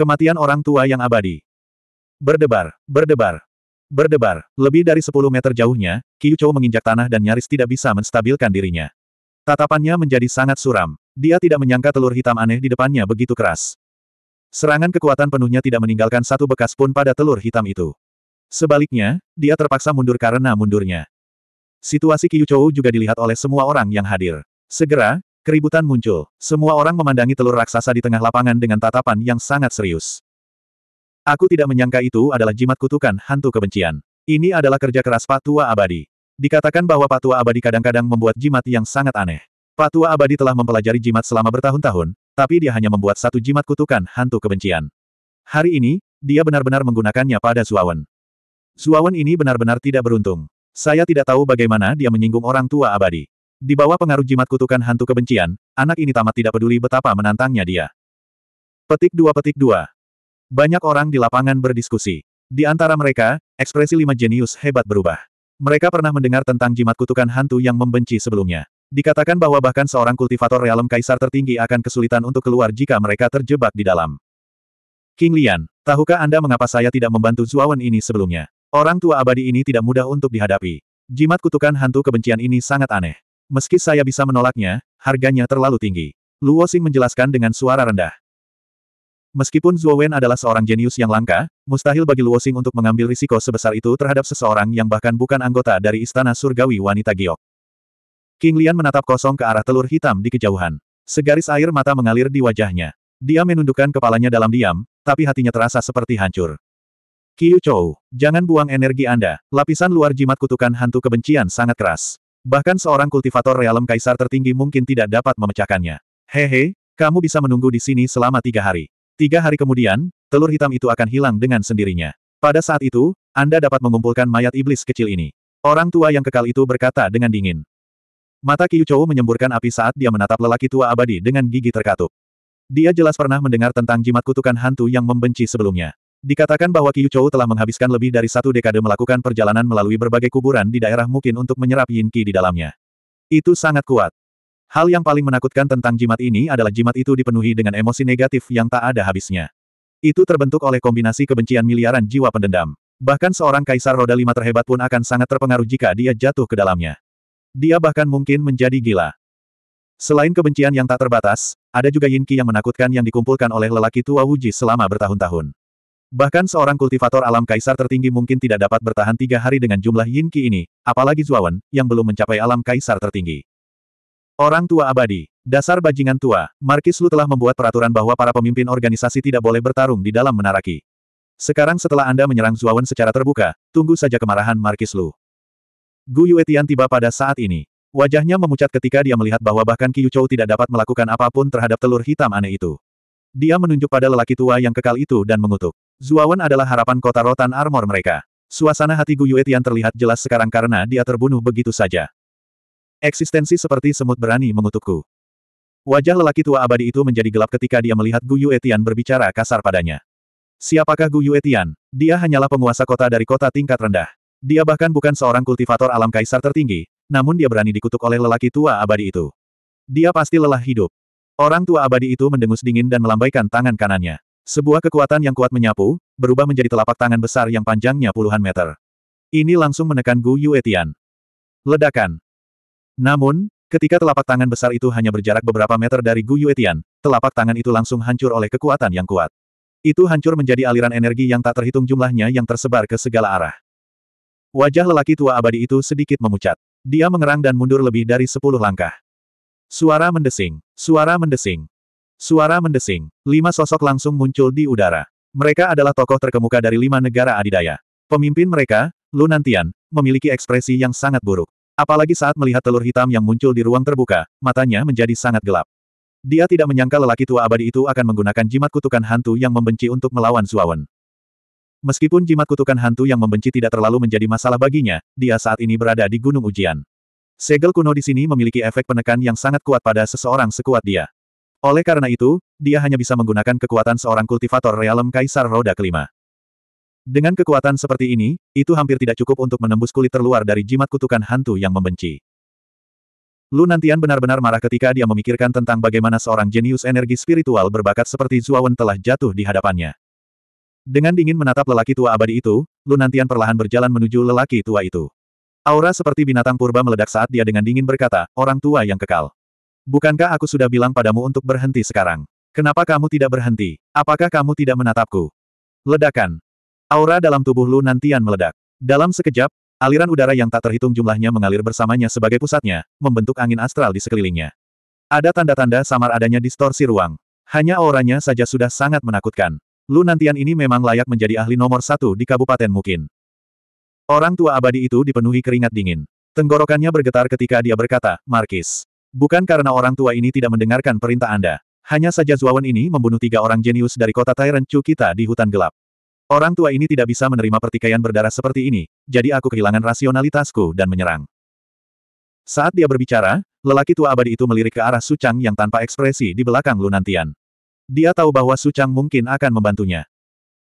Kematian orang tua yang abadi. Berdebar, berdebar, berdebar. Lebih dari 10 meter jauhnya, Kyucho menginjak tanah dan nyaris tidak bisa menstabilkan dirinya. Tatapannya menjadi sangat suram. Dia tidak menyangka telur hitam aneh di depannya begitu keras. Serangan kekuatan penuhnya tidak meninggalkan satu bekas pun pada telur hitam itu. Sebaliknya, dia terpaksa mundur karena mundurnya. Situasi Kyuchou juga dilihat oleh semua orang yang hadir. Segera, Keributan muncul. Semua orang memandangi telur raksasa di tengah lapangan dengan tatapan yang sangat serius. Aku tidak menyangka itu adalah jimat kutukan hantu kebencian. Ini adalah kerja keras Patua Abadi. Dikatakan bahwa Patua Abadi kadang-kadang membuat jimat yang sangat aneh. Patua Abadi telah mempelajari jimat selama bertahun-tahun, tapi dia hanya membuat satu jimat kutukan hantu kebencian. Hari ini, dia benar-benar menggunakannya pada Zuawan. Zuawan ini benar-benar tidak beruntung. Saya tidak tahu bagaimana dia menyinggung orang tua abadi. Di bawah pengaruh jimat kutukan hantu kebencian, anak ini tamat tidak peduli betapa menantangnya dia. Petik dua petik dua. Banyak orang di lapangan berdiskusi. Di antara mereka, ekspresi lima jenius hebat berubah. Mereka pernah mendengar tentang jimat kutukan hantu yang membenci sebelumnya. Dikatakan bahwa bahkan seorang kultivator realem kaisar tertinggi akan kesulitan untuk keluar jika mereka terjebak di dalam. King Lian, tahukah Anda mengapa saya tidak membantu Zuawan ini sebelumnya? Orang tua abadi ini tidak mudah untuk dihadapi. Jimat kutukan hantu kebencian ini sangat aneh. Meski saya bisa menolaknya, harganya terlalu tinggi. Luo Xing menjelaskan dengan suara rendah. Meskipun Zhuo Wen adalah seorang jenius yang langka, mustahil bagi Luo Xing untuk mengambil risiko sebesar itu terhadap seseorang yang bahkan bukan anggota dari Istana Surgawi Wanita Giok. King Lian menatap kosong ke arah telur hitam di kejauhan. Segaris air mata mengalir di wajahnya. Dia menundukkan kepalanya dalam diam, tapi hatinya terasa seperti hancur. Qiu Chou, jangan buang energi Anda, lapisan luar jimat kutukan hantu kebencian sangat keras. Bahkan seorang kultivator realem kaisar tertinggi mungkin tidak dapat memecahkannya. Hehe, kamu bisa menunggu di sini selama tiga hari. Tiga hari kemudian, telur hitam itu akan hilang dengan sendirinya. Pada saat itu, Anda dapat mengumpulkan mayat iblis kecil ini. Orang tua yang kekal itu berkata dengan dingin. Mata Qiu Chou menyemburkan api saat dia menatap lelaki tua abadi dengan gigi terkatup. Dia jelas pernah mendengar tentang jimat kutukan hantu yang membenci sebelumnya. Dikatakan bahwa Qiu Chou telah menghabiskan lebih dari satu dekade melakukan perjalanan melalui berbagai kuburan di daerah mungkin untuk menyerap yin qi di dalamnya. Itu sangat kuat. Hal yang paling menakutkan tentang jimat ini adalah jimat itu dipenuhi dengan emosi negatif yang tak ada habisnya. Itu terbentuk oleh kombinasi kebencian miliaran jiwa pendendam. Bahkan seorang kaisar roda lima terhebat pun akan sangat terpengaruh jika dia jatuh ke dalamnya. Dia bahkan mungkin menjadi gila. Selain kebencian yang tak terbatas, ada juga Yin Qi yang menakutkan yang dikumpulkan oleh lelaki tua Wuji selama bertahun-tahun. Bahkan seorang kultivator alam kaisar tertinggi mungkin tidak dapat bertahan tiga hari dengan jumlah yin qi ini, apalagi Zuawan, yang belum mencapai alam kaisar tertinggi. Orang tua abadi, dasar bajingan tua, Markis Lu telah membuat peraturan bahwa para pemimpin organisasi tidak boleh bertarung di dalam menara ki. Sekarang setelah Anda menyerang Zuawan secara terbuka, tunggu saja kemarahan Markis Lu. Gu Yuetian tiba pada saat ini. Wajahnya memucat ketika dia melihat bahwa bahkan Qiu Chou tidak dapat melakukan apapun terhadap telur hitam aneh itu. Dia menunjuk pada lelaki tua yang kekal itu dan mengutuk. Zuawan adalah harapan kota rotan armor mereka. Suasana hati Gu terlihat jelas sekarang karena dia terbunuh begitu saja. Eksistensi seperti semut berani mengutukku. Wajah lelaki tua abadi itu menjadi gelap ketika dia melihat Gu berbicara kasar padanya. Siapakah Gu Dia hanyalah penguasa kota dari kota tingkat rendah. Dia bahkan bukan seorang kultivator alam kaisar tertinggi, namun dia berani dikutuk oleh lelaki tua abadi itu. Dia pasti lelah hidup. Orang tua abadi itu mendengus dingin dan melambaikan tangan kanannya. Sebuah kekuatan yang kuat menyapu, berubah menjadi telapak tangan besar yang panjangnya puluhan meter. Ini langsung menekan Gu Yuetian. Ledakan. Namun, ketika telapak tangan besar itu hanya berjarak beberapa meter dari Gu Yuetian, telapak tangan itu langsung hancur oleh kekuatan yang kuat. Itu hancur menjadi aliran energi yang tak terhitung jumlahnya yang tersebar ke segala arah. Wajah lelaki tua abadi itu sedikit memucat. Dia mengerang dan mundur lebih dari sepuluh langkah. Suara mendesing, suara mendesing, suara mendesing. Lima sosok langsung muncul di udara. Mereka adalah tokoh terkemuka dari lima negara adidaya. Pemimpin mereka, Lunantian, memiliki ekspresi yang sangat buruk. Apalagi saat melihat telur hitam yang muncul di ruang terbuka, matanya menjadi sangat gelap. Dia tidak menyangka lelaki tua abadi itu akan menggunakan jimat kutukan hantu yang membenci untuk melawan Zuawan. Meskipun jimat kutukan hantu yang membenci tidak terlalu menjadi masalah baginya, dia saat ini berada di Gunung Ujian. Segel kuno di sini memiliki efek penekan yang sangat kuat pada seseorang sekuat dia. Oleh karena itu, dia hanya bisa menggunakan kekuatan seorang kultivator realem kaisar roda kelima. Dengan kekuatan seperti ini, itu hampir tidak cukup untuk menembus kulit terluar dari jimat kutukan hantu yang membenci. Lu Nantian benar-benar marah ketika dia memikirkan tentang bagaimana seorang jenius energi spiritual berbakat seperti Zuawan telah jatuh di hadapannya. Dengan dingin menatap lelaki tua abadi itu, Lu Nantian perlahan berjalan menuju lelaki tua itu. Aura seperti binatang purba meledak saat dia dengan dingin berkata, orang tua yang kekal. Bukankah aku sudah bilang padamu untuk berhenti sekarang? Kenapa kamu tidak berhenti? Apakah kamu tidak menatapku? Ledakan. Aura dalam tubuh Lu Nantian meledak. Dalam sekejap, aliran udara yang tak terhitung jumlahnya mengalir bersamanya sebagai pusatnya, membentuk angin astral di sekelilingnya. Ada tanda-tanda samar adanya distorsi ruang. Hanya auranya saja sudah sangat menakutkan. Lu Nantian ini memang layak menjadi ahli nomor satu di Kabupaten mungkin. Orang tua abadi itu dipenuhi keringat dingin. Tenggorokannya bergetar ketika dia berkata, Markis. Bukan karena orang tua ini tidak mendengarkan perintah Anda. Hanya saja Zuawan ini membunuh tiga orang jenius dari kota Tyrant Chu kita di hutan gelap. Orang tua ini tidak bisa menerima pertikaian berdarah seperti ini, jadi aku kehilangan rasionalitasku dan menyerang. Saat dia berbicara, lelaki tua abadi itu melirik ke arah Sucang yang tanpa ekspresi di belakang Lunantian. Dia tahu bahwa Sucang mungkin akan membantunya.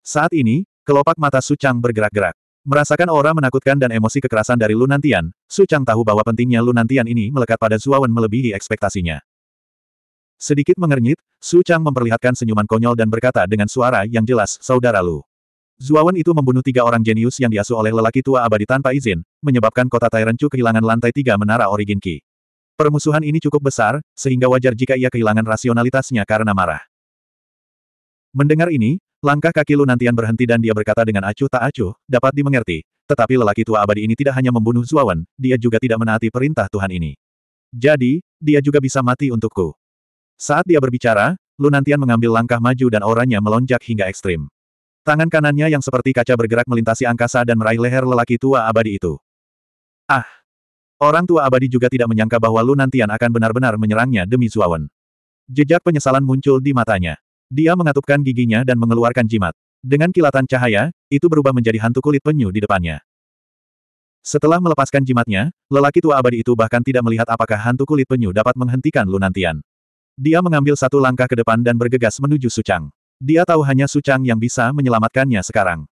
Saat ini, kelopak mata Sucang bergerak-gerak. Merasakan aura menakutkan dan emosi kekerasan dari Lunantian, Su Chang tahu bahwa pentingnya Lunantian ini melekat pada Zuawan melebihi ekspektasinya. Sedikit mengernyit, Su Chang memperlihatkan senyuman konyol dan berkata dengan suara yang jelas, Saudara Lu. Zuawan itu membunuh tiga orang jenius yang diasuh oleh lelaki tua abadi tanpa izin, menyebabkan kota Tairencu kehilangan lantai tiga menara Origin Ki. Permusuhan ini cukup besar, sehingga wajar jika ia kehilangan rasionalitasnya karena marah. Mendengar ini, Langkah kaki Lunantian berhenti dan dia berkata dengan acuh tak acuh, dapat dimengerti. Tetapi lelaki tua abadi ini tidak hanya membunuh Zuawan, dia juga tidak menaati perintah Tuhan ini. Jadi, dia juga bisa mati untukku. Saat dia berbicara, Lunantian mengambil langkah maju dan auranya melonjak hingga ekstrim. Tangan kanannya yang seperti kaca bergerak melintasi angkasa dan meraih leher lelaki tua abadi itu. Ah! Orang tua abadi juga tidak menyangka bahwa Lunantian akan benar-benar menyerangnya demi Zuawan. Jejak penyesalan muncul di matanya. Dia mengatupkan giginya dan mengeluarkan jimat. Dengan kilatan cahaya, itu berubah menjadi hantu kulit penyu di depannya. Setelah melepaskan jimatnya, lelaki tua abadi itu bahkan tidak melihat apakah hantu kulit penyu dapat menghentikan Lunantian. Dia mengambil satu langkah ke depan dan bergegas menuju Sucang. Dia tahu hanya Sucang yang bisa menyelamatkannya sekarang.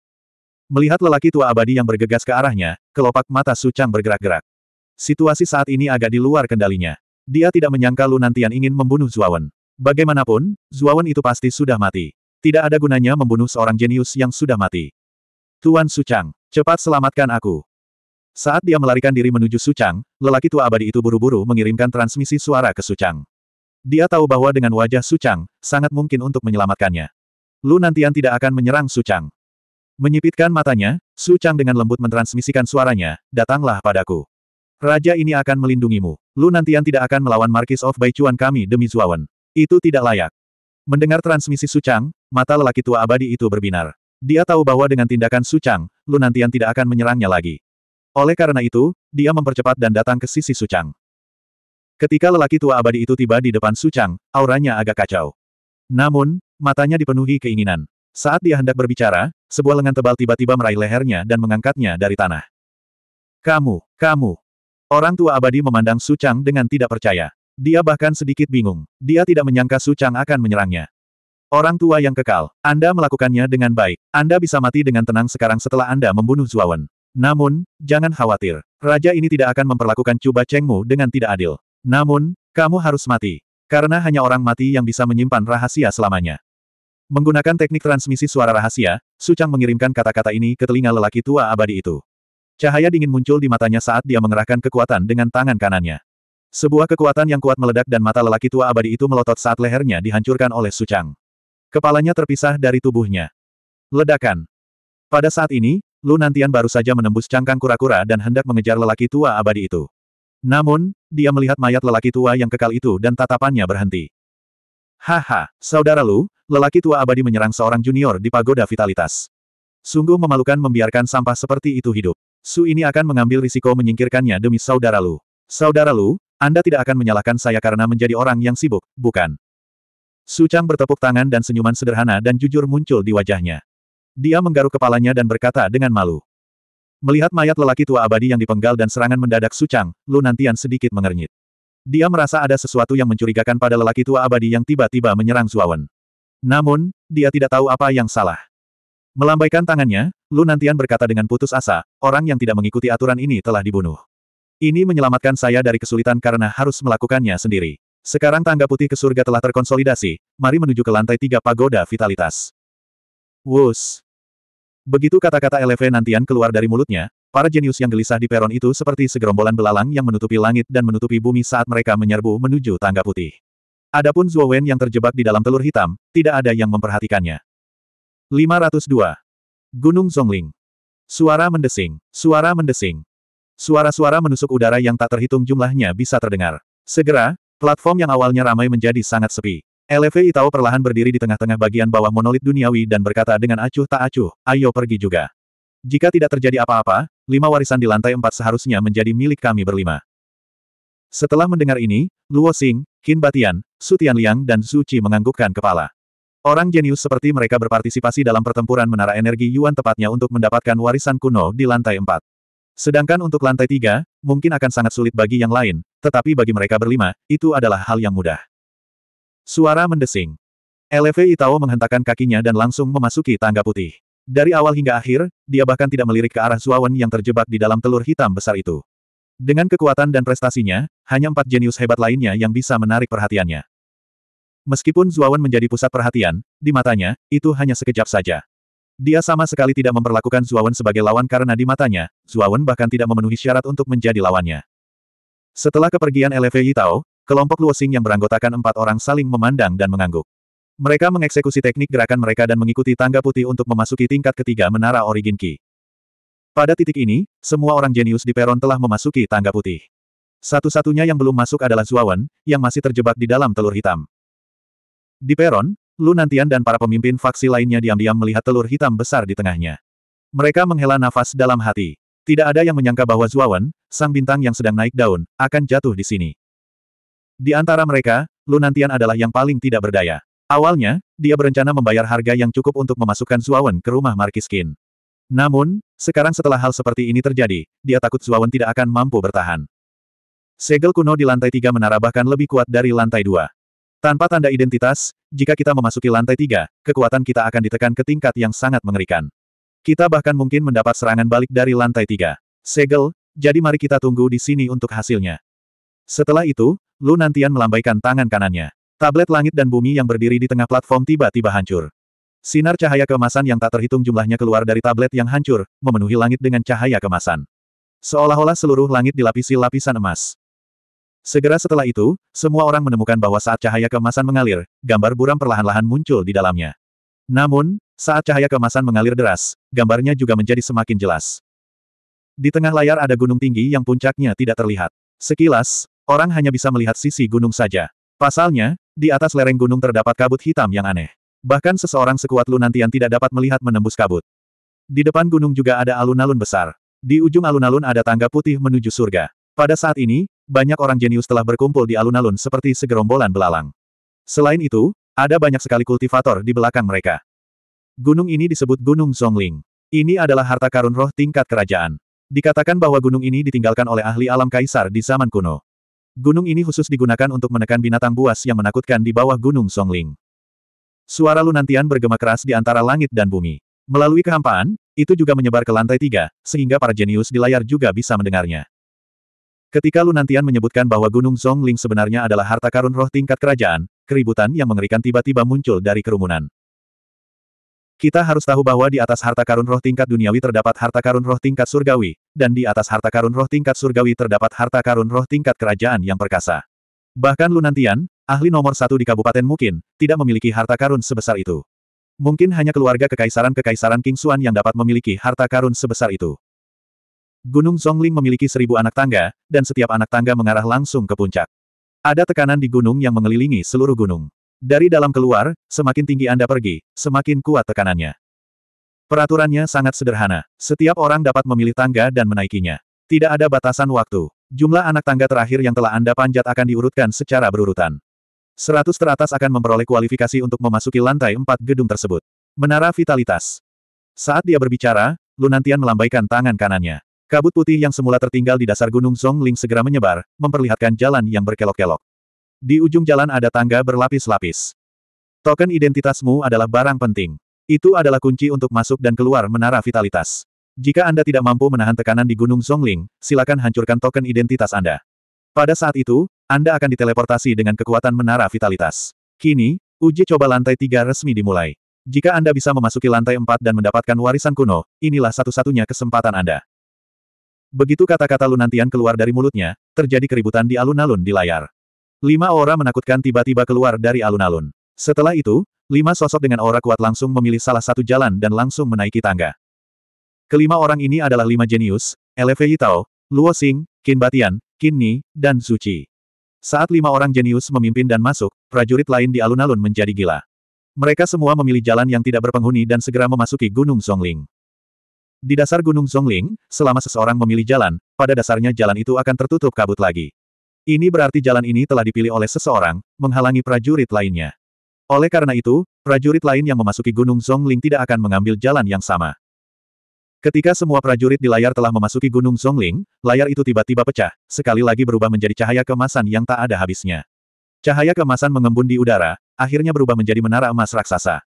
Melihat lelaki tua abadi yang bergegas ke arahnya, kelopak mata Sucang bergerak-gerak. Situasi saat ini agak di luar kendalinya. Dia tidak menyangka Lunantian ingin membunuh Zuawan. Bagaimanapun, Zuawan itu pasti sudah mati. Tidak ada gunanya membunuh seorang jenius yang sudah mati. Tuan Sucang, cepat selamatkan aku. Saat dia melarikan diri menuju Sucang, lelaki tua abadi itu buru-buru mengirimkan transmisi suara ke Sucang. Dia tahu bahwa dengan wajah Sucang, sangat mungkin untuk menyelamatkannya. Lu Nantian tidak akan menyerang Sucang. Menyipitkan matanya, Sucang dengan lembut mentransmisikan suaranya, datanglah padaku. Raja ini akan melindungimu. Lu Nantian tidak akan melawan Marquis of Baichuan kami demi Zuawan. Itu tidak layak. Mendengar transmisi Sucang, mata lelaki tua abadi itu berbinar. Dia tahu bahwa dengan tindakan Sucang, Lunantian tidak akan menyerangnya lagi. Oleh karena itu, dia mempercepat dan datang ke sisi Sucang. Ketika lelaki tua abadi itu tiba di depan Sucang, auranya agak kacau. Namun, matanya dipenuhi keinginan. Saat dia hendak berbicara, sebuah lengan tebal tiba-tiba meraih lehernya dan mengangkatnya dari tanah. Kamu, kamu. Orang tua abadi memandang Sucang dengan tidak percaya. Dia bahkan sedikit bingung. Dia tidak menyangka Su Chang akan menyerangnya. Orang tua yang kekal, Anda melakukannya dengan baik. Anda bisa mati dengan tenang sekarang setelah Anda membunuh Zuawan. Namun, jangan khawatir. Raja ini tidak akan memperlakukan Cuba Chengmu dengan tidak adil. Namun, kamu harus mati. Karena hanya orang mati yang bisa menyimpan rahasia selamanya. Menggunakan teknik transmisi suara rahasia, Su Chang mengirimkan kata-kata ini ke telinga lelaki tua abadi itu. Cahaya dingin muncul di matanya saat dia mengerahkan kekuatan dengan tangan kanannya. Sebuah kekuatan yang kuat meledak dan mata lelaki tua abadi itu melotot saat lehernya dihancurkan oleh Sucang. Kepalanya terpisah dari tubuhnya. Ledakan. Pada saat ini, Lu Nantian baru saja menembus cangkang kura-kura dan hendak mengejar lelaki tua abadi itu. Namun, dia melihat mayat lelaki tua yang kekal itu dan tatapannya berhenti. Haha, saudara Lu, lelaki tua abadi menyerang seorang junior di pagoda vitalitas. Sungguh memalukan membiarkan sampah seperti itu hidup. Su ini akan mengambil risiko menyingkirkannya demi saudara Lu. Saudara Lu, anda tidak akan menyalahkan saya karena menjadi orang yang sibuk, bukan? Su Chang bertepuk tangan dan senyuman sederhana dan jujur muncul di wajahnya. Dia menggaruk kepalanya dan berkata dengan malu. Melihat mayat lelaki tua abadi yang dipenggal dan serangan mendadak Su Chang, Lu Nantian sedikit mengernyit. Dia merasa ada sesuatu yang mencurigakan pada lelaki tua abadi yang tiba-tiba menyerang Zuawan. Namun, dia tidak tahu apa yang salah. Melambaikan tangannya, Lu Nantian berkata dengan putus asa, orang yang tidak mengikuti aturan ini telah dibunuh. Ini menyelamatkan saya dari kesulitan karena harus melakukannya sendiri. Sekarang tangga putih ke surga telah terkonsolidasi, mari menuju ke lantai tiga pagoda vitalitas. Wus. Begitu kata-kata eleve nantian keluar dari mulutnya, para jenius yang gelisah di peron itu seperti segerombolan belalang yang menutupi langit dan menutupi bumi saat mereka menyerbu menuju tangga putih. Adapun Zhuo Wen yang terjebak di dalam telur hitam, tidak ada yang memperhatikannya. 502. Gunung Zhongling. Suara mendesing, suara mendesing. Suara-suara menusuk udara yang tak terhitung jumlahnya bisa terdengar. Segera, platform yang awalnya ramai menjadi sangat sepi. LV Itao perlahan berdiri di tengah-tengah bagian bawah monolit duniawi dan berkata dengan acuh tak acuh, ayo pergi juga. Jika tidak terjadi apa-apa, lima warisan di lantai empat seharusnya menjadi milik kami berlima. Setelah mendengar ini, Luo Xing, Qin Batian, Su Tianliang dan Su Qi menganggukkan kepala. Orang jenius seperti mereka berpartisipasi dalam pertempuran menara energi Yuan tepatnya untuk mendapatkan warisan kuno di lantai empat. Sedangkan untuk lantai tiga, mungkin akan sangat sulit bagi yang lain, tetapi bagi mereka berlima, itu adalah hal yang mudah. Suara mendesing. LV Itao menghentakkan kakinya dan langsung memasuki tangga putih. Dari awal hingga akhir, dia bahkan tidak melirik ke arah Zuawan yang terjebak di dalam telur hitam besar itu. Dengan kekuatan dan prestasinya, hanya empat jenius hebat lainnya yang bisa menarik perhatiannya. Meskipun Zuawan menjadi pusat perhatian, di matanya, itu hanya sekejap saja. Dia sama sekali tidak memperlakukan Zuawan sebagai lawan karena di matanya, Zuawan bahkan tidak memenuhi syarat untuk menjadi lawannya. Setelah kepergian LFI Tao, kelompok Luosing yang beranggotakan empat orang saling memandang dan mengangguk. Mereka mengeksekusi teknik gerakan mereka dan mengikuti tangga putih untuk memasuki tingkat ketiga menara Origin Ki. Pada titik ini, semua orang jenius di peron telah memasuki tangga putih. Satu-satunya yang belum masuk adalah Zuawan, yang masih terjebak di dalam telur hitam. Di peron, Lu Nantian dan para pemimpin faksi lainnya diam-diam melihat telur hitam besar di tengahnya. Mereka menghela nafas dalam hati. Tidak ada yang menyangka bahwa Zuawan, sang bintang yang sedang naik daun, akan jatuh di sini. Di antara mereka, Lunantian adalah yang paling tidak berdaya. Awalnya, dia berencana membayar harga yang cukup untuk memasukkan Zuawan ke rumah Markiskin. Namun, sekarang setelah hal seperti ini terjadi, dia takut Zuawan tidak akan mampu bertahan. Segel kuno di lantai tiga menara bahkan lebih kuat dari lantai dua. Tanpa tanda identitas, jika kita memasuki lantai tiga, kekuatan kita akan ditekan ke tingkat yang sangat mengerikan. Kita bahkan mungkin mendapat serangan balik dari lantai tiga. Segel, jadi mari kita tunggu di sini untuk hasilnya. Setelah itu, Lu Nantian melambaikan tangan kanannya. Tablet langit dan bumi yang berdiri di tengah platform tiba-tiba hancur. Sinar cahaya kemasan yang tak terhitung jumlahnya keluar dari tablet yang hancur, memenuhi langit dengan cahaya kemasan. Seolah-olah seluruh langit dilapisi lapisan emas. Segera setelah itu, semua orang menemukan bahwa saat cahaya kemasan mengalir, gambar buram perlahan-lahan muncul di dalamnya. Namun, saat cahaya kemasan mengalir deras, gambarnya juga menjadi semakin jelas. Di tengah layar ada gunung tinggi yang puncaknya tidak terlihat. Sekilas, orang hanya bisa melihat sisi gunung saja. Pasalnya, di atas lereng gunung terdapat kabut hitam yang aneh. Bahkan seseorang sekuat Lunantian tidak dapat melihat menembus kabut. Di depan gunung juga ada alun-alun besar. Di ujung alun-alun ada tangga putih menuju surga. Pada saat ini, banyak orang jenius telah berkumpul di alun-alun seperti segerombolan belalang. Selain itu, ada banyak sekali kultivator di belakang mereka. Gunung ini disebut Gunung Zhongling. Ini adalah harta karun roh tingkat kerajaan. Dikatakan bahwa gunung ini ditinggalkan oleh ahli alam kaisar di zaman kuno. Gunung ini khusus digunakan untuk menekan binatang buas yang menakutkan di bawah Gunung Songling. Suara Lunantian bergema keras di antara langit dan bumi. Melalui kehampaan, itu juga menyebar ke lantai tiga, sehingga para jenius di layar juga bisa mendengarnya. Ketika Lunantian menyebutkan bahwa Gunung Zhongling sebenarnya adalah harta karun roh tingkat kerajaan, keributan yang mengerikan tiba-tiba muncul dari kerumunan. Kita harus tahu bahwa di atas harta karun roh tingkat duniawi terdapat harta karun roh tingkat surgawi, dan di atas harta karun roh tingkat surgawi terdapat harta karun roh tingkat kerajaan yang perkasa. Bahkan Lunantian, ahli nomor satu di Kabupaten Mungkin, tidak memiliki harta karun sebesar itu. Mungkin hanya keluarga kekaisaran-kekaisaran King Xuan yang dapat memiliki harta karun sebesar itu. Gunung Zhongling memiliki seribu anak tangga, dan setiap anak tangga mengarah langsung ke puncak. Ada tekanan di gunung yang mengelilingi seluruh gunung. Dari dalam keluar, semakin tinggi Anda pergi, semakin kuat tekanannya. Peraturannya sangat sederhana. Setiap orang dapat memilih tangga dan menaikinya. Tidak ada batasan waktu. Jumlah anak tangga terakhir yang telah Anda panjat akan diurutkan secara berurutan. Seratus teratas akan memperoleh kualifikasi untuk memasuki lantai empat gedung tersebut. Menara Vitalitas. Saat dia berbicara, Lunantian melambaikan tangan kanannya. Kabut putih yang semula tertinggal di dasar gunung Zhongling segera menyebar, memperlihatkan jalan yang berkelok-kelok. Di ujung jalan ada tangga berlapis-lapis. Token identitasmu adalah barang penting. Itu adalah kunci untuk masuk dan keluar menara vitalitas. Jika Anda tidak mampu menahan tekanan di Gunung Zhongling, silakan hancurkan token identitas Anda. Pada saat itu, Anda akan diteleportasi dengan kekuatan menara vitalitas. Kini, uji coba lantai 3 resmi dimulai. Jika Anda bisa memasuki lantai empat dan mendapatkan warisan kuno, inilah satu-satunya kesempatan Anda. Begitu kata-kata Lunantian keluar dari mulutnya, terjadi keributan di alun-alun di layar. Lima aura menakutkan tiba-tiba keluar dari alun-alun. Setelah itu, lima sosok dengan aura kuat langsung memilih salah satu jalan dan langsung menaiki tangga. Kelima orang ini adalah lima jenius, Elefe Yitao, Luo Xing, Qin Batian, Qin Ni, dan Qi. Saat lima orang jenius memimpin dan masuk, prajurit lain di alun-alun menjadi gila. Mereka semua memilih jalan yang tidak berpenghuni dan segera memasuki Gunung Songling. Di dasar Gunung Zhongling, selama seseorang memilih jalan, pada dasarnya jalan itu akan tertutup kabut lagi. Ini berarti jalan ini telah dipilih oleh seseorang, menghalangi prajurit lainnya. Oleh karena itu, prajurit lain yang memasuki Gunung Zhongling tidak akan mengambil jalan yang sama. Ketika semua prajurit di layar telah memasuki Gunung Zhongling, layar itu tiba-tiba pecah, sekali lagi berubah menjadi cahaya kemasan yang tak ada habisnya. Cahaya kemasan mengembun di udara, akhirnya berubah menjadi menara emas raksasa.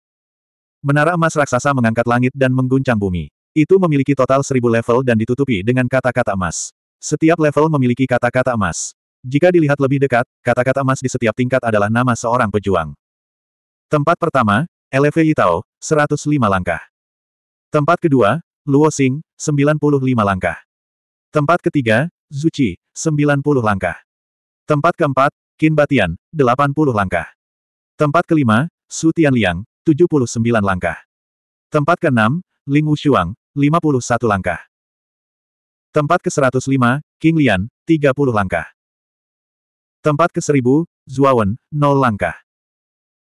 Menara emas raksasa mengangkat langit dan mengguncang bumi. Itu memiliki total seribu level dan ditutupi dengan kata-kata emas. Setiap level memiliki kata-kata emas. Jika dilihat lebih dekat, kata-kata emas di setiap tingkat adalah nama seorang pejuang. Tempat pertama, LV Yitao, 105 langkah. Tempat kedua, Luo Xing, 95 langkah. Tempat ketiga, Zuci, 90 langkah. Tempat keempat, Qin Batian, 80 langkah. Tempat kelima, Su Tianliang, 79 langkah. Tempat keenam, Ling Wushuang, 51 langkah. Tempat ke-105, King Lian, 30 langkah. Tempat ke-1000, Zuawan, 0 langkah.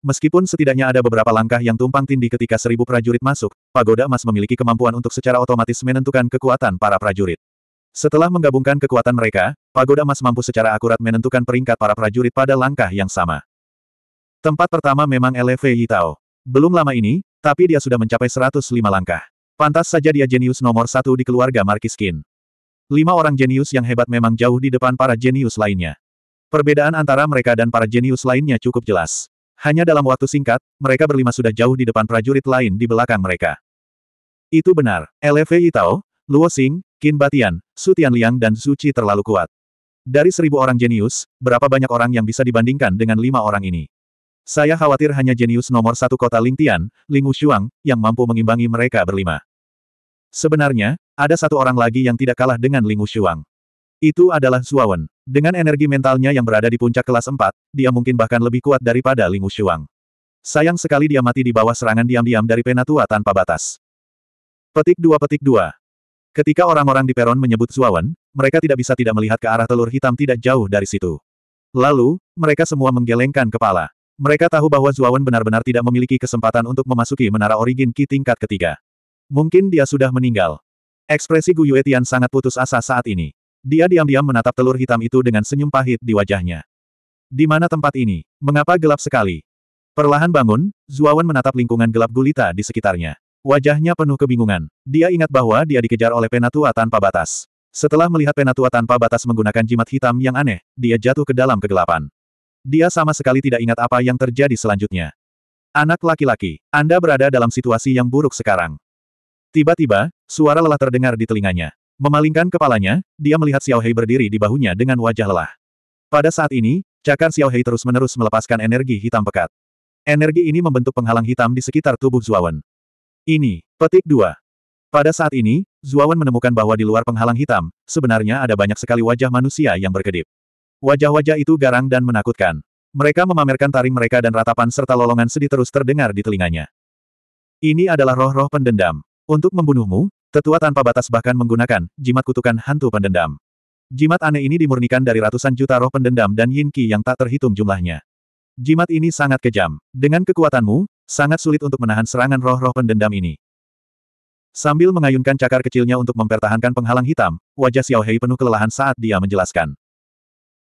Meskipun setidaknya ada beberapa langkah yang tumpang tindih ketika seribu prajurit masuk, Pagoda Emas memiliki kemampuan untuk secara otomatis menentukan kekuatan para prajurit. Setelah menggabungkan kekuatan mereka, Pagoda Emas mampu secara akurat menentukan peringkat para prajurit pada langkah yang sama. Tempat pertama memang LV Yitao. Belum lama ini, tapi dia sudah mencapai 105 langkah. Pantas saja dia jenius nomor satu di keluarga Kin. Lima orang jenius yang hebat memang jauh di depan para jenius lainnya. Perbedaan antara mereka dan para jenius lainnya cukup jelas. Hanya dalam waktu singkat, mereka berlima sudah jauh di depan prajurit lain di belakang mereka. Itu benar, LFE Itao, Luo Xing, Qin Batian, Su Tianliang dan Su Qi terlalu kuat. Dari seribu orang jenius, berapa banyak orang yang bisa dibandingkan dengan lima orang ini? Saya khawatir hanya jenius nomor satu kota Lingtian, Ling Wushuang, yang mampu mengimbangi mereka berlima. Sebenarnya, ada satu orang lagi yang tidak kalah dengan Ling Wushuang. Itu adalah Zuawan. Dengan energi mentalnya yang berada di puncak kelas 4, dia mungkin bahkan lebih kuat daripada Ling Wushuang. Sayang sekali dia mati di bawah serangan diam-diam dari penatua tanpa batas. Petik 2 Petik 2 Ketika orang-orang di peron menyebut Zuawan, mereka tidak bisa tidak melihat ke arah telur hitam tidak jauh dari situ. Lalu, mereka semua menggelengkan kepala. Mereka tahu bahwa Zuawan benar-benar tidak memiliki kesempatan untuk memasuki menara origin Ki tingkat ketiga. Mungkin dia sudah meninggal. Ekspresi Gu Yuetian sangat putus asa saat ini. Dia diam-diam menatap telur hitam itu dengan senyum pahit di wajahnya. Di mana tempat ini? Mengapa gelap sekali? Perlahan bangun, Zuawan menatap lingkungan gelap gulita di sekitarnya. Wajahnya penuh kebingungan. Dia ingat bahwa dia dikejar oleh penatua tanpa batas. Setelah melihat penatua tanpa batas menggunakan jimat hitam yang aneh, dia jatuh ke dalam kegelapan. Dia sama sekali tidak ingat apa yang terjadi selanjutnya. Anak laki-laki, Anda berada dalam situasi yang buruk sekarang. Tiba-tiba, suara lelah terdengar di telinganya. Memalingkan kepalanya, dia melihat Xiao Hei berdiri di bahunya dengan wajah lelah. Pada saat ini, cakar Xiao Hei terus-menerus melepaskan energi hitam pekat. Energi ini membentuk penghalang hitam di sekitar tubuh Zuawan. Ini, petik dua. Pada saat ini, Zuawan menemukan bahwa di luar penghalang hitam, sebenarnya ada banyak sekali wajah manusia yang berkedip. Wajah-wajah itu garang dan menakutkan. Mereka memamerkan taring mereka dan ratapan serta lolongan sedih terus terdengar di telinganya. Ini adalah roh-roh pendendam. Untuk membunuhmu, tetua tanpa batas bahkan menggunakan jimat kutukan hantu pendendam. Jimat aneh ini dimurnikan dari ratusan juta roh pendendam dan yin qi yang tak terhitung jumlahnya. Jimat ini sangat kejam. Dengan kekuatanmu, sangat sulit untuk menahan serangan roh-roh pendendam ini. Sambil mengayunkan cakar kecilnya untuk mempertahankan penghalang hitam, wajah Xiao Hei penuh kelelahan saat dia menjelaskan.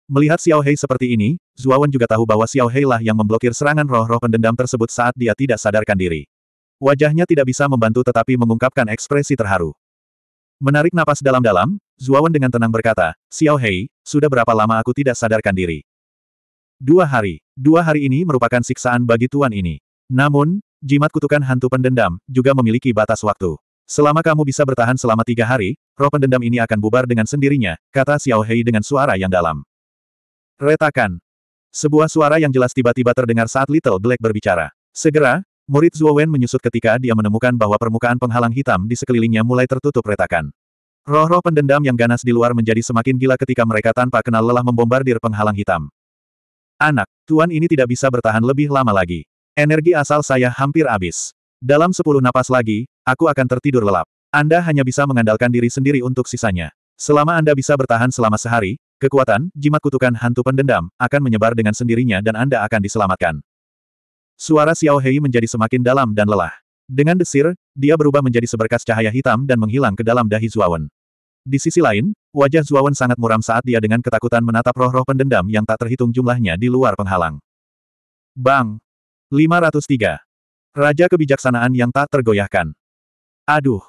Melihat Xiao Hei seperti ini, Zuawan juga tahu bahwa Xiao Hei lah yang memblokir serangan roh-roh pendendam tersebut saat dia tidak sadarkan diri. Wajahnya tidak bisa membantu tetapi mengungkapkan ekspresi terharu. Menarik napas dalam-dalam, Zuawan dengan tenang berkata, Xiao Hei, sudah berapa lama aku tidak sadarkan diri? Dua hari. Dua hari ini merupakan siksaan bagi tuan ini. Namun, jimat kutukan hantu pendendam juga memiliki batas waktu. Selama kamu bisa bertahan selama tiga hari, roh pendendam ini akan bubar dengan sendirinya, kata Xiao Hei dengan suara yang dalam. Retakan. Sebuah suara yang jelas tiba-tiba terdengar saat Little Black berbicara. Segera, murid Wen menyusut ketika dia menemukan bahwa permukaan penghalang hitam di sekelilingnya mulai tertutup retakan. Roh-roh pendendam yang ganas di luar menjadi semakin gila ketika mereka tanpa kenal lelah membombardir penghalang hitam. Anak, tuan ini tidak bisa bertahan lebih lama lagi. Energi asal saya hampir habis. Dalam sepuluh napas lagi, aku akan tertidur lelap. Anda hanya bisa mengandalkan diri sendiri untuk sisanya. Selama Anda bisa bertahan selama sehari, Kekuatan, jimat kutukan hantu pendendam, akan menyebar dengan sendirinya dan Anda akan diselamatkan. Suara Xiao Hei menjadi semakin dalam dan lelah. Dengan desir, dia berubah menjadi seberkas cahaya hitam dan menghilang ke dalam dahi Zuawan. Di sisi lain, wajah Zuawan sangat muram saat dia dengan ketakutan menatap roh-roh pendendam yang tak terhitung jumlahnya di luar penghalang. Bang! 503. Raja kebijaksanaan yang tak tergoyahkan. Aduh!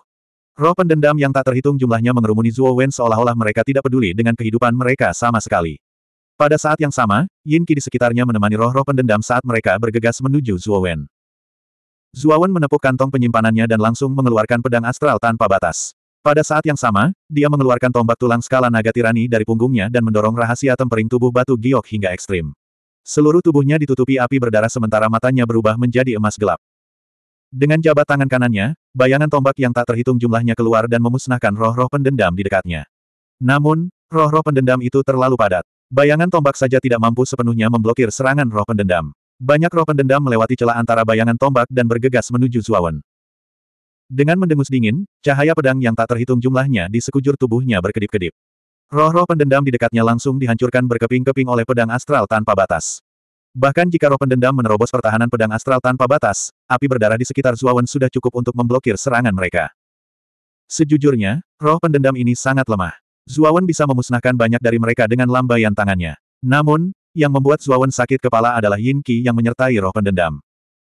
Roh pendendam yang tak terhitung jumlahnya mengerumuni Zuo Wen seolah-olah mereka tidak peduli dengan kehidupan mereka sama sekali. Pada saat yang sama, Yin Qi di sekitarnya menemani roh-roh pendendam saat mereka bergegas menuju Zuo Wen. Zuo Wen menepuk kantong penyimpanannya dan langsung mengeluarkan pedang astral tanpa batas. Pada saat yang sama, dia mengeluarkan tombak tulang skala naga tirani dari punggungnya dan mendorong rahasia tempering tubuh batu giok hingga ekstrim. Seluruh tubuhnya ditutupi api berdarah sementara matanya berubah menjadi emas gelap. Dengan jabat tangan kanannya, bayangan tombak yang tak terhitung jumlahnya keluar dan memusnahkan roh-roh pendendam di dekatnya. Namun, roh-roh pendendam itu terlalu padat. Bayangan tombak saja tidak mampu sepenuhnya memblokir serangan roh pendendam. Banyak roh pendendam melewati celah antara bayangan tombak dan bergegas menuju Zuawan. Dengan mendengus dingin, cahaya pedang yang tak terhitung jumlahnya di sekujur tubuhnya berkedip-kedip. Roh-roh pendendam di dekatnya langsung dihancurkan berkeping-keping oleh pedang astral tanpa batas. Bahkan jika roh pendendam menerobos pertahanan pedang astral tanpa batas, api berdarah di sekitar Zuawan sudah cukup untuk memblokir serangan mereka. Sejujurnya, roh pendendam ini sangat lemah. Zuawan bisa memusnahkan banyak dari mereka dengan lambaian tangannya. Namun, yang membuat Zuawan sakit kepala adalah Yin Qi yang menyertai roh pendendam.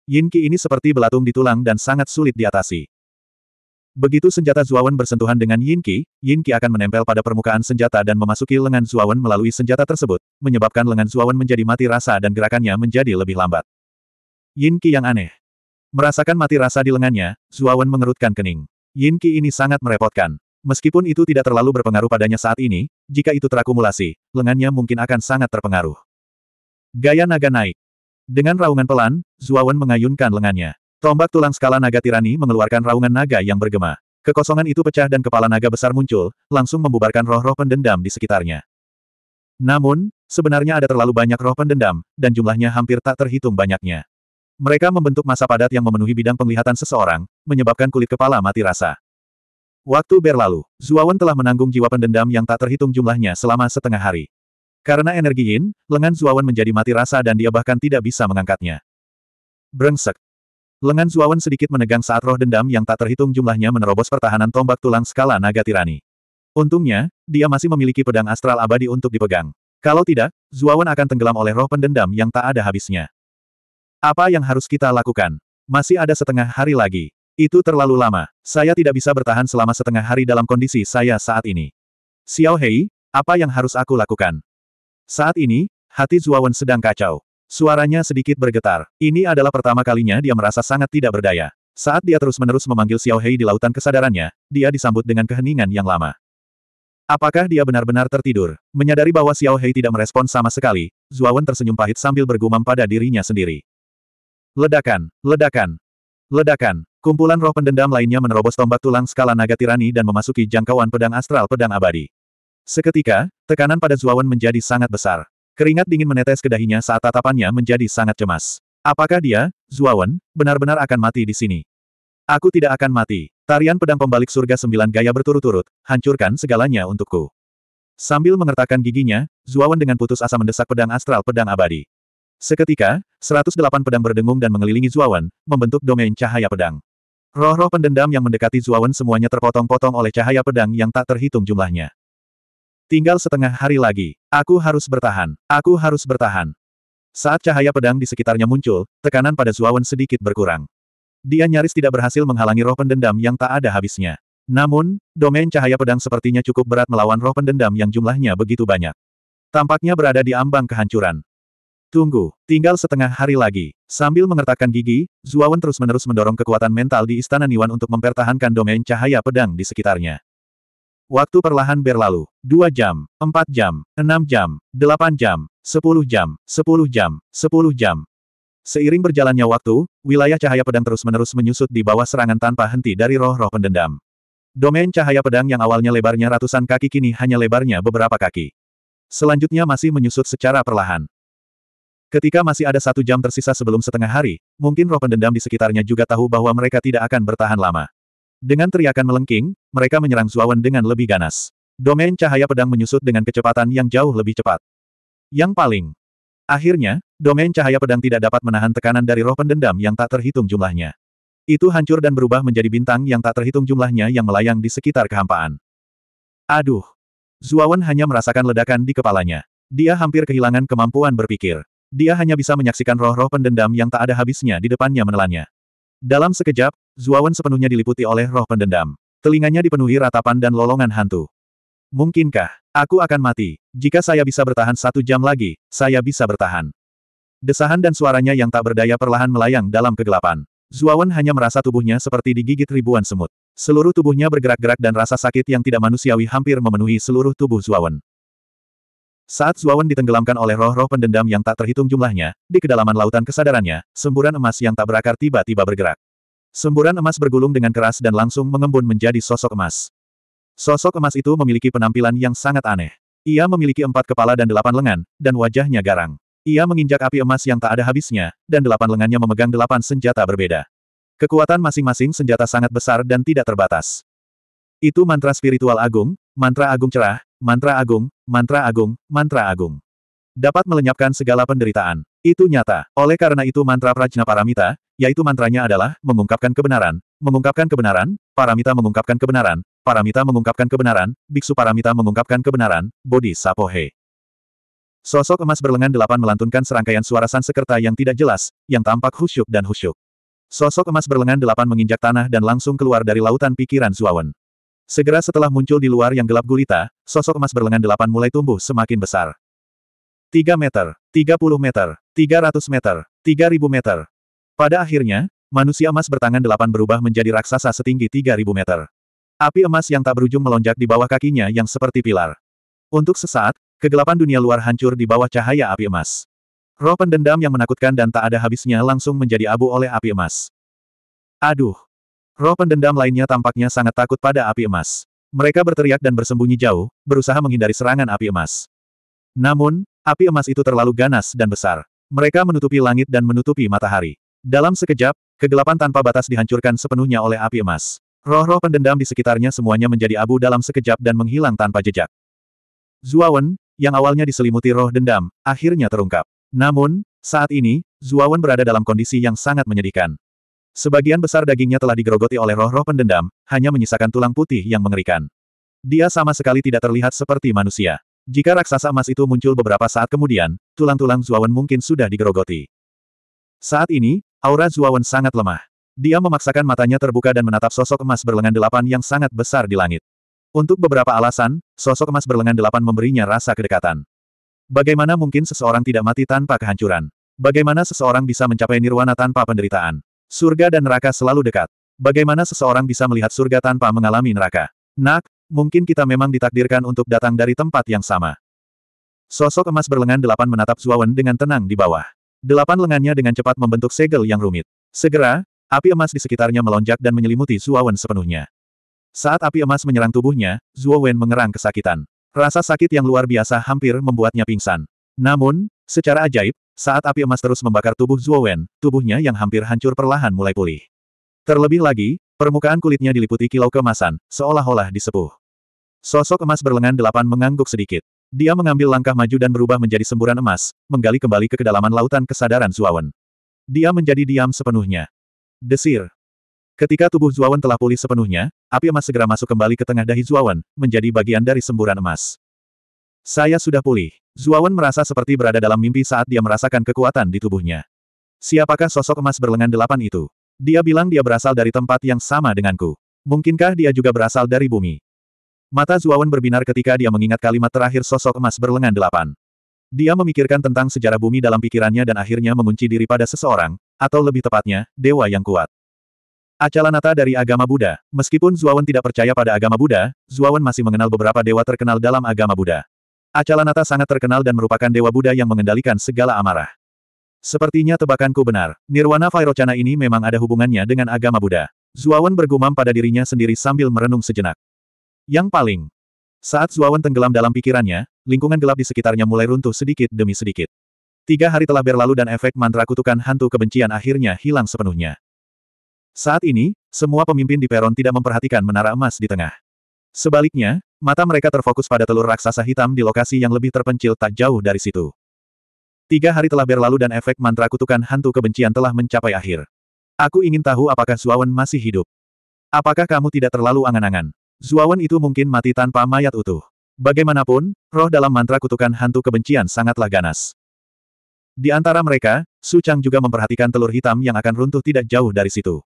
Yin Qi ini seperti belatung di tulang dan sangat sulit diatasi. Begitu senjata Zuawan bersentuhan dengan Yin Qi, Yin Qi akan menempel pada permukaan senjata dan memasuki lengan Zuawan melalui senjata tersebut, menyebabkan lengan Zuawan menjadi mati rasa dan gerakannya menjadi lebih lambat. Yin Qi yang aneh. Merasakan mati rasa di lengannya, Zuawan mengerutkan kening. Yin Qi ini sangat merepotkan. Meskipun itu tidak terlalu berpengaruh padanya saat ini, jika itu terakumulasi, lengannya mungkin akan sangat terpengaruh. Gaya naga naik. Dengan raungan pelan, Zuawan mengayunkan lengannya. Tombak tulang skala naga tirani mengeluarkan raungan naga yang bergema. Kekosongan itu pecah dan kepala naga besar muncul, langsung membubarkan roh-roh pendendam di sekitarnya. Namun, sebenarnya ada terlalu banyak roh pendendam, dan jumlahnya hampir tak terhitung banyaknya. Mereka membentuk masa padat yang memenuhi bidang penglihatan seseorang, menyebabkan kulit kepala mati rasa. Waktu berlalu, Zuawan telah menanggung jiwa pendendam yang tak terhitung jumlahnya selama setengah hari. Karena energi Yin, lengan Zuawan menjadi mati rasa dan dia bahkan tidak bisa mengangkatnya. Brengsek, Lengan Zuawan sedikit menegang saat roh dendam yang tak terhitung jumlahnya menerobos pertahanan tombak tulang skala naga tirani. Untungnya, dia masih memiliki pedang astral abadi untuk dipegang. Kalau tidak, Zuawan akan tenggelam oleh roh pendendam yang tak ada habisnya. Apa yang harus kita lakukan? Masih ada setengah hari lagi. Itu terlalu lama. Saya tidak bisa bertahan selama setengah hari dalam kondisi saya saat ini. Xiao Hei, apa yang harus aku lakukan? Saat ini, hati Zuawan sedang kacau. Suaranya sedikit bergetar. Ini adalah pertama kalinya dia merasa sangat tidak berdaya. Saat dia terus-menerus memanggil Xiao Hei di lautan kesadarannya, dia disambut dengan keheningan yang lama. Apakah dia benar-benar tertidur? Menyadari bahwa Xiao Hei tidak merespon sama sekali, Zuawan tersenyum pahit sambil bergumam pada dirinya sendiri. Ledakan, ledakan, ledakan. Kumpulan roh pendendam lainnya menerobos tombak tulang skala naga tirani dan memasuki jangkauan pedang astral pedang abadi. Seketika, tekanan pada Zuawan menjadi sangat besar. Keringat dingin menetes ke dahinya saat tatapannya menjadi sangat cemas. Apakah dia, Zuawan, benar-benar akan mati di sini? Aku tidak akan mati. Tarian pedang pembalik surga sembilan gaya berturut-turut, hancurkan segalanya untukku. Sambil mengertakkan giginya, Zuawan dengan putus asa mendesak pedang astral pedang abadi. Seketika, 108 pedang berdengung dan mengelilingi Zuawan, membentuk domain cahaya pedang. Roh-roh pendendam yang mendekati Zuawan semuanya terpotong-potong oleh cahaya pedang yang tak terhitung jumlahnya. Tinggal setengah hari lagi. Aku harus bertahan. Aku harus bertahan. Saat cahaya pedang di sekitarnya muncul, tekanan pada Zuawan sedikit berkurang. Dia nyaris tidak berhasil menghalangi roh pendendam yang tak ada habisnya. Namun, domain cahaya pedang sepertinya cukup berat melawan roh pendendam yang jumlahnya begitu banyak. Tampaknya berada di ambang kehancuran. Tunggu, tinggal setengah hari lagi. Sambil mengertakkan gigi, Zuawan terus-menerus mendorong kekuatan mental di Istana Niwan untuk mempertahankan domain cahaya pedang di sekitarnya. Waktu perlahan berlalu. Dua jam, empat jam, enam jam, delapan jam, sepuluh jam, sepuluh jam, sepuluh jam. Seiring berjalannya waktu, wilayah cahaya pedang terus-menerus menyusut di bawah serangan tanpa henti dari roh-roh pendendam. Domain cahaya pedang yang awalnya lebarnya ratusan kaki kini hanya lebarnya beberapa kaki. Selanjutnya masih menyusut secara perlahan. Ketika masih ada satu jam tersisa sebelum setengah hari, mungkin roh pendendam di sekitarnya juga tahu bahwa mereka tidak akan bertahan lama. Dengan teriakan melengking, mereka menyerang Zuawan dengan lebih ganas. Domain cahaya pedang menyusut dengan kecepatan yang jauh lebih cepat. Yang paling. Akhirnya, domain cahaya pedang tidak dapat menahan tekanan dari roh pendendam yang tak terhitung jumlahnya. Itu hancur dan berubah menjadi bintang yang tak terhitung jumlahnya yang melayang di sekitar kehampaan. Aduh. Zuawan hanya merasakan ledakan di kepalanya. Dia hampir kehilangan kemampuan berpikir. Dia hanya bisa menyaksikan roh-roh pendendam yang tak ada habisnya di depannya menelannya. Dalam sekejap, Zuawan sepenuhnya diliputi oleh roh pendendam. Telinganya dipenuhi ratapan dan lolongan hantu. Mungkinkah, aku akan mati. Jika saya bisa bertahan satu jam lagi, saya bisa bertahan. Desahan dan suaranya yang tak berdaya perlahan melayang dalam kegelapan. Zuawan hanya merasa tubuhnya seperti digigit ribuan semut. Seluruh tubuhnya bergerak-gerak dan rasa sakit yang tidak manusiawi hampir memenuhi seluruh tubuh Zuawan. Saat Zuawan ditenggelamkan oleh roh-roh pendendam yang tak terhitung jumlahnya, di kedalaman lautan kesadarannya, semburan emas yang tak berakar tiba-tiba bergerak. Semburan emas bergulung dengan keras dan langsung mengembun menjadi sosok emas. Sosok emas itu memiliki penampilan yang sangat aneh. Ia memiliki empat kepala dan delapan lengan, dan wajahnya garang. Ia menginjak api emas yang tak ada habisnya, dan delapan lengannya memegang delapan senjata berbeda. Kekuatan masing-masing senjata sangat besar dan tidak terbatas. Itu mantra spiritual agung, mantra agung cerah, Mantra agung, mantra agung, mantra agung. Dapat melenyapkan segala penderitaan. Itu nyata. Oleh karena itu mantra Prajna Paramita, yaitu mantranya adalah, mengungkapkan kebenaran, mengungkapkan kebenaran, Paramita mengungkapkan kebenaran, Paramita mengungkapkan kebenaran, Biksu Paramita mengungkapkan kebenaran, Bodhi Sapohe. Sosok emas berlengan delapan melantunkan serangkaian suara sansekerta yang tidak jelas, yang tampak husyuk dan husyuk. Sosok emas berlengan delapan menginjak tanah dan langsung keluar dari lautan pikiran Zuawan. Segera setelah muncul di luar yang gelap gulita, sosok emas berlengan delapan mulai tumbuh semakin besar. 3 meter, 30 meter, 300 meter, 3000 meter. Pada akhirnya, manusia emas bertangan delapan berubah menjadi raksasa setinggi 3000 meter. Api emas yang tak berujung melonjak di bawah kakinya yang seperti pilar. Untuk sesaat, kegelapan dunia luar hancur di bawah cahaya api emas. Roh pendendam yang menakutkan dan tak ada habisnya langsung menjadi abu oleh api emas. Aduh, Roh pendendam lainnya tampaknya sangat takut pada api emas. Mereka berteriak dan bersembunyi jauh, berusaha menghindari serangan api emas. Namun, api emas itu terlalu ganas dan besar. Mereka menutupi langit dan menutupi matahari. Dalam sekejap, kegelapan tanpa batas dihancurkan sepenuhnya oleh api emas. Roh-roh pendendam di sekitarnya semuanya menjadi abu dalam sekejap dan menghilang tanpa jejak. Zuawan, yang awalnya diselimuti roh dendam, akhirnya terungkap. Namun, saat ini, Zuawan berada dalam kondisi yang sangat menyedihkan. Sebagian besar dagingnya telah digerogoti oleh roh-roh pendendam, hanya menyisakan tulang putih yang mengerikan. Dia sama sekali tidak terlihat seperti manusia. Jika raksasa emas itu muncul beberapa saat kemudian, tulang-tulang Zuawan mungkin sudah digerogoti. Saat ini, aura Zuawan sangat lemah. Dia memaksakan matanya terbuka dan menatap sosok emas berlengan delapan yang sangat besar di langit. Untuk beberapa alasan, sosok emas berlengan delapan memberinya rasa kedekatan. Bagaimana mungkin seseorang tidak mati tanpa kehancuran? Bagaimana seseorang bisa mencapai nirwana tanpa penderitaan? Surga dan neraka selalu dekat. Bagaimana seseorang bisa melihat surga tanpa mengalami neraka? Nak, mungkin kita memang ditakdirkan untuk datang dari tempat yang sama. Sosok emas berlengan delapan menatap Zuawan dengan tenang di bawah. Delapan lengannya dengan cepat membentuk segel yang rumit. Segera, api emas di sekitarnya melonjak dan menyelimuti Zuawan sepenuhnya. Saat api emas menyerang tubuhnya, Zuawan mengerang kesakitan. Rasa sakit yang luar biasa hampir membuatnya pingsan. Namun, secara ajaib, saat api emas terus membakar tubuh Zuo Wen, tubuhnya yang hampir hancur perlahan mulai pulih. Terlebih lagi, permukaan kulitnya diliputi kilau kemasan, seolah-olah disepuh. Sosok emas berlengan delapan mengangguk sedikit. Dia mengambil langkah maju dan berubah menjadi semburan emas, menggali kembali ke kedalaman lautan kesadaran Zuawan. Dia menjadi diam sepenuhnya. Desir. Ketika tubuh Zuawan telah pulih sepenuhnya, api emas segera masuk kembali ke tengah dahi Zuawan, menjadi bagian dari semburan emas. Saya sudah pulih. Zuawan merasa seperti berada dalam mimpi saat dia merasakan kekuatan di tubuhnya. Siapakah sosok emas berlengan delapan itu? Dia bilang dia berasal dari tempat yang sama denganku. Mungkinkah dia juga berasal dari bumi? Mata Zuawan berbinar ketika dia mengingat kalimat terakhir sosok emas berlengan delapan. Dia memikirkan tentang sejarah bumi dalam pikirannya dan akhirnya mengunci diri pada seseorang, atau lebih tepatnya, dewa yang kuat. Acalanata dari agama Buddha. Meskipun Zuawan tidak percaya pada agama Buddha, Zuawan masih mengenal beberapa dewa terkenal dalam agama Buddha. Acalanata sangat terkenal dan merupakan dewa Buddha yang mengendalikan segala amarah. Sepertinya tebakanku benar, Nirwana Vairocana ini memang ada hubungannya dengan agama Buddha. Zuawan bergumam pada dirinya sendiri sambil merenung sejenak. Yang paling, saat Zuawan tenggelam dalam pikirannya, lingkungan gelap di sekitarnya mulai runtuh sedikit demi sedikit. Tiga hari telah berlalu dan efek mantra kutukan hantu kebencian akhirnya hilang sepenuhnya. Saat ini, semua pemimpin di peron tidak memperhatikan menara emas di tengah. Sebaliknya, Mata mereka terfokus pada telur raksasa hitam di lokasi yang lebih terpencil tak jauh dari situ. Tiga hari telah berlalu dan efek mantra kutukan hantu kebencian telah mencapai akhir. Aku ingin tahu apakah Zuawan masih hidup. Apakah kamu tidak terlalu angan-angan? Zuawan itu mungkin mati tanpa mayat utuh. Bagaimanapun, roh dalam mantra kutukan hantu kebencian sangatlah ganas. Di antara mereka, Su Chang juga memperhatikan telur hitam yang akan runtuh tidak jauh dari situ.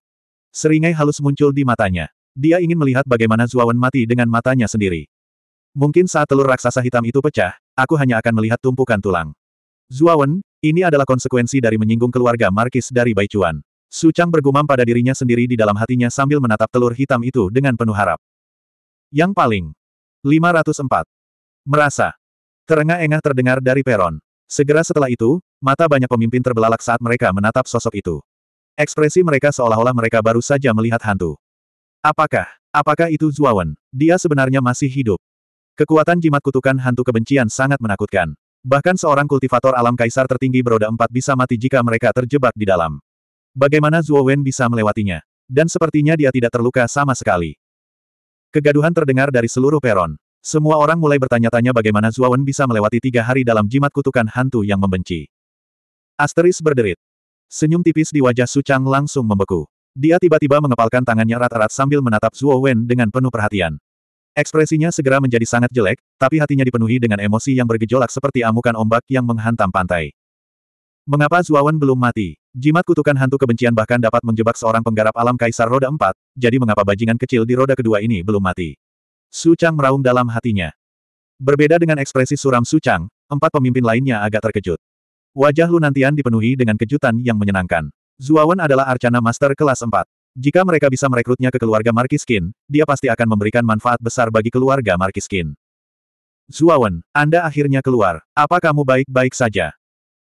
Seringai halus muncul di matanya. Dia ingin melihat bagaimana Zuawan mati dengan matanya sendiri. Mungkin saat telur raksasa hitam itu pecah, aku hanya akan melihat tumpukan tulang. Zuawan, ini adalah konsekuensi dari menyinggung keluarga Markis dari Baicuan. Chang bergumam pada dirinya sendiri di dalam hatinya sambil menatap telur hitam itu dengan penuh harap. Yang paling 504. Merasa. Terengah-engah terdengar dari peron. Segera setelah itu, mata banyak pemimpin terbelalak saat mereka menatap sosok itu. Ekspresi mereka seolah-olah mereka baru saja melihat hantu. Apakah, apakah itu Zuawan? Dia sebenarnya masih hidup. Kekuatan jimat kutukan hantu kebencian sangat menakutkan. Bahkan seorang kultivator alam kaisar tertinggi beroda empat bisa mati jika mereka terjebak di dalam. Bagaimana Zuowen bisa melewatinya? Dan sepertinya dia tidak terluka sama sekali. Kegaduhan terdengar dari seluruh peron. Semua orang mulai bertanya-tanya bagaimana Zuawan bisa melewati tiga hari dalam jimat kutukan hantu yang membenci. Asteris berderit. Senyum tipis di wajah Sucang langsung membeku. Dia tiba-tiba mengepalkan tangannya rata-rat sambil menatap Zuo Wen dengan penuh perhatian. Ekspresinya segera menjadi sangat jelek, tapi hatinya dipenuhi dengan emosi yang bergejolak seperti amukan ombak yang menghantam pantai. Mengapa Wen belum mati? Jimat kutukan hantu kebencian bahkan dapat menjebak seorang penggarap alam kaisar roda empat, jadi mengapa bajingan kecil di roda kedua ini belum mati? Su Chang meraung dalam hatinya. Berbeda dengan ekspresi suram Su Chang, empat pemimpin lainnya agak terkejut. Wajah Lunantian dipenuhi dengan kejutan yang menyenangkan. Zuawan adalah Arcana Master kelas 4. Jika mereka bisa merekrutnya ke keluarga Markiskin, dia pasti akan memberikan manfaat besar bagi keluarga Markiskin. Zuawan, Anda akhirnya keluar. Apa kamu baik-baik saja?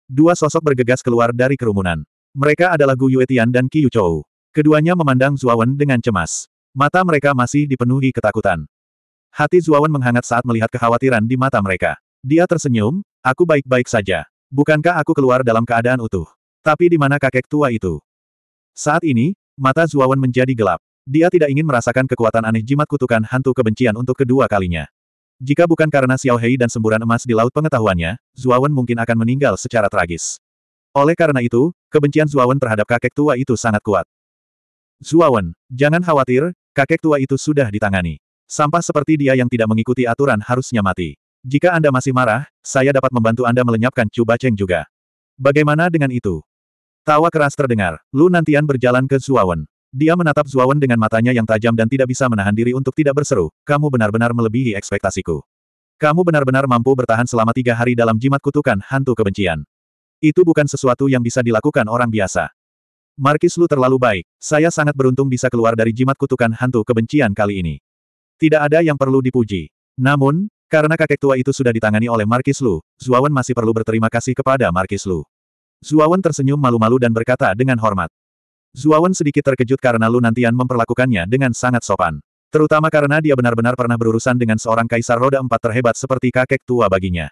Dua sosok bergegas keluar dari kerumunan. Mereka adalah Gu Yuetian dan Qiu Chou. Keduanya memandang Zuawan dengan cemas. Mata mereka masih dipenuhi ketakutan. Hati Zuawan menghangat saat melihat kekhawatiran di mata mereka. Dia tersenyum, aku baik-baik saja. Bukankah aku keluar dalam keadaan utuh? Tapi di mana kakek tua itu? Saat ini, mata Zuawan menjadi gelap. Dia tidak ingin merasakan kekuatan aneh jimat kutukan hantu kebencian untuk kedua kalinya. Jika bukan karena Xiao Hei dan semburan emas di laut pengetahuannya, Zuawan mungkin akan meninggal secara tragis. Oleh karena itu, kebencian Zuawan terhadap kakek tua itu sangat kuat. Zuawan, jangan khawatir, kakek tua itu sudah ditangani. Sampah seperti dia yang tidak mengikuti aturan harusnya mati. Jika Anda masih marah, saya dapat membantu Anda melenyapkan Chu Baceng juga. Bagaimana dengan itu? Tawa keras terdengar. Lu Nantian berjalan ke Zuawan. Dia menatap Zuawan dengan matanya yang tajam dan tidak bisa menahan diri untuk tidak berseru. Kamu benar-benar melebihi ekspektasiku. Kamu benar-benar mampu bertahan selama tiga hari dalam jimat kutukan hantu kebencian. Itu bukan sesuatu yang bisa dilakukan orang biasa. Markis Lu terlalu baik. Saya sangat beruntung bisa keluar dari jimat kutukan hantu kebencian kali ini. Tidak ada yang perlu dipuji. Namun, karena kakek tua itu sudah ditangani oleh Markis Lu, Zuawan masih perlu berterima kasih kepada Markis Lu. Zuawan tersenyum malu-malu dan berkata dengan hormat. Zuawan sedikit terkejut karena Lunantian memperlakukannya dengan sangat sopan. Terutama karena dia benar-benar pernah berurusan dengan seorang kaisar roda empat terhebat seperti kakek tua baginya.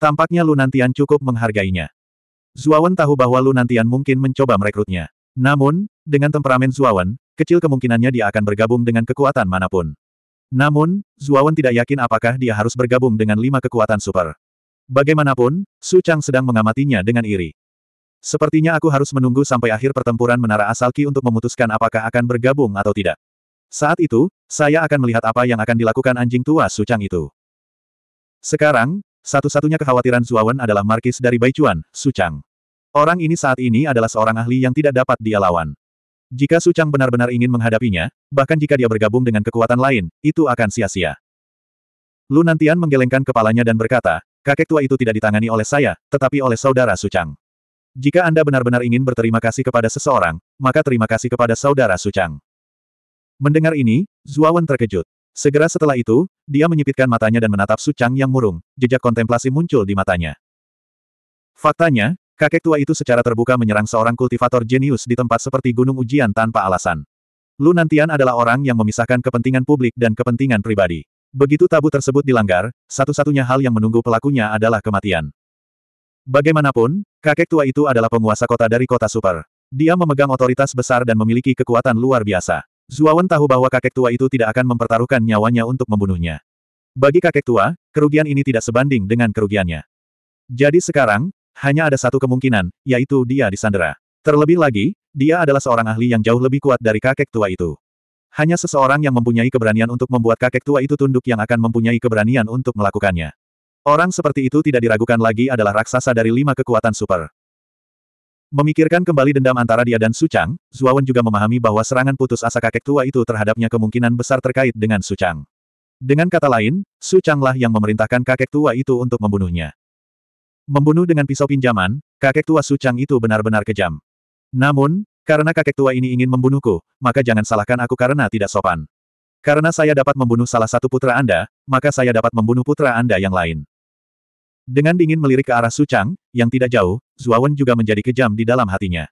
Tampaknya Lunantian cukup menghargainya. Zuawan tahu bahwa Lunantian mungkin mencoba merekrutnya. Namun, dengan temperamen Zuawan, kecil kemungkinannya dia akan bergabung dengan kekuatan manapun. Namun, Zuawan tidak yakin apakah dia harus bergabung dengan lima kekuatan super. Bagaimanapun, Su Chang sedang mengamatinya dengan iri. Sepertinya aku harus menunggu sampai akhir pertempuran Menara Asalki untuk memutuskan apakah akan bergabung atau tidak. Saat itu, saya akan melihat apa yang akan dilakukan anjing tua Sucang itu. Sekarang, satu-satunya kekhawatiran Zuawan adalah markis dari Baichuan, Sucang. Orang ini saat ini adalah seorang ahli yang tidak dapat dia lawan. Jika Sucang benar-benar ingin menghadapinya, bahkan jika dia bergabung dengan kekuatan lain, itu akan sia-sia. Lu Nantian menggelengkan kepalanya dan berkata, kakek tua itu tidak ditangani oleh saya, tetapi oleh saudara Sucang. Jika Anda benar-benar ingin berterima kasih kepada seseorang, maka terima kasih kepada saudara Sucang. Mendengar ini, Zuawan terkejut. Segera setelah itu, dia menyipitkan matanya dan menatap Sucang yang murung, jejak kontemplasi muncul di matanya. Faktanya, kakek tua itu secara terbuka menyerang seorang kultivator jenius di tempat seperti gunung ujian tanpa alasan. Lu Nantian adalah orang yang memisahkan kepentingan publik dan kepentingan pribadi. Begitu tabu tersebut dilanggar, satu-satunya hal yang menunggu pelakunya adalah kematian. Bagaimanapun, kakek tua itu adalah penguasa kota dari kota super. Dia memegang otoritas besar dan memiliki kekuatan luar biasa. Zuawan tahu bahwa kakek tua itu tidak akan mempertaruhkan nyawanya untuk membunuhnya. Bagi kakek tua, kerugian ini tidak sebanding dengan kerugiannya. Jadi sekarang, hanya ada satu kemungkinan, yaitu dia disandera. Terlebih lagi, dia adalah seorang ahli yang jauh lebih kuat dari kakek tua itu. Hanya seseorang yang mempunyai keberanian untuk membuat kakek tua itu tunduk yang akan mempunyai keberanian untuk melakukannya. Orang seperti itu tidak diragukan lagi adalah raksasa dari lima kekuatan super. Memikirkan kembali dendam antara dia dan Sucang, Zuawan juga memahami bahwa serangan putus asa kakek tua itu terhadapnya kemungkinan besar terkait dengan Sucang. Dengan kata lain, Sucanglah yang memerintahkan kakek tua itu untuk membunuhnya. Membunuh dengan pisau pinjaman, kakek tua Sucang itu benar-benar kejam. Namun, karena kakek tua ini ingin membunuhku, maka jangan salahkan aku karena tidak sopan. Karena saya dapat membunuh salah satu putra Anda, maka saya dapat membunuh putra Anda yang lain. Dengan dingin melirik ke arah Sucang, yang tidak jauh, Zuawan juga menjadi kejam di dalam hatinya.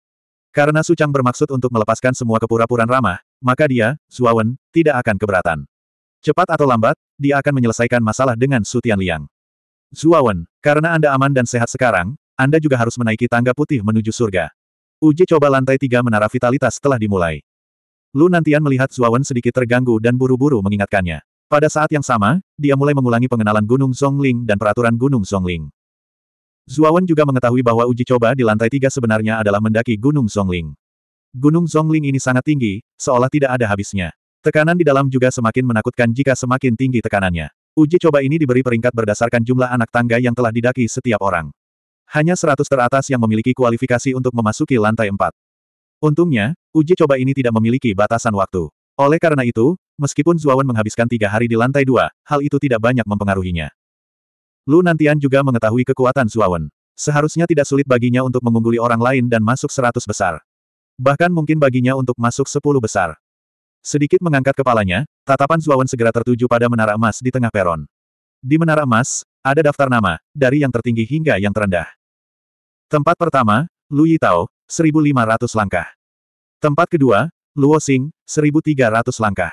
Karena Sucang bermaksud untuk melepaskan semua kepura-puraan ramah, maka dia, Zuawan, tidak akan keberatan. Cepat atau lambat, dia akan menyelesaikan masalah dengan Sutian Liang. Zuawan, karena Anda aman dan sehat sekarang, Anda juga harus menaiki tangga putih menuju surga. Uji coba lantai tiga menara vitalitas telah dimulai. Lu Nantian melihat Zuawan sedikit terganggu dan buru-buru mengingatkannya. Pada saat yang sama, dia mulai mengulangi pengenalan Gunung Zhongling dan peraturan Gunung Zhongling. Zuawan juga mengetahui bahwa uji coba di lantai tiga sebenarnya adalah mendaki Gunung Zhongling. Gunung Zhongling ini sangat tinggi, seolah tidak ada habisnya. Tekanan di dalam juga semakin menakutkan jika semakin tinggi tekanannya. Uji coba ini diberi peringkat berdasarkan jumlah anak tangga yang telah didaki setiap orang. Hanya seratus teratas yang memiliki kualifikasi untuk memasuki lantai empat. Untungnya, uji coba ini tidak memiliki batasan waktu. Oleh karena itu, meskipun Zuawan menghabiskan tiga hari di lantai dua, hal itu tidak banyak mempengaruhinya. Lu Nantian juga mengetahui kekuatan Zuawan. Seharusnya tidak sulit baginya untuk mengungguli orang lain dan masuk seratus besar. Bahkan mungkin baginya untuk masuk sepuluh besar. Sedikit mengangkat kepalanya, tatapan Zuawan segera tertuju pada menara emas di tengah peron. Di menara emas, ada daftar nama, dari yang tertinggi hingga yang terendah. Tempat pertama, Lu Yitao, 1500 langkah. Tempat kedua, Luo Xing, 1300 langkah.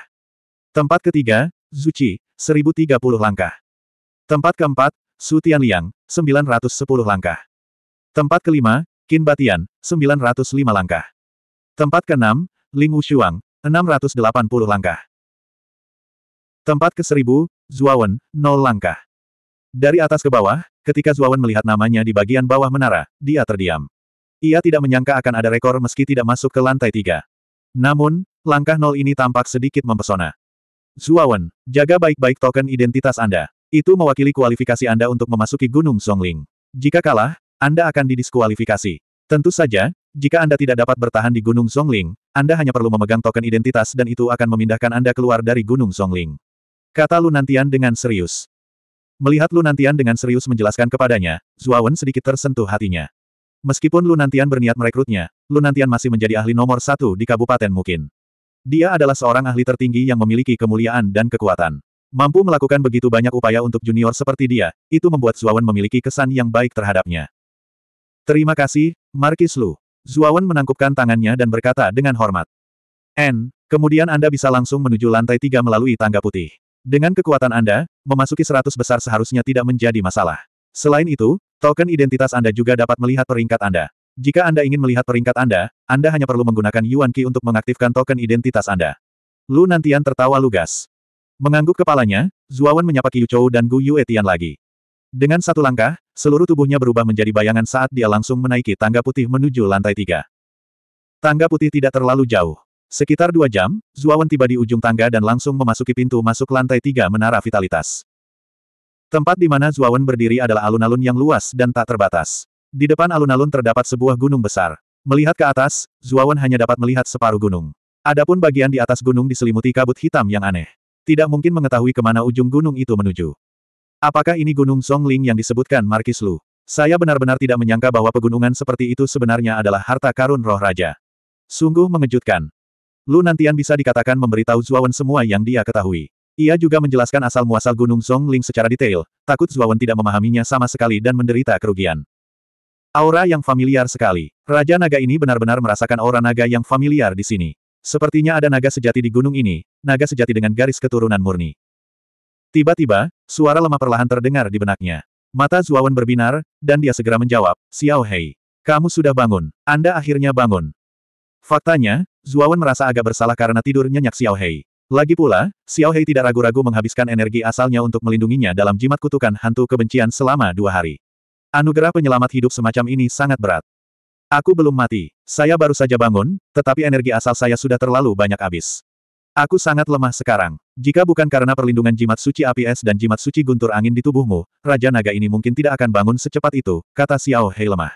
Tempat ketiga, Zuci, 1030 langkah. Tempat keempat, Su Tianliang, 910 langkah. Tempat kelima, Qin Batian, 905 langkah. Tempat keenam, Ling Wushuang, 680 langkah. Tempat ke seribu, Zuawan, 0 langkah. Dari atas ke bawah, ketika Zuawan melihat namanya di bagian bawah menara, dia terdiam. Ia tidak menyangka akan ada rekor meski tidak masuk ke lantai tiga. Namun, langkah nol ini tampak sedikit mempesona. Zuawan, jaga baik-baik token identitas Anda. Itu mewakili kualifikasi Anda untuk memasuki Gunung Songling. Jika kalah, Anda akan didiskualifikasi. Tentu saja, jika Anda tidak dapat bertahan di Gunung Songling, Anda hanya perlu memegang token identitas dan itu akan memindahkan Anda keluar dari Gunung Songling. Kata Lu Nantian dengan serius. Melihat Lu Nantian dengan serius menjelaskan kepadanya, Zuawan sedikit tersentuh hatinya. Meskipun Lunantian berniat merekrutnya, Lunantian masih menjadi ahli nomor satu di Kabupaten Mukin. Dia adalah seorang ahli tertinggi yang memiliki kemuliaan dan kekuatan. Mampu melakukan begitu banyak upaya untuk junior seperti dia, itu membuat Zuawan memiliki kesan yang baik terhadapnya. Terima kasih, Markis Lu. Zuawan menangkupkan tangannya dan berkata dengan hormat. N, kemudian Anda bisa langsung menuju lantai tiga melalui tangga putih. Dengan kekuatan Anda, memasuki seratus besar seharusnya tidak menjadi masalah. Selain itu, Token identitas Anda juga dapat melihat peringkat Anda. Jika Anda ingin melihat peringkat Anda, Anda hanya perlu menggunakan Yuan Qi untuk mengaktifkan token identitas Anda. Lu Nantian tertawa lugas. Mengangguk kepalanya, Zuawan menyapa Qiu Chou dan Gu Yue Tian lagi. Dengan satu langkah, seluruh tubuhnya berubah menjadi bayangan saat dia langsung menaiki tangga putih menuju lantai tiga. Tangga putih tidak terlalu jauh. Sekitar dua jam, Zuawan tiba di ujung tangga dan langsung memasuki pintu masuk lantai tiga menara vitalitas. Tempat di mana Zuawan berdiri adalah alun-alun yang luas dan tak terbatas. Di depan alun-alun terdapat sebuah gunung besar. Melihat ke atas, Zuawan hanya dapat melihat separuh gunung. Adapun bagian di atas gunung diselimuti kabut hitam yang aneh. Tidak mungkin mengetahui kemana ujung gunung itu menuju. Apakah ini gunung Songling yang disebutkan Markis Lu? Saya benar-benar tidak menyangka bahwa pegunungan seperti itu sebenarnya adalah harta karun roh raja. Sungguh mengejutkan. Lu nantian bisa dikatakan memberitahu Zuawan semua yang dia ketahui. Ia juga menjelaskan asal-muasal Gunung Song Ling secara detail, takut Zuawan tidak memahaminya sama sekali dan menderita kerugian. Aura yang familiar sekali. Raja naga ini benar-benar merasakan aura naga yang familiar di sini. Sepertinya ada naga sejati di gunung ini, naga sejati dengan garis keturunan murni. Tiba-tiba, suara lemah perlahan terdengar di benaknya. Mata Zuawan berbinar, dan dia segera menjawab, Xiao Hei, kamu sudah bangun, Anda akhirnya bangun. Faktanya, Zuawan merasa agak bersalah karena tidur nyenyak Xiao Hei. Lagi pula, Xiao Hei tidak ragu-ragu menghabiskan energi asalnya untuk melindunginya dalam jimat kutukan hantu kebencian selama dua hari. Anugerah penyelamat hidup semacam ini sangat berat. Aku belum mati. Saya baru saja bangun, tetapi energi asal saya sudah terlalu banyak habis. Aku sangat lemah sekarang. Jika bukan karena perlindungan jimat suci api es dan jimat suci guntur angin di tubuhmu, Raja Naga ini mungkin tidak akan bangun secepat itu, kata Xiao Hei lemah.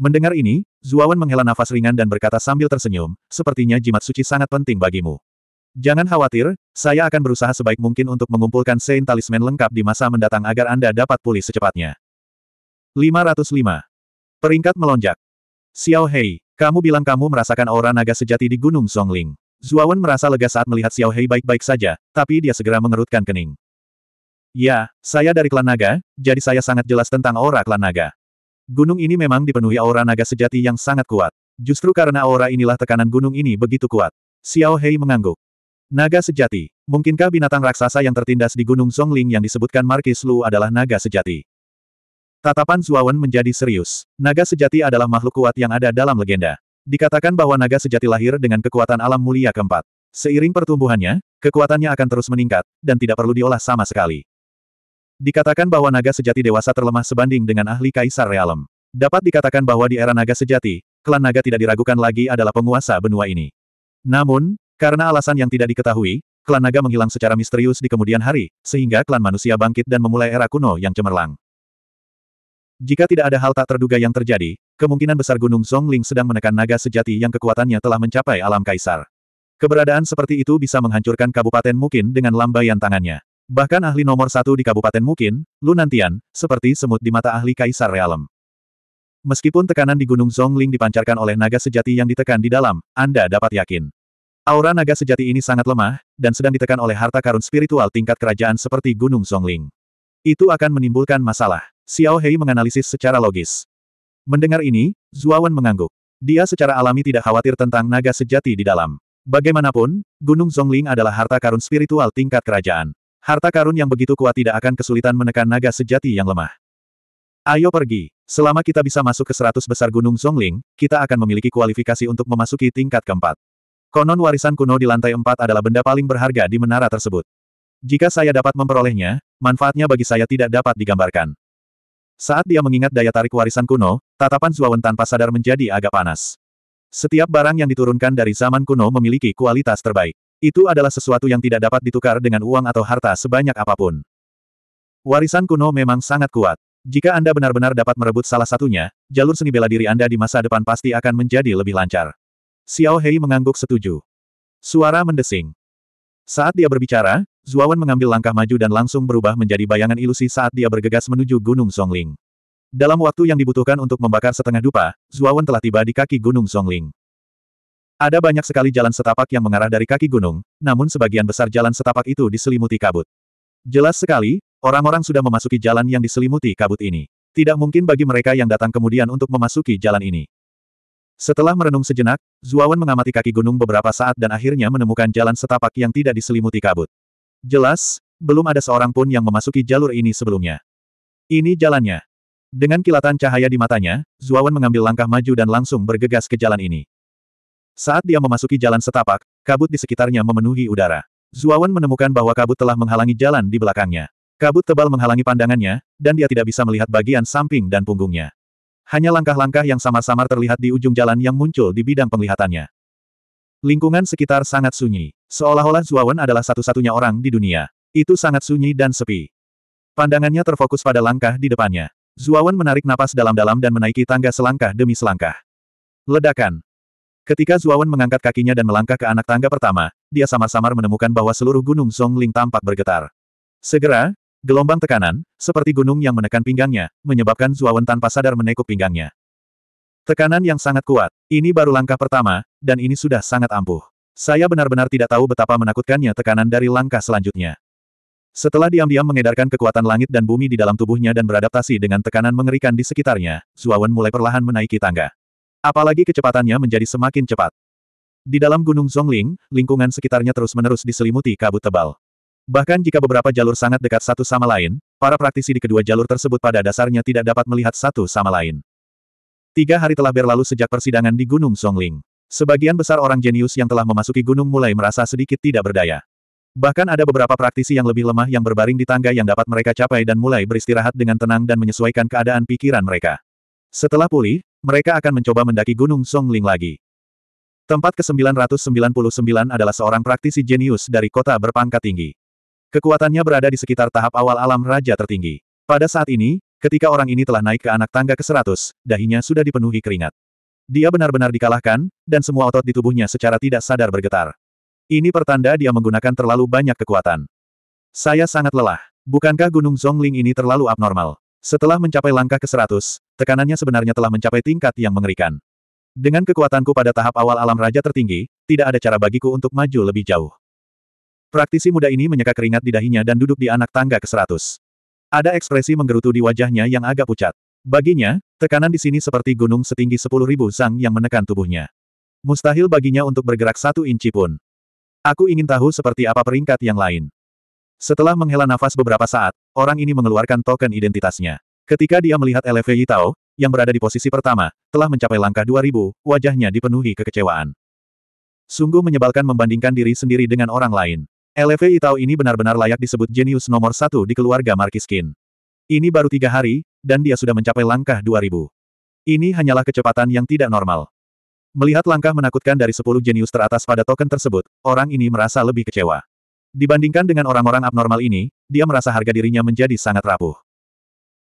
Mendengar ini, Zuawan menghela nafas ringan dan berkata sambil tersenyum, sepertinya jimat suci sangat penting bagimu. Jangan khawatir, saya akan berusaha sebaik mungkin untuk mengumpulkan Saint Talisman lengkap di masa mendatang agar Anda dapat pulih secepatnya. 505. Peringkat melonjak. Xiao Hei, kamu bilang kamu merasakan aura naga sejati di Gunung Songling. Zuawan merasa lega saat melihat Xiao Hei baik-baik saja, tapi dia segera mengerutkan kening. Ya, saya dari klan naga, jadi saya sangat jelas tentang aura klan naga. Gunung ini memang dipenuhi aura naga sejati yang sangat kuat. Justru karena aura inilah tekanan gunung ini begitu kuat. Xiao Hei mengangguk. Naga sejati. Mungkinkah binatang raksasa yang tertindas di Gunung Songling yang disebutkan Markis Lu adalah naga sejati? Tatapan Zuawan menjadi serius. Naga sejati adalah makhluk kuat yang ada dalam legenda. Dikatakan bahwa naga sejati lahir dengan kekuatan alam mulia keempat. Seiring pertumbuhannya, kekuatannya akan terus meningkat, dan tidak perlu diolah sama sekali. Dikatakan bahwa naga sejati dewasa terlemah sebanding dengan ahli kaisar realem. Dapat dikatakan bahwa di era naga sejati, klan naga tidak diragukan lagi adalah penguasa benua ini. Namun, karena alasan yang tidak diketahui, klan naga menghilang secara misterius di kemudian hari, sehingga klan manusia bangkit dan memulai era kuno yang cemerlang. Jika tidak ada hal tak terduga yang terjadi, kemungkinan besar Gunung Zhongling sedang menekan naga sejati yang kekuatannya telah mencapai alam kaisar. Keberadaan seperti itu bisa menghancurkan Kabupaten Mukin dengan lambaian tangannya. Bahkan ahli nomor satu di Kabupaten Mukin, Lunantian, seperti semut di mata ahli Kaisar Realem. Meskipun tekanan di Gunung Zhongling dipancarkan oleh naga sejati yang ditekan di dalam, Anda dapat yakin. Aura naga sejati ini sangat lemah, dan sedang ditekan oleh harta karun spiritual tingkat kerajaan seperti Gunung Songling. Itu akan menimbulkan masalah. Xiao Hei menganalisis secara logis. Mendengar ini, Zuawan mengangguk. Dia secara alami tidak khawatir tentang naga sejati di dalam. Bagaimanapun, Gunung Zhongling adalah harta karun spiritual tingkat kerajaan. Harta karun yang begitu kuat tidak akan kesulitan menekan naga sejati yang lemah. Ayo pergi. Selama kita bisa masuk ke seratus besar Gunung Zhongling, kita akan memiliki kualifikasi untuk memasuki tingkat keempat. Konon warisan kuno di lantai empat adalah benda paling berharga di menara tersebut. Jika saya dapat memperolehnya, manfaatnya bagi saya tidak dapat digambarkan. Saat dia mengingat daya tarik warisan kuno, tatapan Zuawan tanpa sadar menjadi agak panas. Setiap barang yang diturunkan dari zaman kuno memiliki kualitas terbaik. Itu adalah sesuatu yang tidak dapat ditukar dengan uang atau harta sebanyak apapun. Warisan kuno memang sangat kuat. Jika Anda benar-benar dapat merebut salah satunya, jalur seni bela diri Anda di masa depan pasti akan menjadi lebih lancar. Xiao Hei mengangguk setuju. Suara mendesing. Saat dia berbicara, Zuawan mengambil langkah maju dan langsung berubah menjadi bayangan ilusi saat dia bergegas menuju Gunung Songling. Dalam waktu yang dibutuhkan untuk membakar setengah dupa, Zuawan telah tiba di kaki Gunung Songling. Ada banyak sekali jalan setapak yang mengarah dari kaki gunung, namun sebagian besar jalan setapak itu diselimuti kabut. Jelas sekali, orang-orang sudah memasuki jalan yang diselimuti kabut ini. Tidak mungkin bagi mereka yang datang kemudian untuk memasuki jalan ini. Setelah merenung sejenak, Zuawan mengamati kaki gunung beberapa saat dan akhirnya menemukan jalan setapak yang tidak diselimuti kabut. Jelas, belum ada seorang pun yang memasuki jalur ini sebelumnya. Ini jalannya. Dengan kilatan cahaya di matanya, Zuawan mengambil langkah maju dan langsung bergegas ke jalan ini. Saat dia memasuki jalan setapak, kabut di sekitarnya memenuhi udara. Zuawan menemukan bahwa kabut telah menghalangi jalan di belakangnya. Kabut tebal menghalangi pandangannya, dan dia tidak bisa melihat bagian samping dan punggungnya. Hanya langkah-langkah yang samar-samar terlihat di ujung jalan yang muncul di bidang penglihatannya. Lingkungan sekitar sangat sunyi. Seolah-olah Zuawan adalah satu-satunya orang di dunia. Itu sangat sunyi dan sepi. Pandangannya terfokus pada langkah di depannya. Zuawan menarik napas dalam-dalam dan menaiki tangga selangkah demi selangkah. Ledakan. Ketika Zuawan mengangkat kakinya dan melangkah ke anak tangga pertama, dia samar-samar menemukan bahwa seluruh gunung Ling tampak bergetar. Segera, Gelombang tekanan, seperti gunung yang menekan pinggangnya, menyebabkan Zuawan tanpa sadar menekuk pinggangnya. Tekanan yang sangat kuat, ini baru langkah pertama, dan ini sudah sangat ampuh. Saya benar-benar tidak tahu betapa menakutkannya tekanan dari langkah selanjutnya. Setelah diam-diam mengedarkan kekuatan langit dan bumi di dalam tubuhnya dan beradaptasi dengan tekanan mengerikan di sekitarnya, Zuawan mulai perlahan menaiki tangga. Apalagi kecepatannya menjadi semakin cepat. Di dalam Gunung Zhongling, lingkungan sekitarnya terus-menerus diselimuti kabut tebal. Bahkan jika beberapa jalur sangat dekat satu sama lain, para praktisi di kedua jalur tersebut pada dasarnya tidak dapat melihat satu sama lain. Tiga hari telah berlalu sejak persidangan di Gunung Songling. Sebagian besar orang jenius yang telah memasuki gunung mulai merasa sedikit tidak berdaya. Bahkan ada beberapa praktisi yang lebih lemah yang berbaring di tangga yang dapat mereka capai dan mulai beristirahat dengan tenang dan menyesuaikan keadaan pikiran mereka. Setelah pulih, mereka akan mencoba mendaki Gunung Songling lagi. Tempat ke-999 adalah seorang praktisi jenius dari kota berpangkat tinggi. Kekuatannya berada di sekitar tahap awal alam raja tertinggi. Pada saat ini, ketika orang ini telah naik ke anak tangga ke-100, dahinya sudah dipenuhi keringat. Dia benar-benar dikalahkan, dan semua otot di tubuhnya secara tidak sadar bergetar. Ini pertanda dia menggunakan terlalu banyak kekuatan. Saya sangat lelah. Bukankah Gunung Zongling ini terlalu abnormal? Setelah mencapai langkah ke-100, tekanannya sebenarnya telah mencapai tingkat yang mengerikan. Dengan kekuatanku pada tahap awal alam raja tertinggi, tidak ada cara bagiku untuk maju lebih jauh. Praktisi muda ini menyeka keringat di dahinya dan duduk di anak tangga ke-100. Ada ekspresi menggerutu di wajahnya yang agak pucat. Baginya, tekanan di sini seperti gunung setinggi 10.000 sang yang menekan tubuhnya. Mustahil baginya untuk bergerak satu inci pun. Aku ingin tahu seperti apa peringkat yang lain. Setelah menghela nafas beberapa saat, orang ini mengeluarkan token identitasnya. Ketika dia melihat LV Yitao, yang berada di posisi pertama, telah mencapai langkah 2000, wajahnya dipenuhi kekecewaan. Sungguh menyebalkan membandingkan diri sendiri dengan orang lain. LV Itau ini benar-benar layak disebut jenius nomor satu di keluarga Kin. Ini baru tiga hari, dan dia sudah mencapai langkah 2000. Ini hanyalah kecepatan yang tidak normal. Melihat langkah menakutkan dari sepuluh jenius teratas pada token tersebut, orang ini merasa lebih kecewa. Dibandingkan dengan orang-orang abnormal ini, dia merasa harga dirinya menjadi sangat rapuh.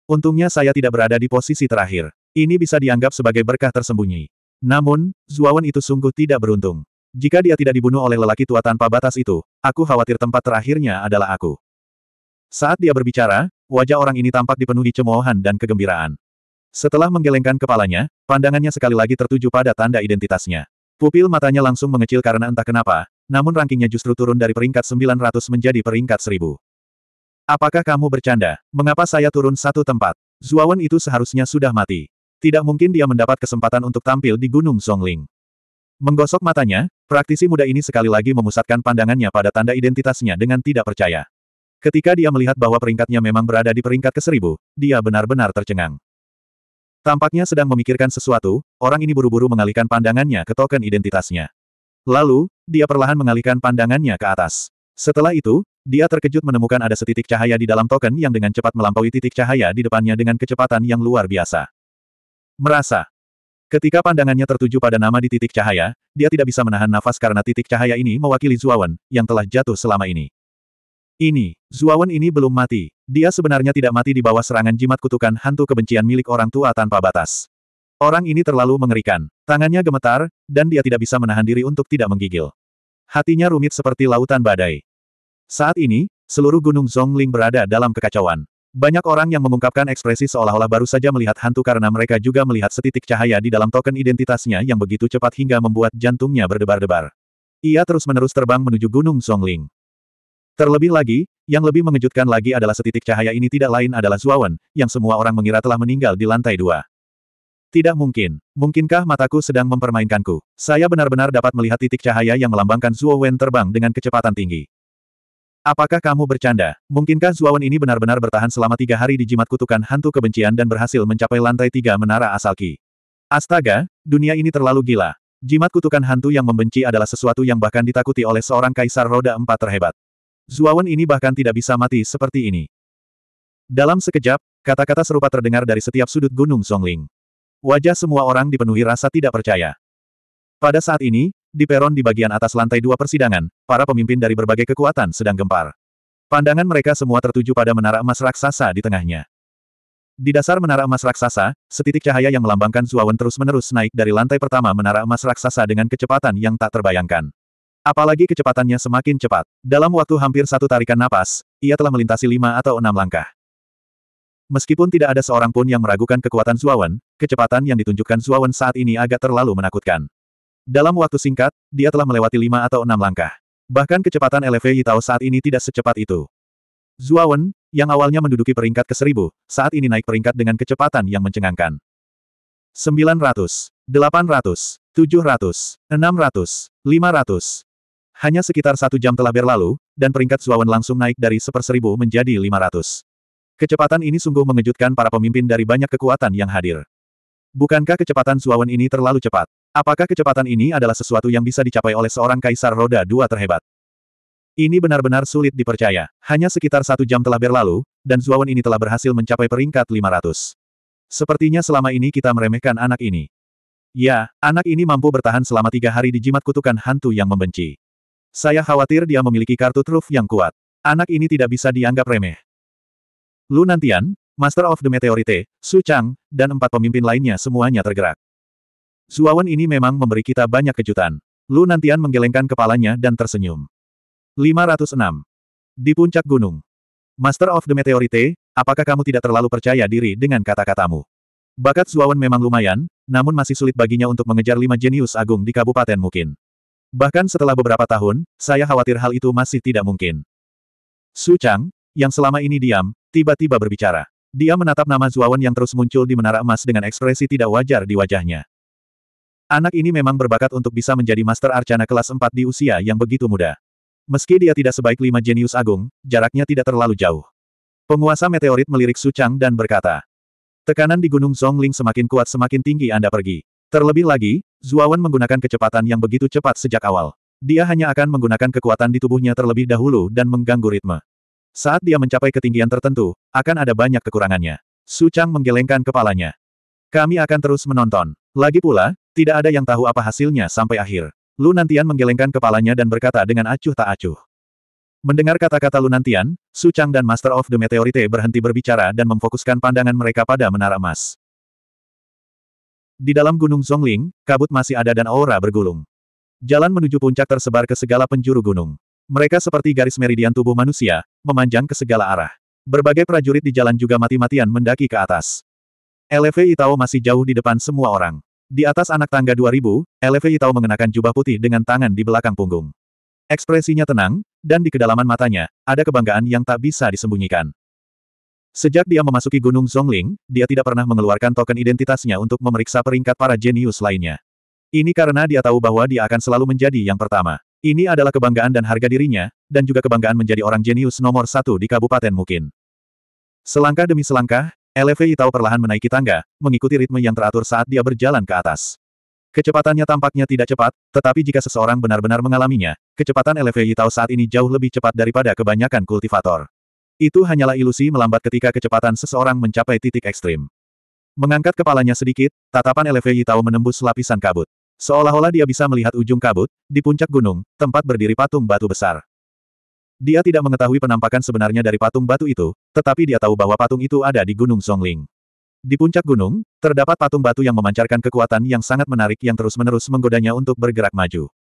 Untungnya saya tidak berada di posisi terakhir. Ini bisa dianggap sebagai berkah tersembunyi. Namun, Zuawan itu sungguh tidak beruntung. Jika dia tidak dibunuh oleh lelaki tua tanpa batas itu, aku khawatir tempat terakhirnya adalah aku. Saat dia berbicara, wajah orang ini tampak dipenuhi cemoohan dan kegembiraan. Setelah menggelengkan kepalanya, pandangannya sekali lagi tertuju pada tanda identitasnya. Pupil matanya langsung mengecil karena entah kenapa, namun rankingnya justru turun dari peringkat 900 menjadi peringkat 1000. Apakah kamu bercanda? Mengapa saya turun satu tempat? Zuawan itu seharusnya sudah mati. Tidak mungkin dia mendapat kesempatan untuk tampil di Gunung Songling. Menggosok matanya, praktisi muda ini sekali lagi memusatkan pandangannya pada tanda identitasnya dengan tidak percaya. Ketika dia melihat bahwa peringkatnya memang berada di peringkat ke seribu, dia benar-benar tercengang. Tampaknya sedang memikirkan sesuatu, orang ini buru-buru mengalihkan pandangannya ke token identitasnya. Lalu, dia perlahan mengalihkan pandangannya ke atas. Setelah itu, dia terkejut menemukan ada setitik cahaya di dalam token yang dengan cepat melampaui titik cahaya di depannya dengan kecepatan yang luar biasa. Merasa, Ketika pandangannya tertuju pada nama di titik cahaya, dia tidak bisa menahan nafas karena titik cahaya ini mewakili Zuawan, yang telah jatuh selama ini. Ini, Zuawan ini belum mati. Dia sebenarnya tidak mati di bawah serangan jimat kutukan hantu kebencian milik orang tua tanpa batas. Orang ini terlalu mengerikan. Tangannya gemetar, dan dia tidak bisa menahan diri untuk tidak menggigil. Hatinya rumit seperti lautan badai. Saat ini, seluruh gunung Zhongling berada dalam kekacauan. Banyak orang yang mengungkapkan ekspresi seolah-olah baru saja melihat hantu karena mereka juga melihat setitik cahaya di dalam token identitasnya yang begitu cepat hingga membuat jantungnya berdebar-debar. Ia terus-menerus terbang menuju Gunung Songling. Terlebih lagi, yang lebih mengejutkan lagi adalah setitik cahaya ini tidak lain adalah Zuawan, yang semua orang mengira telah meninggal di lantai dua. Tidak mungkin. Mungkinkah mataku sedang mempermainkanku? Saya benar-benar dapat melihat titik cahaya yang melambangkan Zuowen terbang dengan kecepatan tinggi. Apakah kamu bercanda? Mungkinkah Zuawan ini benar-benar bertahan selama tiga hari di jimat kutukan hantu kebencian dan berhasil mencapai lantai tiga menara asal Astaga, dunia ini terlalu gila. Jimat kutukan hantu yang membenci adalah sesuatu yang bahkan ditakuti oleh seorang kaisar roda empat terhebat. Zuawan ini bahkan tidak bisa mati seperti ini. Dalam sekejap, kata-kata serupa terdengar dari setiap sudut gunung Songling. Wajah semua orang dipenuhi rasa tidak percaya. Pada saat ini, di peron di bagian atas lantai dua persidangan, para pemimpin dari berbagai kekuatan sedang gempar. Pandangan mereka semua tertuju pada menara emas raksasa di tengahnya. Di dasar menara emas raksasa, setitik cahaya yang melambangkan Zuawan terus-menerus naik dari lantai pertama menara emas raksasa dengan kecepatan yang tak terbayangkan. Apalagi kecepatannya semakin cepat. Dalam waktu hampir satu tarikan napas, ia telah melintasi lima atau enam langkah. Meskipun tidak ada seorang pun yang meragukan kekuatan Zuawan, kecepatan yang ditunjukkan Zuawan saat ini agak terlalu menakutkan. Dalam waktu singkat, dia telah melewati lima atau enam langkah. Bahkan kecepatan LV Yitao saat ini tidak secepat itu. Zuawan, yang awalnya menduduki peringkat ke seribu, saat ini naik peringkat dengan kecepatan yang mencengangkan. 900, 800, 700, 600, 500. Hanya sekitar satu jam telah berlalu, dan peringkat Zuawan langsung naik dari seperseribu menjadi 500. Kecepatan ini sungguh mengejutkan para pemimpin dari banyak kekuatan yang hadir. Bukankah kecepatan Zuawan ini terlalu cepat? Apakah kecepatan ini adalah sesuatu yang bisa dicapai oleh seorang kaisar roda dua terhebat? Ini benar-benar sulit dipercaya. Hanya sekitar satu jam telah berlalu, dan Zuawan ini telah berhasil mencapai peringkat 500. Sepertinya selama ini kita meremehkan anak ini. Ya, anak ini mampu bertahan selama tiga hari di jimat kutukan hantu yang membenci. Saya khawatir dia memiliki kartu truf yang kuat. Anak ini tidak bisa dianggap remeh. Lu Nantian, Master of the Meteorite, Su Chang, dan empat pemimpin lainnya semuanya tergerak. Zuawan ini memang memberi kita banyak kejutan. Lu Nantian menggelengkan kepalanya dan tersenyum. 506. Di puncak gunung. Master of the Meteorite, apakah kamu tidak terlalu percaya diri dengan kata-katamu? Bakat Zuawan memang lumayan, namun masih sulit baginya untuk mengejar lima jenius agung di kabupaten mungkin. Bahkan setelah beberapa tahun, saya khawatir hal itu masih tidak mungkin. Su Chang, yang selama ini diam, tiba-tiba berbicara. Dia menatap nama Zuawan yang terus muncul di menara emas dengan ekspresi tidak wajar di wajahnya. Anak ini memang berbakat untuk bisa menjadi Master Arcana kelas 4 di usia yang begitu muda. Meski dia tidak sebaik lima jenius agung, jaraknya tidak terlalu jauh. Penguasa meteorit melirik Sucang dan berkata, Tekanan di Gunung Zhongling semakin kuat semakin tinggi Anda pergi. Terlebih lagi, Zuawan menggunakan kecepatan yang begitu cepat sejak awal. Dia hanya akan menggunakan kekuatan di tubuhnya terlebih dahulu dan mengganggu ritme. Saat dia mencapai ketinggian tertentu, akan ada banyak kekurangannya. Su Chang menggelengkan kepalanya. Kami akan terus menonton. Lagi pula, tidak ada yang tahu apa hasilnya sampai akhir. Lu Nantian menggelengkan kepalanya dan berkata dengan acuh tak acuh. Mendengar kata-kata Lu Nantian, Su Chang dan Master of the Meteorite berhenti berbicara dan memfokuskan pandangan mereka pada menara emas. Di dalam Gunung Zhongling, kabut masih ada dan aura bergulung. Jalan menuju puncak tersebar ke segala penjuru gunung. Mereka seperti garis meridian tubuh manusia, memanjang ke segala arah. Berbagai prajurit di jalan juga mati-matian mendaki ke atas. LV Itao masih jauh di depan semua orang. Di atas anak tangga 2000, Eleve Yitao mengenakan jubah putih dengan tangan di belakang punggung. Ekspresinya tenang, dan di kedalaman matanya, ada kebanggaan yang tak bisa disembunyikan. Sejak dia memasuki Gunung Zhongling, dia tidak pernah mengeluarkan token identitasnya untuk memeriksa peringkat para jenius lainnya. Ini karena dia tahu bahwa dia akan selalu menjadi yang pertama. Ini adalah kebanggaan dan harga dirinya, dan juga kebanggaan menjadi orang jenius nomor satu di kabupaten Mukin. Selangkah demi selangkah, LFI tahu perlahan menaiki tangga, mengikuti ritme yang teratur saat dia berjalan ke atas. Kecepatannya tampaknya tidak cepat, tetapi jika seseorang benar-benar mengalaminya, kecepatan LFI tahu saat ini jauh lebih cepat daripada kebanyakan kultivator. Itu hanyalah ilusi melambat ketika kecepatan seseorang mencapai titik ekstrim. Mengangkat kepalanya sedikit, tatapan LFI tahu menembus lapisan kabut. Seolah-olah dia bisa melihat ujung kabut, di puncak gunung, tempat berdiri patung batu besar. Dia tidak mengetahui penampakan sebenarnya dari patung batu itu, tetapi dia tahu bahwa patung itu ada di Gunung Songling. Di puncak gunung, terdapat patung batu yang memancarkan kekuatan yang sangat menarik yang terus-menerus menggodanya untuk bergerak maju.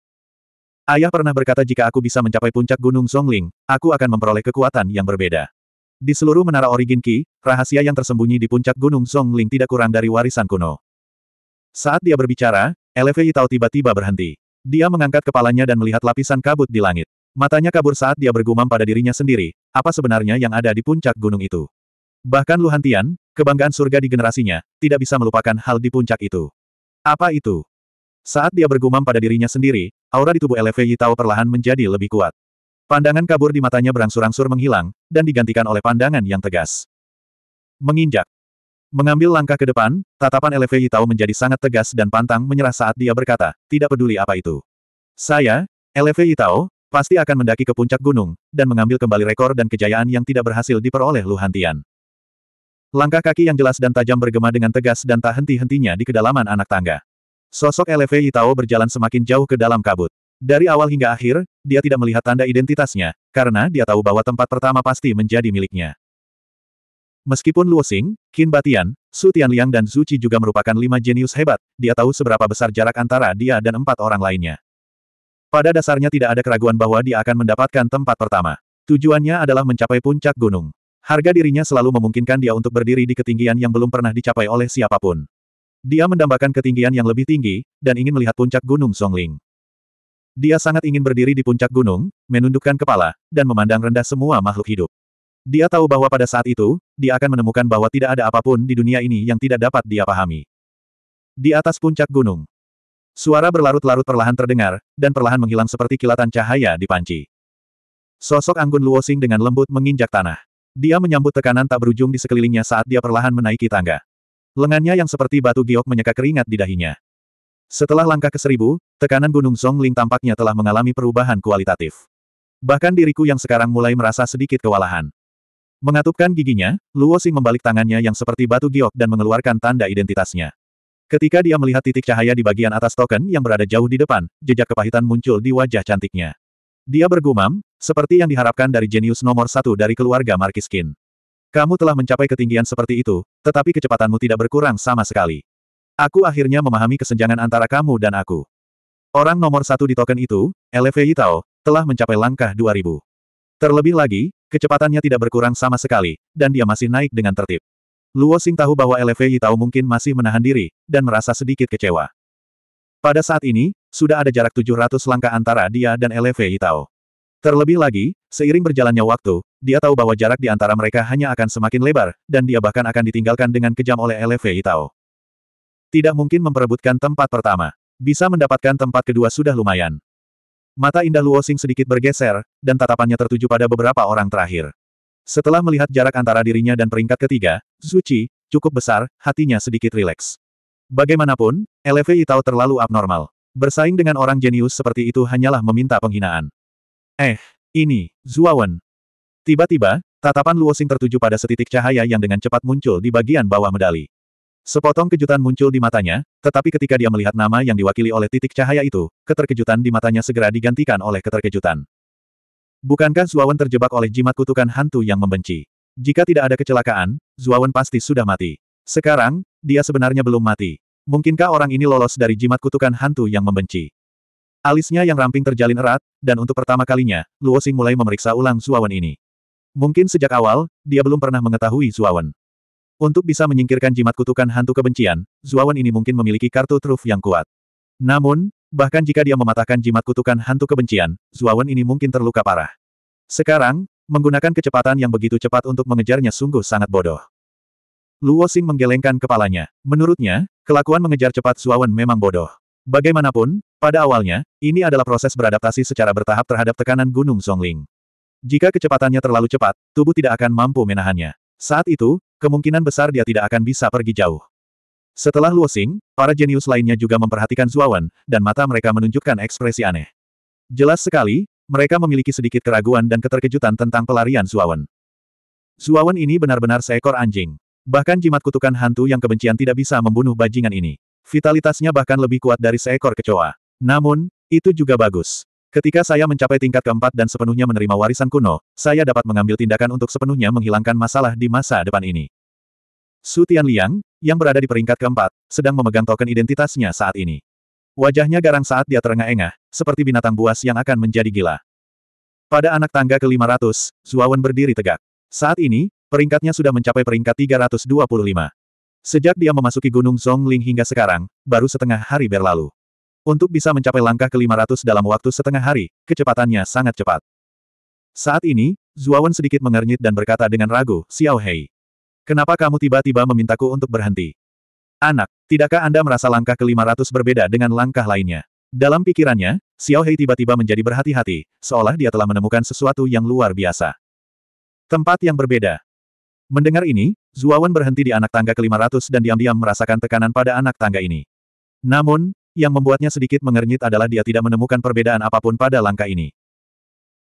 Ayah pernah berkata jika aku bisa mencapai puncak Gunung Songling, aku akan memperoleh kekuatan yang berbeda. Di seluruh menara origin Ki, rahasia yang tersembunyi di puncak Gunung Songling tidak kurang dari warisan kuno. Saat dia berbicara, Elevei Tao tiba-tiba berhenti. Dia mengangkat kepalanya dan melihat lapisan kabut di langit. Matanya kabur saat dia bergumam pada dirinya sendiri, apa sebenarnya yang ada di puncak gunung itu. Bahkan Luhantian, kebanggaan surga di generasinya, tidak bisa melupakan hal di puncak itu. Apa itu? Saat dia bergumam pada dirinya sendiri, aura di tubuh LFV Yitao perlahan menjadi lebih kuat. Pandangan kabur di matanya berangsur-angsur menghilang, dan digantikan oleh pandangan yang tegas. Menginjak. Mengambil langkah ke depan, tatapan LFV Yitao menjadi sangat tegas dan pantang menyerah saat dia berkata, tidak peduli apa itu. Saya, LFV Yitao, pasti akan mendaki ke puncak gunung, dan mengambil kembali rekor dan kejayaan yang tidak berhasil diperoleh Luhantian. Langkah kaki yang jelas dan tajam bergema dengan tegas dan tak henti-hentinya di kedalaman anak tangga. Sosok LFA Itao berjalan semakin jauh ke dalam kabut. Dari awal hingga akhir, dia tidak melihat tanda identitasnya, karena dia tahu bahwa tempat pertama pasti menjadi miliknya. Meskipun Luo Xing, Qin Batian, Su Tianliang dan Zuci juga merupakan lima jenius hebat, dia tahu seberapa besar jarak antara dia dan empat orang lainnya. Pada dasarnya tidak ada keraguan bahwa dia akan mendapatkan tempat pertama. Tujuannya adalah mencapai puncak gunung. Harga dirinya selalu memungkinkan dia untuk berdiri di ketinggian yang belum pernah dicapai oleh siapapun. Dia mendambakan ketinggian yang lebih tinggi, dan ingin melihat puncak gunung Songling. Dia sangat ingin berdiri di puncak gunung, menundukkan kepala, dan memandang rendah semua makhluk hidup. Dia tahu bahwa pada saat itu, dia akan menemukan bahwa tidak ada apapun di dunia ini yang tidak dapat dia pahami. Di atas puncak gunung, Suara berlarut-larut perlahan terdengar, dan perlahan menghilang seperti kilatan cahaya di panci. Sosok anggun Luosing dengan lembut menginjak tanah. Dia menyambut tekanan tak berujung di sekelilingnya saat dia perlahan menaiki tangga. Lengannya yang seperti batu giok menyeka keringat di dahinya. Setelah langkah ke seribu, tekanan Gunung Songling tampaknya telah mengalami perubahan kualitatif. Bahkan diriku yang sekarang mulai merasa sedikit kewalahan. Mengatupkan giginya, Luo Xing membalik tangannya yang seperti batu giok dan mengeluarkan tanda identitasnya. Ketika dia melihat titik cahaya di bagian atas token yang berada jauh di depan, jejak kepahitan muncul di wajah cantiknya. Dia bergumam, seperti yang diharapkan dari jenius nomor satu dari keluarga Markiskin. Kamu telah mencapai ketinggian seperti itu, tetapi kecepatanmu tidak berkurang sama sekali. Aku akhirnya memahami kesenjangan antara kamu dan aku. Orang nomor satu di token itu, LV Yitao, telah mencapai langkah 2000. Terlebih lagi, kecepatannya tidak berkurang sama sekali, dan dia masih naik dengan tertib. Luo Xing tahu bahwa LFI Tao mungkin masih menahan diri, dan merasa sedikit kecewa. Pada saat ini, sudah ada jarak 700 langkah antara dia dan LFI Tao. Terlebih lagi, seiring berjalannya waktu, dia tahu bahwa jarak di antara mereka hanya akan semakin lebar, dan dia bahkan akan ditinggalkan dengan kejam oleh LFI Tao. Tidak mungkin memperebutkan tempat pertama. Bisa mendapatkan tempat kedua sudah lumayan. Mata indah Luo Xing sedikit bergeser, dan tatapannya tertuju pada beberapa orang terakhir. Setelah melihat jarak antara dirinya dan peringkat ketiga, Zuci, cukup besar, hatinya sedikit rileks. Bagaimanapun, LV itu terlalu abnormal. Bersaing dengan orang jenius seperti itu hanyalah meminta penghinaan. Eh, ini, Zuawan. Tiba-tiba, tatapan Luosing tertuju pada setitik cahaya yang dengan cepat muncul di bagian bawah medali. Sepotong kejutan muncul di matanya, tetapi ketika dia melihat nama yang diwakili oleh titik cahaya itu, keterkejutan di matanya segera digantikan oleh keterkejutan. Bukankah Zuawan terjebak oleh jimat kutukan hantu yang membenci? Jika tidak ada kecelakaan, Zuawan pasti sudah mati. Sekarang, dia sebenarnya belum mati. Mungkinkah orang ini lolos dari jimat kutukan hantu yang membenci? Alisnya yang ramping terjalin erat, dan untuk pertama kalinya, Luo Xing mulai memeriksa ulang Zuawan ini. Mungkin sejak awal, dia belum pernah mengetahui Zuawan. Untuk bisa menyingkirkan jimat kutukan hantu kebencian, Zuawan ini mungkin memiliki kartu truf yang kuat. Namun, Bahkan jika dia mematahkan jimat kutukan hantu kebencian, Zuawan ini mungkin terluka parah. Sekarang, menggunakan kecepatan yang begitu cepat untuk mengejarnya sungguh sangat bodoh. Luo Xing menggelengkan kepalanya. Menurutnya, kelakuan mengejar cepat Zuawan memang bodoh. Bagaimanapun, pada awalnya, ini adalah proses beradaptasi secara bertahap terhadap tekanan Gunung Zhongling. Jika kecepatannya terlalu cepat, tubuh tidak akan mampu menahannya. Saat itu, kemungkinan besar dia tidak akan bisa pergi jauh. Setelah Luo para jenius lainnya juga memperhatikan Zuawan, dan mata mereka menunjukkan ekspresi aneh. Jelas sekali, mereka memiliki sedikit keraguan dan keterkejutan tentang pelarian Zuawan. Zuawan ini benar-benar seekor anjing. Bahkan jimat kutukan hantu yang kebencian tidak bisa membunuh bajingan ini. Vitalitasnya bahkan lebih kuat dari seekor kecoa. Namun, itu juga bagus. Ketika saya mencapai tingkat keempat dan sepenuhnya menerima warisan kuno, saya dapat mengambil tindakan untuk sepenuhnya menghilangkan masalah di masa depan ini. Su Liang, yang berada di peringkat keempat, sedang memegang token identitasnya saat ini. Wajahnya garang saat dia terengah-engah, seperti binatang buas yang akan menjadi gila. Pada anak tangga ke-500, Zuawan berdiri tegak. Saat ini, peringkatnya sudah mencapai peringkat 325. Sejak dia memasuki Gunung Zhongling hingga sekarang, baru setengah hari berlalu. Untuk bisa mencapai langkah ke-500 dalam waktu setengah hari, kecepatannya sangat cepat. Saat ini, Zuawan sedikit mengernyit dan berkata dengan ragu, Xiao Hei. Kenapa kamu tiba-tiba memintaku untuk berhenti? Anak, tidakkah Anda merasa langkah ke-500 berbeda dengan langkah lainnya? Dalam pikirannya, Xiao Hei tiba-tiba menjadi berhati-hati, seolah dia telah menemukan sesuatu yang luar biasa. Tempat yang berbeda. Mendengar ini, Zuawan berhenti di anak tangga ke-500 dan diam-diam merasakan tekanan pada anak tangga ini. Namun, yang membuatnya sedikit mengernyit adalah dia tidak menemukan perbedaan apapun pada langkah ini.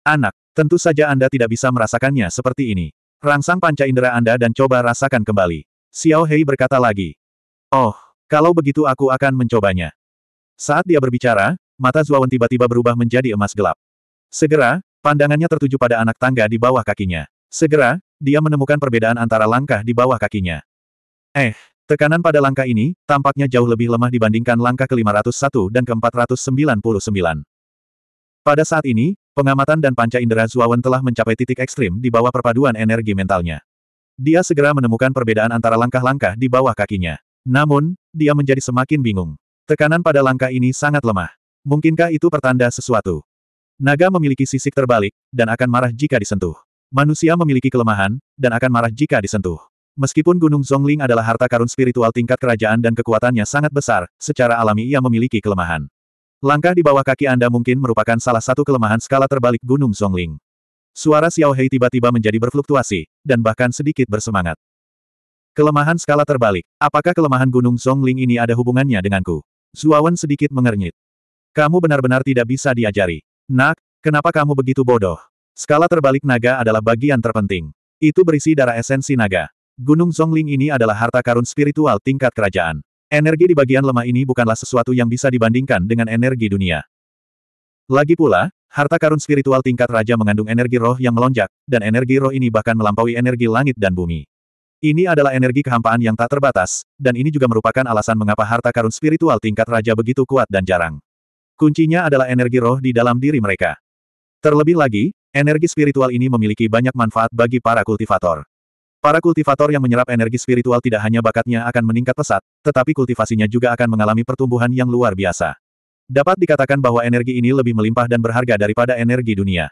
Anak, tentu saja Anda tidak bisa merasakannya seperti ini. Rangsang panca indera Anda dan coba rasakan kembali. Xiao Hei berkata lagi. Oh, kalau begitu aku akan mencobanya. Saat dia berbicara, mata Zuawan tiba-tiba berubah menjadi emas gelap. Segera, pandangannya tertuju pada anak tangga di bawah kakinya. Segera, dia menemukan perbedaan antara langkah di bawah kakinya. Eh, tekanan pada langkah ini, tampaknya jauh lebih lemah dibandingkan langkah ke-501 dan ke-499. Pada saat ini, Pengamatan dan panca indera Zuawan telah mencapai titik ekstrim di bawah perpaduan energi mentalnya. Dia segera menemukan perbedaan antara langkah-langkah di bawah kakinya. Namun, dia menjadi semakin bingung. Tekanan pada langkah ini sangat lemah. Mungkinkah itu pertanda sesuatu? Naga memiliki sisik terbalik, dan akan marah jika disentuh. Manusia memiliki kelemahan, dan akan marah jika disentuh. Meskipun Gunung Zongling adalah harta karun spiritual tingkat kerajaan dan kekuatannya sangat besar, secara alami ia memiliki kelemahan. Langkah di bawah kaki Anda mungkin merupakan salah satu kelemahan skala terbalik Gunung Songling. Suara Xiao Hei tiba-tiba menjadi berfluktuasi, dan bahkan sedikit bersemangat. Kelemahan skala terbalik, apakah kelemahan Gunung Songling ini ada hubungannya denganku? Zuawan sedikit mengernyit. Kamu benar-benar tidak bisa diajari. Nak, kenapa kamu begitu bodoh? Skala terbalik naga adalah bagian terpenting. Itu berisi darah esensi naga. Gunung Songling ini adalah harta karun spiritual tingkat kerajaan. Energi di bagian lemah ini bukanlah sesuatu yang bisa dibandingkan dengan energi dunia. Lagi pula, harta karun spiritual tingkat raja mengandung energi roh yang melonjak, dan energi roh ini bahkan melampaui energi langit dan bumi. Ini adalah energi kehampaan yang tak terbatas, dan ini juga merupakan alasan mengapa harta karun spiritual tingkat raja begitu kuat dan jarang. Kuncinya adalah energi roh di dalam diri mereka. Terlebih lagi, energi spiritual ini memiliki banyak manfaat bagi para kultivator. Para kultivator yang menyerap energi spiritual tidak hanya bakatnya akan meningkat pesat, tetapi kultivasinya juga akan mengalami pertumbuhan yang luar biasa. Dapat dikatakan bahwa energi ini lebih melimpah dan berharga daripada energi dunia.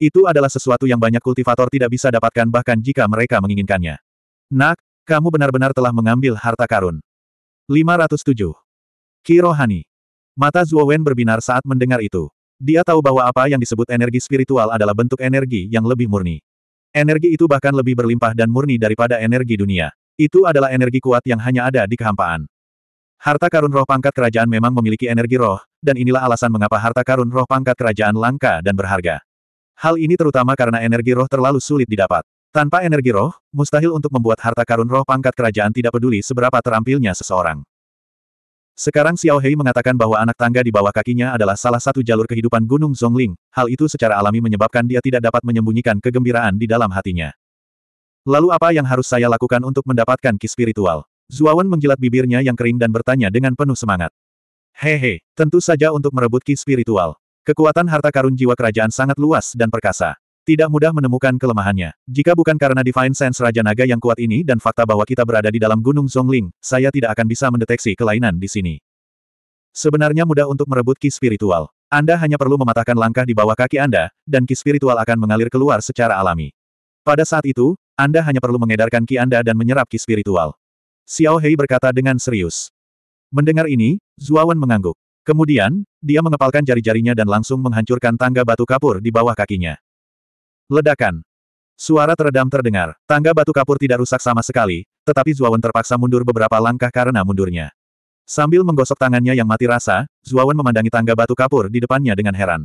Itu adalah sesuatu yang banyak kultivator tidak bisa dapatkan bahkan jika mereka menginginkannya. Nak, kamu benar-benar telah mengambil harta karun. 507. Kirohani. Rohani. Mata Wen berbinar saat mendengar itu. Dia tahu bahwa apa yang disebut energi spiritual adalah bentuk energi yang lebih murni. Energi itu bahkan lebih berlimpah dan murni daripada energi dunia. Itu adalah energi kuat yang hanya ada di kehampaan. Harta karun roh pangkat kerajaan memang memiliki energi roh, dan inilah alasan mengapa harta karun roh pangkat kerajaan langka dan berharga. Hal ini terutama karena energi roh terlalu sulit didapat. Tanpa energi roh, mustahil untuk membuat harta karun roh pangkat kerajaan tidak peduli seberapa terampilnya seseorang. Sekarang Xiao Hei mengatakan bahwa anak tangga di bawah kakinya adalah salah satu jalur kehidupan Gunung Zhongling, hal itu secara alami menyebabkan dia tidak dapat menyembunyikan kegembiraan di dalam hatinya. Lalu apa yang harus saya lakukan untuk mendapatkan ki spiritual? Zuawan menjilat bibirnya yang kering dan bertanya dengan penuh semangat. Hehe, tentu saja untuk merebut ki spiritual. Kekuatan harta karun jiwa kerajaan sangat luas dan perkasa. Tidak mudah menemukan kelemahannya. Jika bukan karena Divine Sense Raja Naga yang kuat ini dan fakta bahwa kita berada di dalam Gunung Zhongling, saya tidak akan bisa mendeteksi kelainan di sini. Sebenarnya mudah untuk merebut ki spiritual. Anda hanya perlu mematahkan langkah di bawah kaki Anda, dan ki spiritual akan mengalir keluar secara alami. Pada saat itu, Anda hanya perlu mengedarkan ki Anda dan menyerap ki spiritual. Xiao Hei berkata dengan serius. Mendengar ini, Zuawan mengangguk. Kemudian, dia mengepalkan jari-jarinya dan langsung menghancurkan tangga batu kapur di bawah kakinya. Ledakan. Suara teredam terdengar. Tangga batu kapur tidak rusak sama sekali, tetapi Zuawan terpaksa mundur beberapa langkah karena mundurnya. Sambil menggosok tangannya yang mati rasa, Zuawan memandangi tangga batu kapur di depannya dengan heran.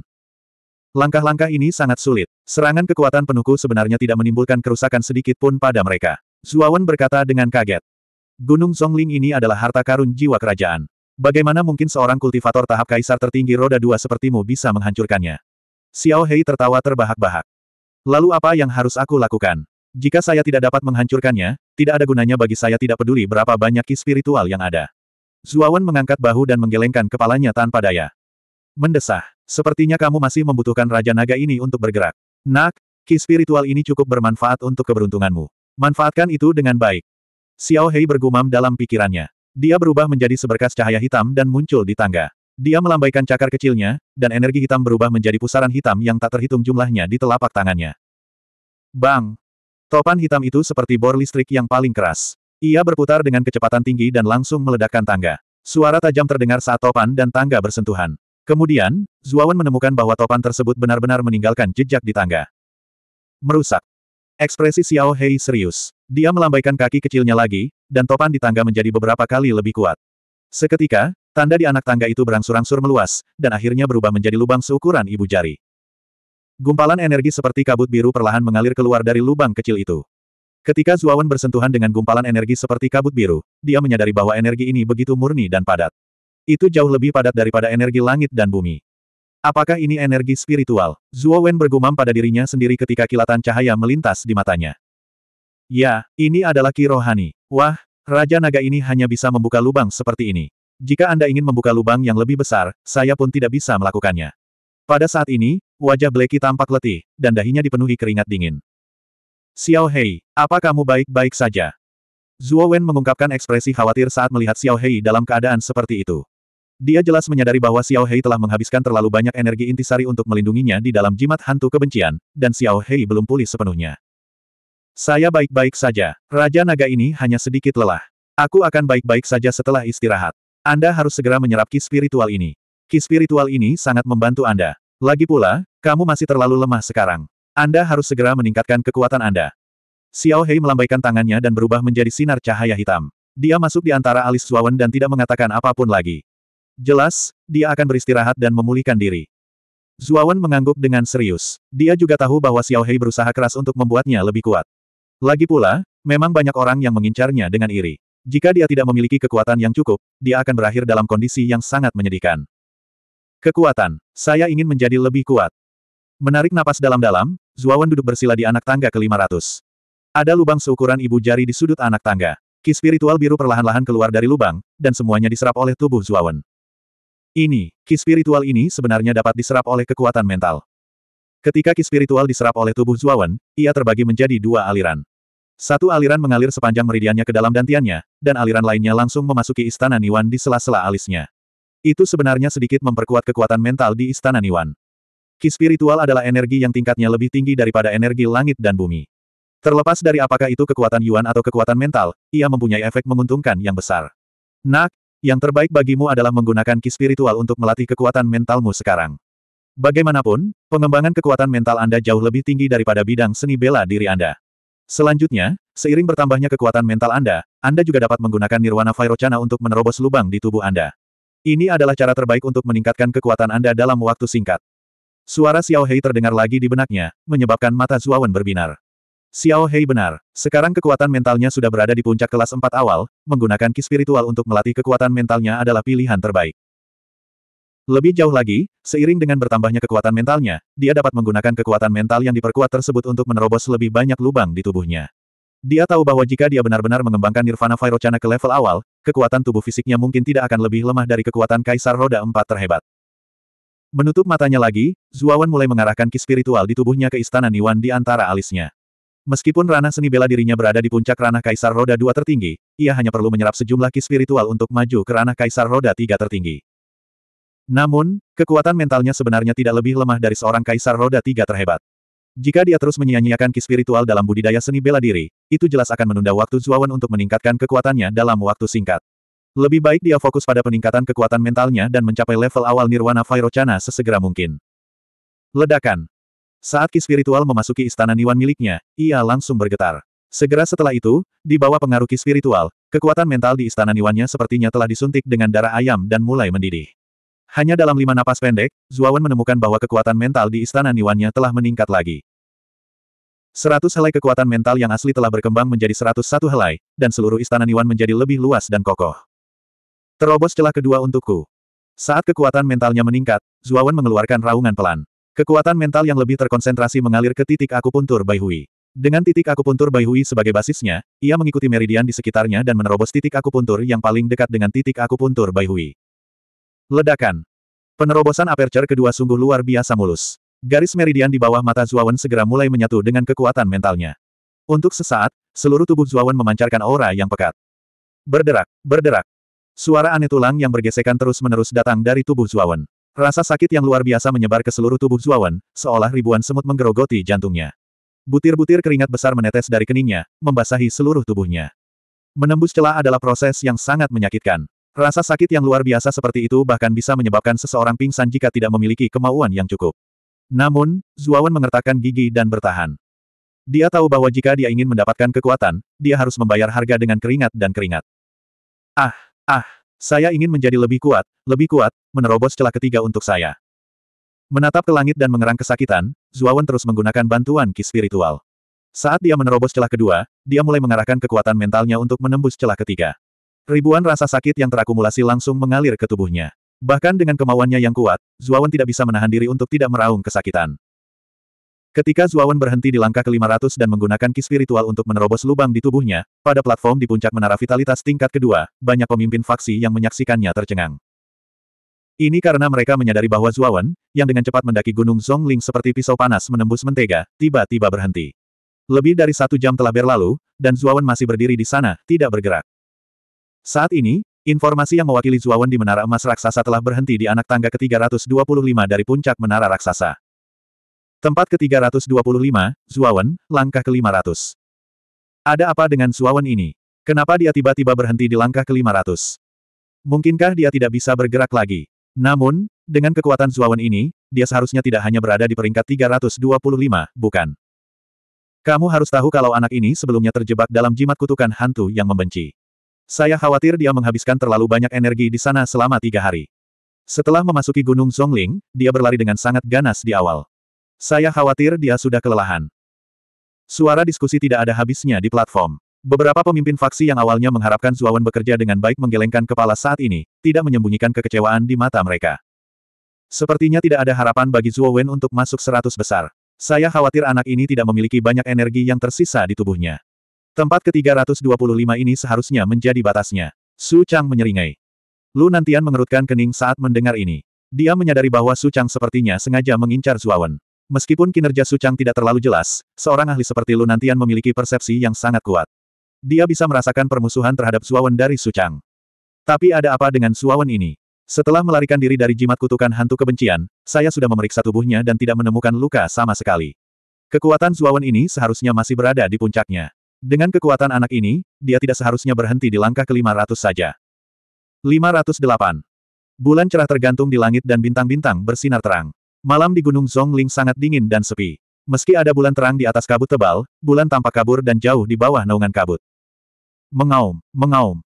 Langkah-langkah ini sangat sulit. Serangan kekuatan penuku sebenarnya tidak menimbulkan kerusakan sedikit pun pada mereka. Zuawan berkata dengan kaget. Gunung Zongling ini adalah harta karun jiwa kerajaan. Bagaimana mungkin seorang kultivator tahap kaisar tertinggi roda dua sepertimu bisa menghancurkannya? Xiao Hei tertawa terbahak-bahak. Lalu apa yang harus aku lakukan? Jika saya tidak dapat menghancurkannya, tidak ada gunanya bagi saya tidak peduli berapa banyak ki spiritual yang ada. Zuawan mengangkat bahu dan menggelengkan kepalanya tanpa daya. Mendesah. Sepertinya kamu masih membutuhkan Raja Naga ini untuk bergerak. Nak, ki spiritual ini cukup bermanfaat untuk keberuntunganmu. Manfaatkan itu dengan baik. Xiao Hei bergumam dalam pikirannya. Dia berubah menjadi seberkas cahaya hitam dan muncul di tangga. Dia melambaikan cakar kecilnya, dan energi hitam berubah menjadi pusaran hitam yang tak terhitung jumlahnya di telapak tangannya. Bang! Topan hitam itu seperti bor listrik yang paling keras. Ia berputar dengan kecepatan tinggi dan langsung meledakkan tangga. Suara tajam terdengar saat topan dan tangga bersentuhan. Kemudian, Zuawan menemukan bahwa topan tersebut benar-benar meninggalkan jejak di tangga. Merusak. Ekspresi Xiao Hei serius. Dia melambaikan kaki kecilnya lagi, dan topan di tangga menjadi beberapa kali lebih kuat. Seketika, Tanda di anak tangga itu berangsur-angsur meluas, dan akhirnya berubah menjadi lubang seukuran ibu jari. Gumpalan energi seperti kabut biru perlahan mengalir keluar dari lubang kecil itu. Ketika Zuawan bersentuhan dengan gumpalan energi seperti kabut biru, dia menyadari bahwa energi ini begitu murni dan padat. Itu jauh lebih padat daripada energi langit dan bumi. Apakah ini energi spiritual? Zuawan bergumam pada dirinya sendiri ketika kilatan cahaya melintas di matanya. Ya, ini adalah kirohani. Wah, Raja Naga ini hanya bisa membuka lubang seperti ini. Jika Anda ingin membuka lubang yang lebih besar, saya pun tidak bisa melakukannya. Pada saat ini, wajah Blacky tampak letih, dan dahinya dipenuhi keringat dingin. Xiao Hei, apa kamu baik-baik saja? Zhuo Wen mengungkapkan ekspresi khawatir saat melihat Xiao Hei dalam keadaan seperti itu. Dia jelas menyadari bahwa Xiao Hei telah menghabiskan terlalu banyak energi intisari untuk melindunginya di dalam jimat hantu kebencian, dan Xiao Hei belum pulih sepenuhnya. Saya baik-baik saja. Raja naga ini hanya sedikit lelah. Aku akan baik-baik saja setelah istirahat. Anda harus segera menyerap ki spiritual ini. Ki spiritual ini sangat membantu Anda. Lagi pula, kamu masih terlalu lemah sekarang. Anda harus segera meningkatkan kekuatan Anda. Xiao Hei melambaikan tangannya dan berubah menjadi sinar cahaya hitam. Dia masuk di antara alis Zuawan dan tidak mengatakan apapun lagi. Jelas, dia akan beristirahat dan memulihkan diri. Zuawan mengangguk dengan serius. Dia juga tahu bahwa Xiao Hei berusaha keras untuk membuatnya lebih kuat. Lagi pula, memang banyak orang yang mengincarnya dengan iri. Jika dia tidak memiliki kekuatan yang cukup, dia akan berakhir dalam kondisi yang sangat menyedihkan. Kekuatan. Saya ingin menjadi lebih kuat. Menarik napas dalam-dalam, Zuawan duduk bersila di anak tangga ke-500. Ada lubang seukuran ibu jari di sudut anak tangga. Ki spiritual biru perlahan-lahan keluar dari lubang, dan semuanya diserap oleh tubuh Zuawan. Ini, ki spiritual ini sebenarnya dapat diserap oleh kekuatan mental. Ketika ki spiritual diserap oleh tubuh Zuawan, ia terbagi menjadi dua aliran. Satu aliran mengalir sepanjang meridiannya ke dalam dantiannya, dan aliran lainnya langsung memasuki istana Niwan di sela-sela alisnya. Itu sebenarnya sedikit memperkuat kekuatan mental di istana Niwan. Ki spiritual adalah energi yang tingkatnya lebih tinggi daripada energi langit dan bumi. Terlepas dari apakah itu kekuatan Yuan atau kekuatan mental, ia mempunyai efek menguntungkan yang besar. Nak, yang terbaik bagimu adalah menggunakan ki spiritual untuk melatih kekuatan mentalmu sekarang. Bagaimanapun, pengembangan kekuatan mental Anda jauh lebih tinggi daripada bidang seni bela diri Anda. Selanjutnya, seiring bertambahnya kekuatan mental Anda, Anda juga dapat menggunakan Nirwana Vairocana untuk menerobos lubang di tubuh Anda. Ini adalah cara terbaik untuk meningkatkan kekuatan Anda dalam waktu singkat. Suara Xiao Hei terdengar lagi di benaknya, menyebabkan mata Zuawan berbinar. Xiao Hei benar, sekarang kekuatan mentalnya sudah berada di puncak kelas 4 awal, menggunakan ki spiritual untuk melatih kekuatan mentalnya adalah pilihan terbaik. Lebih jauh lagi, seiring dengan bertambahnya kekuatan mentalnya, dia dapat menggunakan kekuatan mental yang diperkuat tersebut untuk menerobos lebih banyak lubang di tubuhnya. Dia tahu bahwa jika dia benar-benar mengembangkan Nirvana Vairocana ke level awal, kekuatan tubuh fisiknya mungkin tidak akan lebih lemah dari kekuatan Kaisar Roda Empat terhebat. Menutup matanya lagi, Zuawan mulai mengarahkan ki spiritual di tubuhnya ke istana Niwan di antara alisnya. Meskipun ranah seni bela dirinya berada di puncak ranah Kaisar Roda Dua tertinggi, ia hanya perlu menyerap sejumlah ki spiritual untuk maju ke ranah Kaisar Roda Tiga tertinggi. Namun, kekuatan mentalnya sebenarnya tidak lebih lemah dari seorang kaisar roda tiga terhebat. Jika dia terus menyia-nyiakan ki spiritual dalam budidaya seni bela diri, itu jelas akan menunda waktu Zuawan untuk meningkatkan kekuatannya dalam waktu singkat. Lebih baik dia fokus pada peningkatan kekuatan mentalnya dan mencapai level awal Nirwana Vairocana sesegera mungkin. Ledakan. Saat ki spiritual memasuki istana Niwan miliknya, ia langsung bergetar. Segera setelah itu, di bawah pengaruh ki spiritual, kekuatan mental di istana Niwannya sepertinya telah disuntik dengan darah ayam dan mulai mendidih. Hanya dalam lima napas pendek, Zuawan menemukan bahwa kekuatan mental di istana Niwannya telah meningkat lagi. Seratus helai kekuatan mental yang asli telah berkembang menjadi seratus satu helai, dan seluruh istana Niwan menjadi lebih luas dan kokoh. Terobos celah kedua untukku. Saat kekuatan mentalnya meningkat, Zuawan mengeluarkan raungan pelan. Kekuatan mental yang lebih terkonsentrasi mengalir ke titik akupuntur Baihui. Dengan titik akupuntur Baihui sebagai basisnya, ia mengikuti meridian di sekitarnya dan menerobos titik akupuntur yang paling dekat dengan titik akupuntur Baihui. Ledakan. Penerobosan aperture kedua sungguh luar biasa mulus. Garis meridian di bawah mata Zuawan segera mulai menyatu dengan kekuatan mentalnya. Untuk sesaat, seluruh tubuh Zuawan memancarkan aura yang pekat. Berderak, berderak. Suara aneh tulang yang bergesekan terus-menerus datang dari tubuh Zuawan. Rasa sakit yang luar biasa menyebar ke seluruh tubuh Zuawan, seolah ribuan semut menggerogoti jantungnya. Butir-butir keringat besar menetes dari keningnya, membasahi seluruh tubuhnya. Menembus celah adalah proses yang sangat menyakitkan. Rasa sakit yang luar biasa seperti itu bahkan bisa menyebabkan seseorang pingsan jika tidak memiliki kemauan yang cukup. Namun, Zuawan mengertakkan gigi dan bertahan. Dia tahu bahwa jika dia ingin mendapatkan kekuatan, dia harus membayar harga dengan keringat dan keringat. Ah, ah, saya ingin menjadi lebih kuat, lebih kuat, menerobos celah ketiga untuk saya. Menatap ke langit dan mengerang kesakitan, Zuawan terus menggunakan bantuan ki spiritual. Saat dia menerobos celah kedua, dia mulai mengarahkan kekuatan mentalnya untuk menembus celah ketiga. Ribuan rasa sakit yang terakumulasi langsung mengalir ke tubuhnya. Bahkan dengan kemauannya yang kuat, Zuawan tidak bisa menahan diri untuk tidak meraung kesakitan. Ketika Zuawan berhenti di langkah ke-500 dan menggunakan ki spiritual untuk menerobos lubang di tubuhnya, pada platform di puncak menara vitalitas tingkat kedua, banyak pemimpin faksi yang menyaksikannya tercengang. Ini karena mereka menyadari bahwa Zuawan, yang dengan cepat mendaki Gunung Zhongling seperti pisau panas menembus mentega, tiba-tiba berhenti. Lebih dari satu jam telah berlalu, dan Zuawan masih berdiri di sana, tidak bergerak. Saat ini, informasi yang mewakili Zuawan di Menara Emas Raksasa telah berhenti di anak tangga ke-325 dari puncak Menara Raksasa. Tempat ke-325, Zuawan, langkah ke-500. Ada apa dengan Zuawan ini? Kenapa dia tiba-tiba berhenti di langkah ke-500? Mungkinkah dia tidak bisa bergerak lagi? Namun, dengan kekuatan Zuawan ini, dia seharusnya tidak hanya berada di peringkat 325, bukan? Kamu harus tahu kalau anak ini sebelumnya terjebak dalam jimat kutukan hantu yang membenci. Saya khawatir dia menghabiskan terlalu banyak energi di sana selama tiga hari. Setelah memasuki Gunung Zongling, dia berlari dengan sangat ganas di awal. Saya khawatir dia sudah kelelahan. Suara diskusi tidak ada habisnya di platform. Beberapa pemimpin faksi yang awalnya mengharapkan Zuawan bekerja dengan baik menggelengkan kepala saat ini, tidak menyembunyikan kekecewaan di mata mereka. Sepertinya tidak ada harapan bagi Zuawan untuk masuk seratus besar. Saya khawatir anak ini tidak memiliki banyak energi yang tersisa di tubuhnya. Tempat ke-325 ini seharusnya menjadi batasnya. Su Chang menyeringai. Lu Nantian mengerutkan kening saat mendengar ini. Dia menyadari bahwa Su Chang sepertinya sengaja mengincar Zuawan. Meskipun kinerja Su Chang tidak terlalu jelas, seorang ahli seperti Lu Nantian memiliki persepsi yang sangat kuat. Dia bisa merasakan permusuhan terhadap Zuawan dari Su Chang. Tapi ada apa dengan Zuawan ini? Setelah melarikan diri dari jimat kutukan hantu kebencian, saya sudah memeriksa tubuhnya dan tidak menemukan luka sama sekali. Kekuatan Zuawan ini seharusnya masih berada di puncaknya. Dengan kekuatan anak ini, dia tidak seharusnya berhenti di langkah ke-500 saja. 508. Bulan cerah tergantung di langit dan bintang-bintang bersinar terang. Malam di Gunung Zhongling sangat dingin dan sepi. Meski ada bulan terang di atas kabut tebal, bulan tampak kabur dan jauh di bawah naungan kabut. Mengaum, mengaum.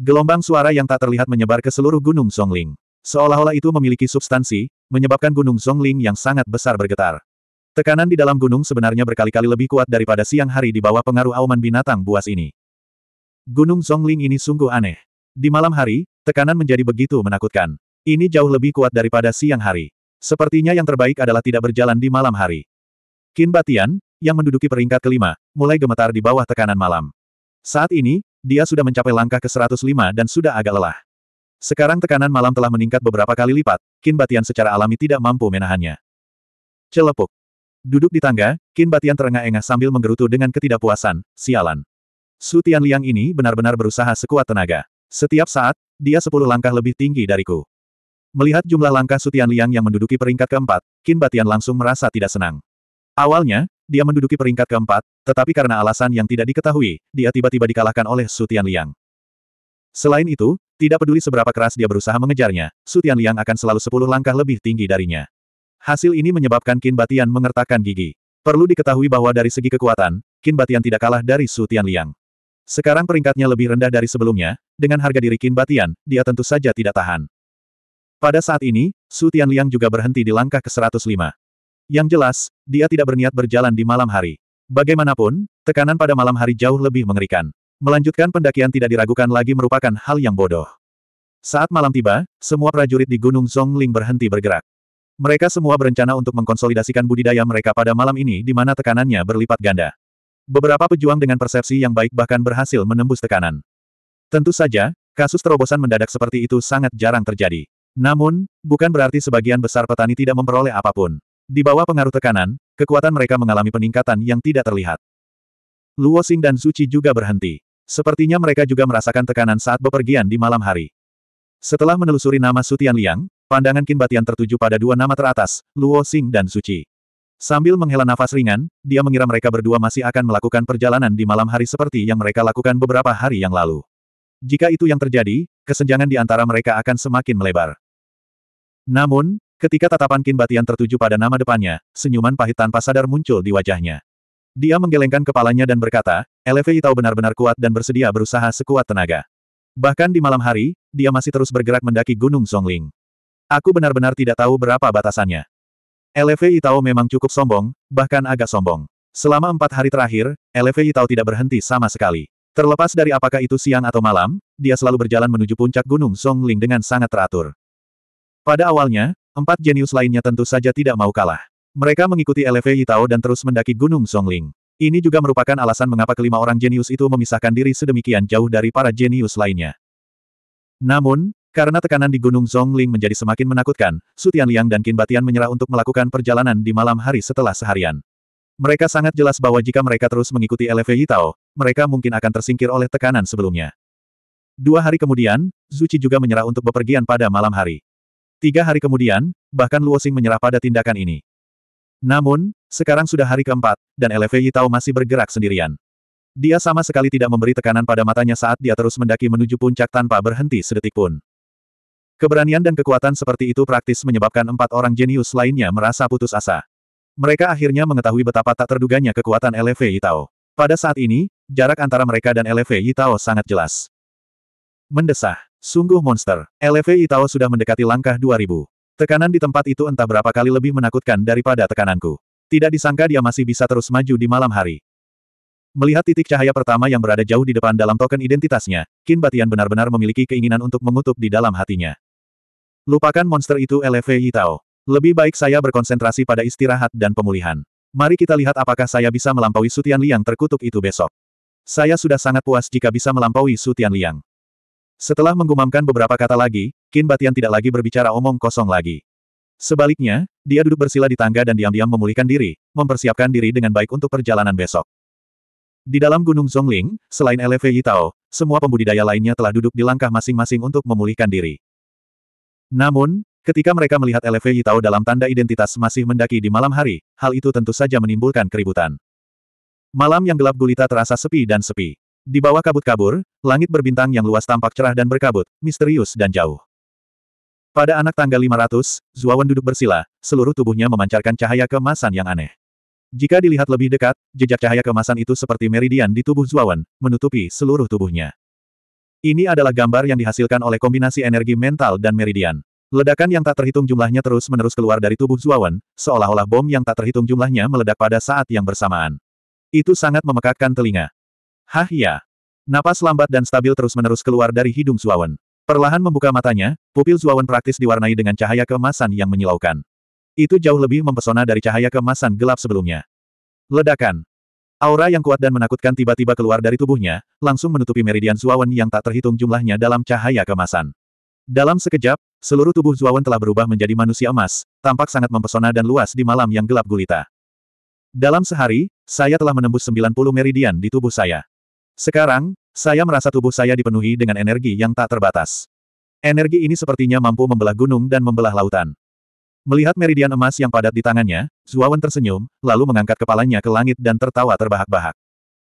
Gelombang suara yang tak terlihat menyebar ke seluruh Gunung Zhongling. Seolah-olah itu memiliki substansi, menyebabkan Gunung Zhongling yang sangat besar bergetar. Tekanan di dalam gunung sebenarnya berkali-kali lebih kuat daripada siang hari di bawah pengaruh auman binatang buas ini. Gunung Zhongling ini sungguh aneh. Di malam hari, tekanan menjadi begitu menakutkan. Ini jauh lebih kuat daripada siang hari. Sepertinya yang terbaik adalah tidak berjalan di malam hari. Qin Batian, yang menduduki peringkat kelima, mulai gemetar di bawah tekanan malam. Saat ini, dia sudah mencapai langkah ke-105 dan sudah agak lelah. Sekarang tekanan malam telah meningkat beberapa kali lipat, Qin Batian secara alami tidak mampu menahannya. Celepuk. Duduk di tangga, Kin Batian terengah-engah sambil menggerutu dengan ketidakpuasan, sialan. Su Tianliang ini benar-benar berusaha sekuat tenaga. Setiap saat, dia sepuluh langkah lebih tinggi dariku. Melihat jumlah langkah Su Tianliang yang menduduki peringkat keempat, Kin Batian langsung merasa tidak senang. Awalnya, dia menduduki peringkat keempat, tetapi karena alasan yang tidak diketahui, dia tiba-tiba dikalahkan oleh Su Tianliang. Selain itu, tidak peduli seberapa keras dia berusaha mengejarnya, Su Tianliang akan selalu sepuluh langkah lebih tinggi darinya. Hasil ini menyebabkan Qin Batian mengertakkan gigi. Perlu diketahui bahwa dari segi kekuatan, Qin Batian tidak kalah dari Su Tianliang. Sekarang peringkatnya lebih rendah dari sebelumnya, dengan harga diri Qin Batian, dia tentu saja tidak tahan. Pada saat ini, Su Tianliang juga berhenti di langkah ke-105. Yang jelas, dia tidak berniat berjalan di malam hari. Bagaimanapun, tekanan pada malam hari jauh lebih mengerikan. Melanjutkan pendakian tidak diragukan lagi merupakan hal yang bodoh. Saat malam tiba, semua prajurit di Gunung Zhongling berhenti bergerak. Mereka semua berencana untuk mengkonsolidasikan budidaya mereka pada malam ini di mana tekanannya berlipat ganda. Beberapa pejuang dengan persepsi yang baik bahkan berhasil menembus tekanan. Tentu saja, kasus terobosan mendadak seperti itu sangat jarang terjadi. Namun, bukan berarti sebagian besar petani tidak memperoleh apapun. Di bawah pengaruh tekanan, kekuatan mereka mengalami peningkatan yang tidak terlihat. Luo Xing dan Suci juga berhenti. Sepertinya mereka juga merasakan tekanan saat bepergian di malam hari. Setelah menelusuri nama Sutian Liang, Pandangan Qin Batian tertuju pada dua nama teratas, Luo Xing dan Suci. Sambil menghela nafas ringan, dia mengira mereka berdua masih akan melakukan perjalanan di malam hari seperti yang mereka lakukan beberapa hari yang lalu. Jika itu yang terjadi, kesenjangan di antara mereka akan semakin melebar. Namun, ketika tatapan Qin Batian tertuju pada nama depannya, senyuman pahit tanpa sadar muncul di wajahnya. Dia menggelengkan kepalanya dan berkata, "Elevei tahu benar-benar kuat dan bersedia berusaha sekuat tenaga. Bahkan di malam hari, dia masih terus bergerak mendaki Gunung Songling. Aku benar-benar tidak tahu berapa batasannya. LV Itao memang cukup sombong, bahkan agak sombong. Selama empat hari terakhir, LV Itao tidak berhenti sama sekali. Terlepas dari apakah itu siang atau malam, dia selalu berjalan menuju puncak Gunung Songling dengan sangat teratur. Pada awalnya, empat jenius lainnya tentu saja tidak mau kalah. Mereka mengikuti LV Itao dan terus mendaki Gunung Songling. Ini juga merupakan alasan mengapa kelima orang jenius itu memisahkan diri sedemikian jauh dari para jenius lainnya. Namun, karena tekanan di Gunung Zhongling menjadi semakin menakutkan, Su Tianliang dan Qin Batian menyerah untuk melakukan perjalanan di malam hari setelah seharian. Mereka sangat jelas bahwa jika mereka terus mengikuti LV Yitao, mereka mungkin akan tersingkir oleh tekanan sebelumnya. Dua hari kemudian, Zuci juga menyerah untuk bepergian pada malam hari. Tiga hari kemudian, bahkan Xing menyerah pada tindakan ini. Namun, sekarang sudah hari keempat, dan LV Yitao masih bergerak sendirian. Dia sama sekali tidak memberi tekanan pada matanya saat dia terus mendaki menuju puncak tanpa berhenti sedetik pun. Keberanian dan kekuatan seperti itu praktis menyebabkan empat orang jenius lainnya merasa putus asa. Mereka akhirnya mengetahui betapa tak terduganya kekuatan LV Yitao. Pada saat ini, jarak antara mereka dan LV Yitao sangat jelas. Mendesah. Sungguh monster. LV Yitao sudah mendekati langkah 2000. Tekanan di tempat itu entah berapa kali lebih menakutkan daripada tekananku. Tidak disangka dia masih bisa terus maju di malam hari. Melihat titik cahaya pertama yang berada jauh di depan dalam token identitasnya, Kin Batian benar-benar memiliki keinginan untuk mengutuk di dalam hatinya. Lupakan monster itu LV Yitao. Lebih baik saya berkonsentrasi pada istirahat dan pemulihan. Mari kita lihat apakah saya bisa melampaui Sutian Liang terkutuk itu besok. Saya sudah sangat puas jika bisa melampaui Sutian Liang. Setelah menggumamkan beberapa kata lagi, Qin Batian tidak lagi berbicara omong kosong lagi. Sebaliknya, dia duduk bersila di tangga dan diam-diam memulihkan diri, mempersiapkan diri dengan baik untuk perjalanan besok. Di dalam Gunung Zhongling, selain LV Yitao, semua pembudidaya lainnya telah duduk di langkah masing-masing untuk memulihkan diri. Namun, ketika mereka melihat LV Yitao dalam tanda identitas masih mendaki di malam hari, hal itu tentu saja menimbulkan keributan. Malam yang gelap gulita terasa sepi dan sepi. Di bawah kabut kabur, langit berbintang yang luas tampak cerah dan berkabut, misterius dan jauh. Pada anak tangga 500, Zuawan duduk bersila, seluruh tubuhnya memancarkan cahaya kemasan yang aneh. Jika dilihat lebih dekat, jejak cahaya kemasan itu seperti meridian di tubuh Zuawan, menutupi seluruh tubuhnya. Ini adalah gambar yang dihasilkan oleh kombinasi energi mental dan meridian. Ledakan yang tak terhitung jumlahnya terus-menerus keluar dari tubuh Zuawan, seolah-olah bom yang tak terhitung jumlahnya meledak pada saat yang bersamaan. Itu sangat memekakkan telinga. Hah ya. Napas lambat dan stabil terus-menerus keluar dari hidung Zuawan. Perlahan membuka matanya, pupil Zuawan praktis diwarnai dengan cahaya kemasan yang menyilaukan. Itu jauh lebih mempesona dari cahaya kemasan gelap sebelumnya. Ledakan. Aura yang kuat dan menakutkan tiba-tiba keluar dari tubuhnya, langsung menutupi meridian Zuawan yang tak terhitung jumlahnya dalam cahaya kemasan. Dalam sekejap, seluruh tubuh Zuawan telah berubah menjadi manusia emas, tampak sangat mempesona dan luas di malam yang gelap gulita. Dalam sehari, saya telah menembus 90 meridian di tubuh saya. Sekarang, saya merasa tubuh saya dipenuhi dengan energi yang tak terbatas. Energi ini sepertinya mampu membelah gunung dan membelah lautan. Melihat meridian emas yang padat di tangannya, Zuawan tersenyum, lalu mengangkat kepalanya ke langit dan tertawa terbahak-bahak.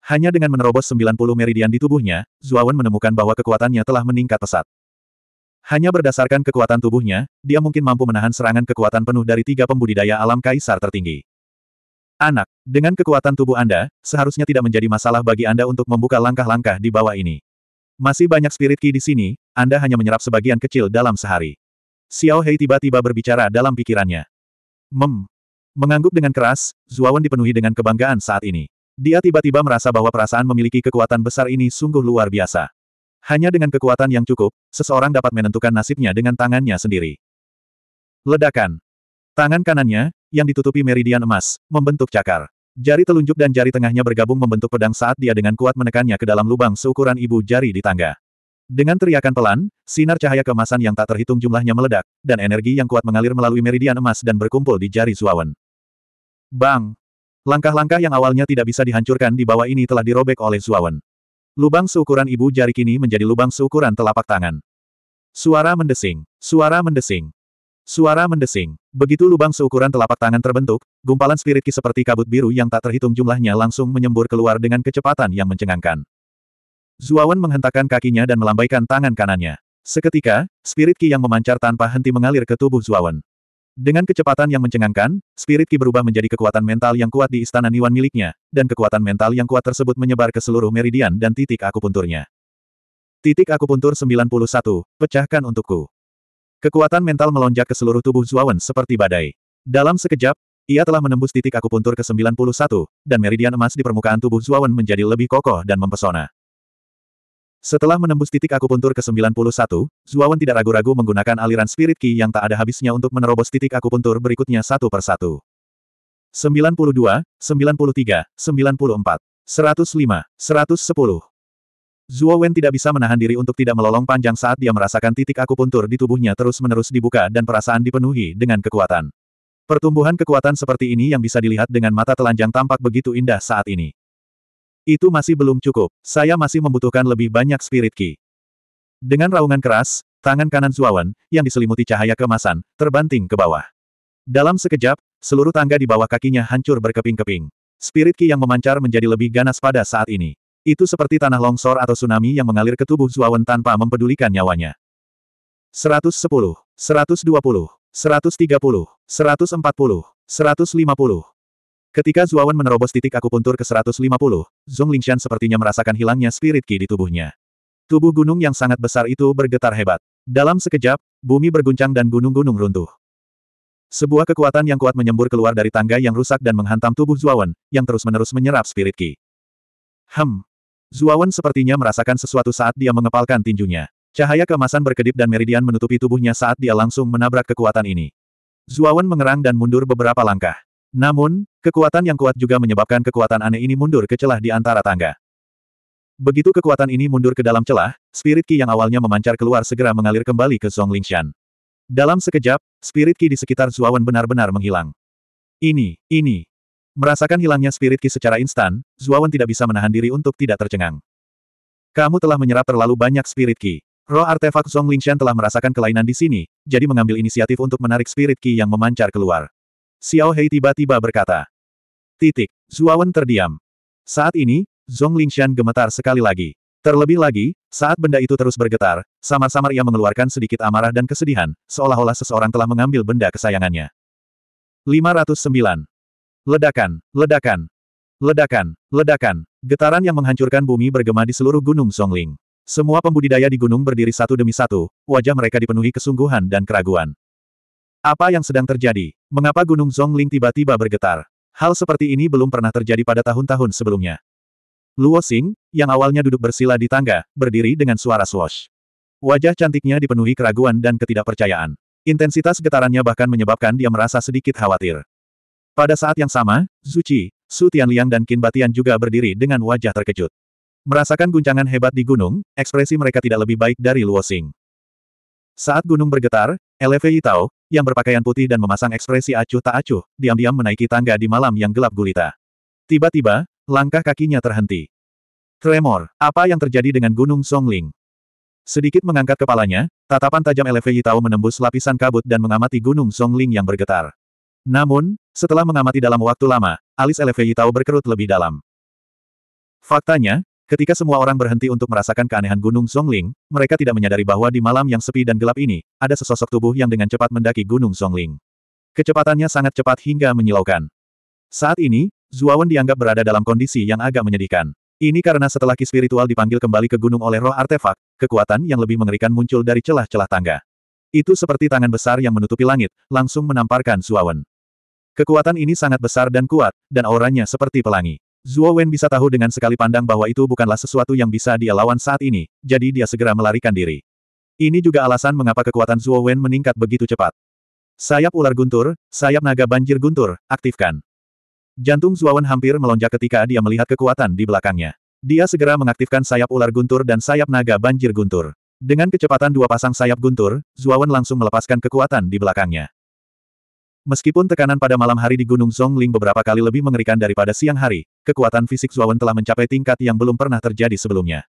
Hanya dengan menerobos 90 meridian di tubuhnya, Zuawan menemukan bahwa kekuatannya telah meningkat pesat. Hanya berdasarkan kekuatan tubuhnya, dia mungkin mampu menahan serangan kekuatan penuh dari tiga pembudidaya alam kaisar tertinggi. Anak, dengan kekuatan tubuh Anda, seharusnya tidak menjadi masalah bagi Anda untuk membuka langkah-langkah di bawah ini. Masih banyak spirit ki di sini, Anda hanya menyerap sebagian kecil dalam sehari. Xiao Hei tiba-tiba berbicara dalam pikirannya. Mem. Mengangguk dengan keras, Zuawan dipenuhi dengan kebanggaan saat ini. Dia tiba-tiba merasa bahwa perasaan memiliki kekuatan besar ini sungguh luar biasa. Hanya dengan kekuatan yang cukup, seseorang dapat menentukan nasibnya dengan tangannya sendiri. Ledakan. Tangan kanannya, yang ditutupi meridian emas, membentuk cakar. Jari telunjuk dan jari tengahnya bergabung membentuk pedang saat dia dengan kuat menekannya ke dalam lubang seukuran ibu jari di tangga. Dengan teriakan pelan, sinar cahaya kemasan yang tak terhitung jumlahnya meledak, dan energi yang kuat mengalir melalui meridian emas dan berkumpul di jari Zuawan. Bang! Langkah-langkah yang awalnya tidak bisa dihancurkan di bawah ini telah dirobek oleh Zuawan. Lubang seukuran ibu jari kini menjadi lubang seukuran telapak tangan. Suara mendesing, suara mendesing, suara mendesing. Begitu lubang seukuran telapak tangan terbentuk, gumpalan spirit ki seperti kabut biru yang tak terhitung jumlahnya langsung menyembur keluar dengan kecepatan yang mencengangkan. Zuawan menghentakkan kakinya dan melambaikan tangan kanannya. Seketika, spirit ki yang memancar tanpa henti mengalir ke tubuh Zuawan. Dengan kecepatan yang mencengangkan, spirit ki berubah menjadi kekuatan mental yang kuat di istana Niwan miliknya, dan kekuatan mental yang kuat tersebut menyebar ke seluruh meridian dan titik akupunturnya. Titik akupuntur 91, pecahkan untukku. Kekuatan mental melonjak ke seluruh tubuh Zuawan seperti badai. Dalam sekejap, ia telah menembus titik akupuntur ke-91, dan meridian emas di permukaan tubuh Zuawan menjadi lebih kokoh dan mempesona. Setelah menembus titik akupuntur ke-91, Zuawan tidak ragu-ragu menggunakan aliran spirit ki yang tak ada habisnya untuk menerobos titik akupuntur berikutnya satu per persatu. 92, 93, 94, 105, 110. Zuo Wen tidak bisa menahan diri untuk tidak melolong panjang saat dia merasakan titik akupuntur di tubuhnya terus-menerus dibuka dan perasaan dipenuhi dengan kekuatan. Pertumbuhan kekuatan seperti ini yang bisa dilihat dengan mata telanjang tampak begitu indah saat ini. Itu masih belum cukup, saya masih membutuhkan lebih banyak spirit ki. Dengan raungan keras, tangan kanan Zuawan, yang diselimuti cahaya kemasan, terbanting ke bawah. Dalam sekejap, seluruh tangga di bawah kakinya hancur berkeping-keping. Spirit ki yang memancar menjadi lebih ganas pada saat ini. Itu seperti tanah longsor atau tsunami yang mengalir ke tubuh Zuawan tanpa mempedulikan nyawanya. 110, 120, 130, 140, 150, Ketika Zuawan menerobos titik akupuntur ke 150, Zhong Lingshan sepertinya merasakan hilangnya spirit ki di tubuhnya. Tubuh gunung yang sangat besar itu bergetar hebat. Dalam sekejap, bumi berguncang dan gunung-gunung runtuh. Sebuah kekuatan yang kuat menyembur keluar dari tangga yang rusak dan menghantam tubuh Zuawan, yang terus-menerus menyerap spirit ki. Hem. Zuawan sepertinya merasakan sesuatu saat dia mengepalkan tinjunya. Cahaya kemasan berkedip dan meridian menutupi tubuhnya saat dia langsung menabrak kekuatan ini. Zuawan mengerang dan mundur beberapa langkah. Namun, kekuatan yang kuat juga menyebabkan kekuatan aneh ini mundur ke celah di antara tangga. Begitu kekuatan ini mundur ke dalam celah, spirit ki yang awalnya memancar keluar segera mengalir kembali ke Song Lingshan. Dalam sekejap, spirit ki di sekitar Zuawan benar-benar menghilang. Ini, ini. Merasakan hilangnya spirit ki secara instan, Zuawan tidak bisa menahan diri untuk tidak tercengang. Kamu telah menyerap terlalu banyak spirit ki. Roh artefak Song Lingshan telah merasakan kelainan di sini, jadi mengambil inisiatif untuk menarik spirit ki yang memancar keluar. Xiao Hei tiba-tiba berkata. Titik. Zuawan terdiam. Saat ini, Zhong Lingshan gemetar sekali lagi. Terlebih lagi, saat benda itu terus bergetar, samar-samar ia mengeluarkan sedikit amarah dan kesedihan, seolah-olah seseorang telah mengambil benda kesayangannya. 509. Ledakan, ledakan, ledakan, ledakan. Getaran yang menghancurkan bumi bergema di seluruh gunung Songling. Semua pembudidaya di gunung berdiri satu demi satu, wajah mereka dipenuhi kesungguhan dan keraguan. Apa yang sedang terjadi? Mengapa Gunung Zhongling tiba-tiba bergetar? Hal seperti ini belum pernah terjadi pada tahun-tahun sebelumnya. Luo Xing, yang awalnya duduk bersila di tangga, berdiri dengan suara swash. Wajah cantiknya dipenuhi keraguan dan ketidakpercayaan. Intensitas getarannya bahkan menyebabkan dia merasa sedikit khawatir. Pada saat yang sama, Zuci, Su Tianliang dan Qin Batian juga berdiri dengan wajah terkejut. Merasakan guncangan hebat di gunung, ekspresi mereka tidak lebih baik dari Luo Xing. Saat gunung bergetar, Elevei Tao, yang berpakaian putih dan memasang ekspresi acuh tak acuh, diam-diam menaiki tangga di malam yang gelap gulita. Tiba-tiba, langkah kakinya terhenti. Tremor, apa yang terjadi dengan Gunung Songling? Sedikit mengangkat kepalanya, tatapan tajam Elevei Tao menembus lapisan kabut dan mengamati Gunung Songling yang bergetar. Namun, setelah mengamati dalam waktu lama, alis Elevei Tao berkerut lebih dalam. Faktanya, Ketika semua orang berhenti untuk merasakan keanehan Gunung Songling, mereka tidak menyadari bahwa di malam yang sepi dan gelap ini, ada sesosok tubuh yang dengan cepat mendaki Gunung Songling. Kecepatannya sangat cepat hingga menyilaukan. Saat ini, Zuawan dianggap berada dalam kondisi yang agak menyedihkan. Ini karena setelah ki spiritual dipanggil kembali ke gunung oleh roh artefak, kekuatan yang lebih mengerikan muncul dari celah-celah tangga. Itu seperti tangan besar yang menutupi langit, langsung menamparkan Zuawan. Kekuatan ini sangat besar dan kuat, dan auranya seperti pelangi. Zuo Wen bisa tahu dengan sekali pandang bahwa itu bukanlah sesuatu yang bisa dia lawan saat ini, jadi dia segera melarikan diri. Ini juga alasan mengapa kekuatan Zuo Wen meningkat begitu cepat. Sayap ular guntur, sayap naga banjir guntur, aktifkan. Jantung Zuo Wen hampir melonjak ketika dia melihat kekuatan di belakangnya. Dia segera mengaktifkan sayap ular guntur dan sayap naga banjir guntur. Dengan kecepatan dua pasang sayap guntur, Zuo Wen langsung melepaskan kekuatan di belakangnya. Meskipun tekanan pada malam hari di Gunung Zhongling beberapa kali lebih mengerikan daripada siang hari, kekuatan fisik Zuawan telah mencapai tingkat yang belum pernah terjadi sebelumnya.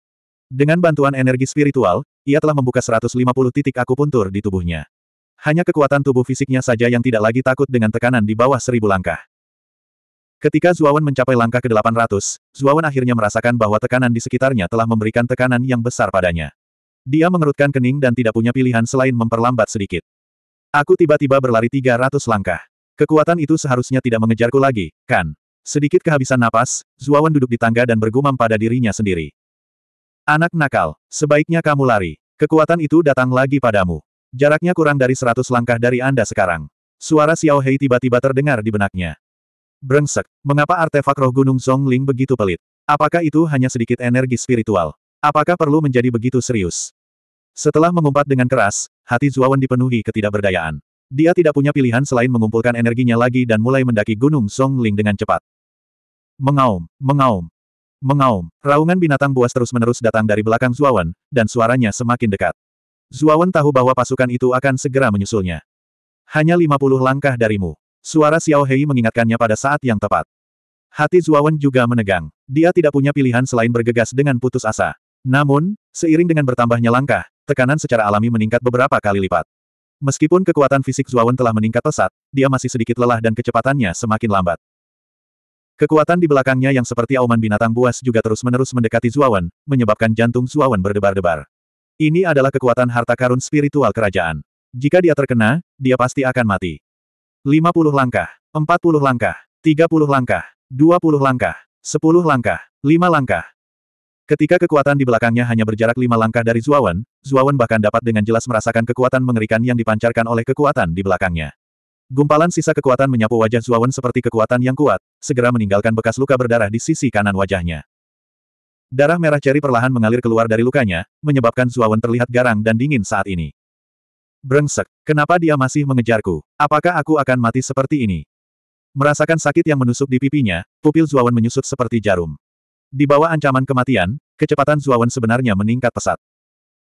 Dengan bantuan energi spiritual, ia telah membuka 150 titik akupuntur di tubuhnya. Hanya kekuatan tubuh fisiknya saja yang tidak lagi takut dengan tekanan di bawah seribu langkah. Ketika Zuawan mencapai langkah ke-800, Zuawan akhirnya merasakan bahwa tekanan di sekitarnya telah memberikan tekanan yang besar padanya. Dia mengerutkan kening dan tidak punya pilihan selain memperlambat sedikit. Aku tiba-tiba berlari 300 langkah. Kekuatan itu seharusnya tidak mengejarku lagi, kan? Sedikit kehabisan napas, Zuawan duduk di tangga dan bergumam pada dirinya sendiri. Anak nakal, sebaiknya kamu lari. Kekuatan itu datang lagi padamu. Jaraknya kurang dari 100 langkah dari Anda sekarang. Suara Xiao Hei tiba-tiba terdengar di benaknya. Brengsek, mengapa artefak roh gunung Ling begitu pelit? Apakah itu hanya sedikit energi spiritual? Apakah perlu menjadi begitu serius? Setelah mengumpat dengan keras, hati Zuawan dipenuhi ketidakberdayaan. Dia tidak punya pilihan selain mengumpulkan energinya lagi dan mulai mendaki Gunung Song Ling dengan cepat. Mengaum, mengaum, mengaum. Raungan binatang buas terus-menerus datang dari belakang Zuawan, dan suaranya semakin dekat. Zuawan tahu bahwa pasukan itu akan segera menyusulnya. Hanya 50 langkah darimu. Suara Xiao Hei mengingatkannya pada saat yang tepat. Hati Zuawan juga menegang. Dia tidak punya pilihan selain bergegas dengan putus asa. Namun, seiring dengan bertambahnya langkah, tekanan secara alami meningkat beberapa kali lipat. Meskipun kekuatan fisik Zuawan telah meningkat pesat, dia masih sedikit lelah dan kecepatannya semakin lambat. Kekuatan di belakangnya yang seperti auman binatang buas juga terus-menerus mendekati Zuawan, menyebabkan jantung Zuawan berdebar-debar. Ini adalah kekuatan harta karun spiritual kerajaan. Jika dia terkena, dia pasti akan mati. 50 langkah, 40 langkah, 30 langkah, 20 langkah, 10 langkah, 5 langkah, Ketika kekuatan di belakangnya hanya berjarak lima langkah dari Zuawan, Zuawan bahkan dapat dengan jelas merasakan kekuatan mengerikan yang dipancarkan oleh kekuatan di belakangnya. Gumpalan sisa kekuatan menyapu wajah Zuawan seperti kekuatan yang kuat, segera meninggalkan bekas luka berdarah di sisi kanan wajahnya. Darah merah ceri perlahan mengalir keluar dari lukanya, menyebabkan Zuawan terlihat garang dan dingin saat ini. Brengsek, kenapa dia masih mengejarku? Apakah aku akan mati seperti ini? Merasakan sakit yang menusuk di pipinya, pupil Zuawan menyusut seperti jarum. Di bawah ancaman kematian, kecepatan Zuawan sebenarnya meningkat pesat.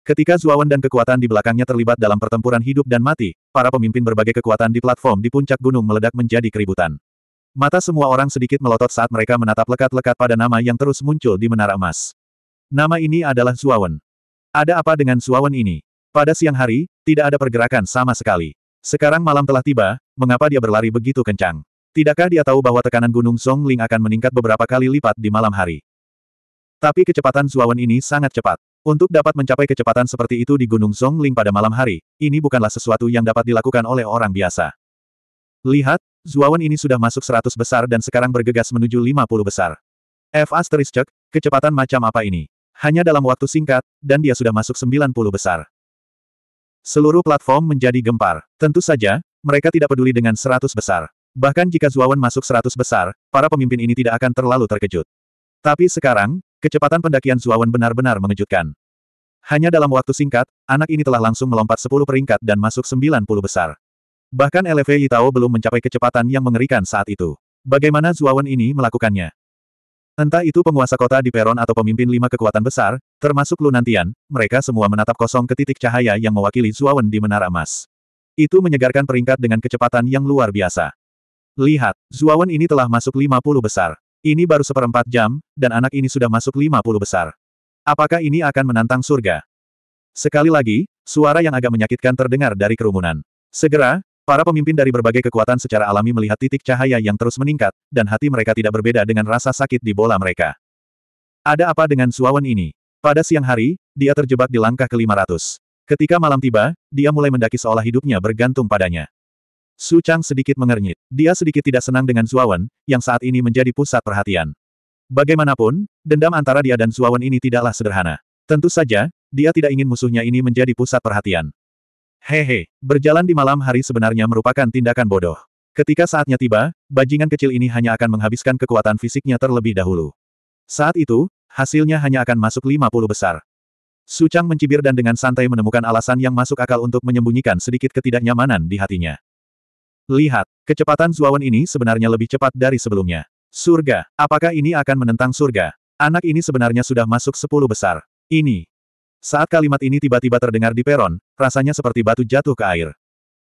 Ketika Zuawan dan kekuatan di belakangnya terlibat dalam pertempuran hidup dan mati, para pemimpin berbagai kekuatan di platform di puncak gunung meledak menjadi keributan. Mata semua orang sedikit melotot saat mereka menatap lekat-lekat pada nama yang terus muncul di Menara Emas. Nama ini adalah Zuawan. Ada apa dengan Zuawan ini? Pada siang hari, tidak ada pergerakan sama sekali. Sekarang malam telah tiba, mengapa dia berlari begitu kencang? Tidakkah dia tahu bahwa tekanan Gunung Song Ling akan meningkat beberapa kali lipat di malam hari? Tapi kecepatan Zuawan ini sangat cepat. Untuk dapat mencapai kecepatan seperti itu di Gunung Song Ling pada malam hari, ini bukanlah sesuatu yang dapat dilakukan oleh orang biasa. Lihat, Zuawan ini sudah masuk 100 besar dan sekarang bergegas menuju 50 besar. F asterisk, kecepatan macam apa ini? Hanya dalam waktu singkat, dan dia sudah masuk 90 besar. Seluruh platform menjadi gempar. Tentu saja, mereka tidak peduli dengan 100 besar. Bahkan jika Zuawan masuk seratus besar, para pemimpin ini tidak akan terlalu terkejut. Tapi sekarang, kecepatan pendakian Zuawan benar-benar mengejutkan. Hanya dalam waktu singkat, anak ini telah langsung melompat sepuluh peringkat dan masuk sembilan puluh besar. Bahkan LV Yitao belum mencapai kecepatan yang mengerikan saat itu. Bagaimana Zuawan ini melakukannya? Entah itu penguasa kota di Peron atau pemimpin lima kekuatan besar, termasuk Lunantian, mereka semua menatap kosong ke titik cahaya yang mewakili Zuawan di Menara Emas. Itu menyegarkan peringkat dengan kecepatan yang luar biasa. Lihat, Zuawan ini telah masuk 50 besar. Ini baru seperempat jam, dan anak ini sudah masuk 50 besar. Apakah ini akan menantang surga? Sekali lagi, suara yang agak menyakitkan terdengar dari kerumunan. Segera, para pemimpin dari berbagai kekuatan secara alami melihat titik cahaya yang terus meningkat, dan hati mereka tidak berbeda dengan rasa sakit di bola mereka. Ada apa dengan Zuawan ini? Pada siang hari, dia terjebak di langkah ke-500. Ketika malam tiba, dia mulai mendaki seolah hidupnya bergantung padanya. Su Chang sedikit mengernyit. Dia sedikit tidak senang dengan Zuawan, yang saat ini menjadi pusat perhatian. Bagaimanapun, dendam antara dia dan Zuawan ini tidaklah sederhana. Tentu saja, dia tidak ingin musuhnya ini menjadi pusat perhatian. Hehe, berjalan di malam hari sebenarnya merupakan tindakan bodoh. Ketika saatnya tiba, bajingan kecil ini hanya akan menghabiskan kekuatan fisiknya terlebih dahulu. Saat itu, hasilnya hanya akan masuk 50 besar. Su mencibir dan dengan santai menemukan alasan yang masuk akal untuk menyembunyikan sedikit ketidaknyamanan di hatinya. Lihat, kecepatan Zuawan ini sebenarnya lebih cepat dari sebelumnya. Surga, apakah ini akan menentang surga? Anak ini sebenarnya sudah masuk sepuluh besar. Ini. Saat kalimat ini tiba-tiba terdengar di peron, rasanya seperti batu jatuh ke air.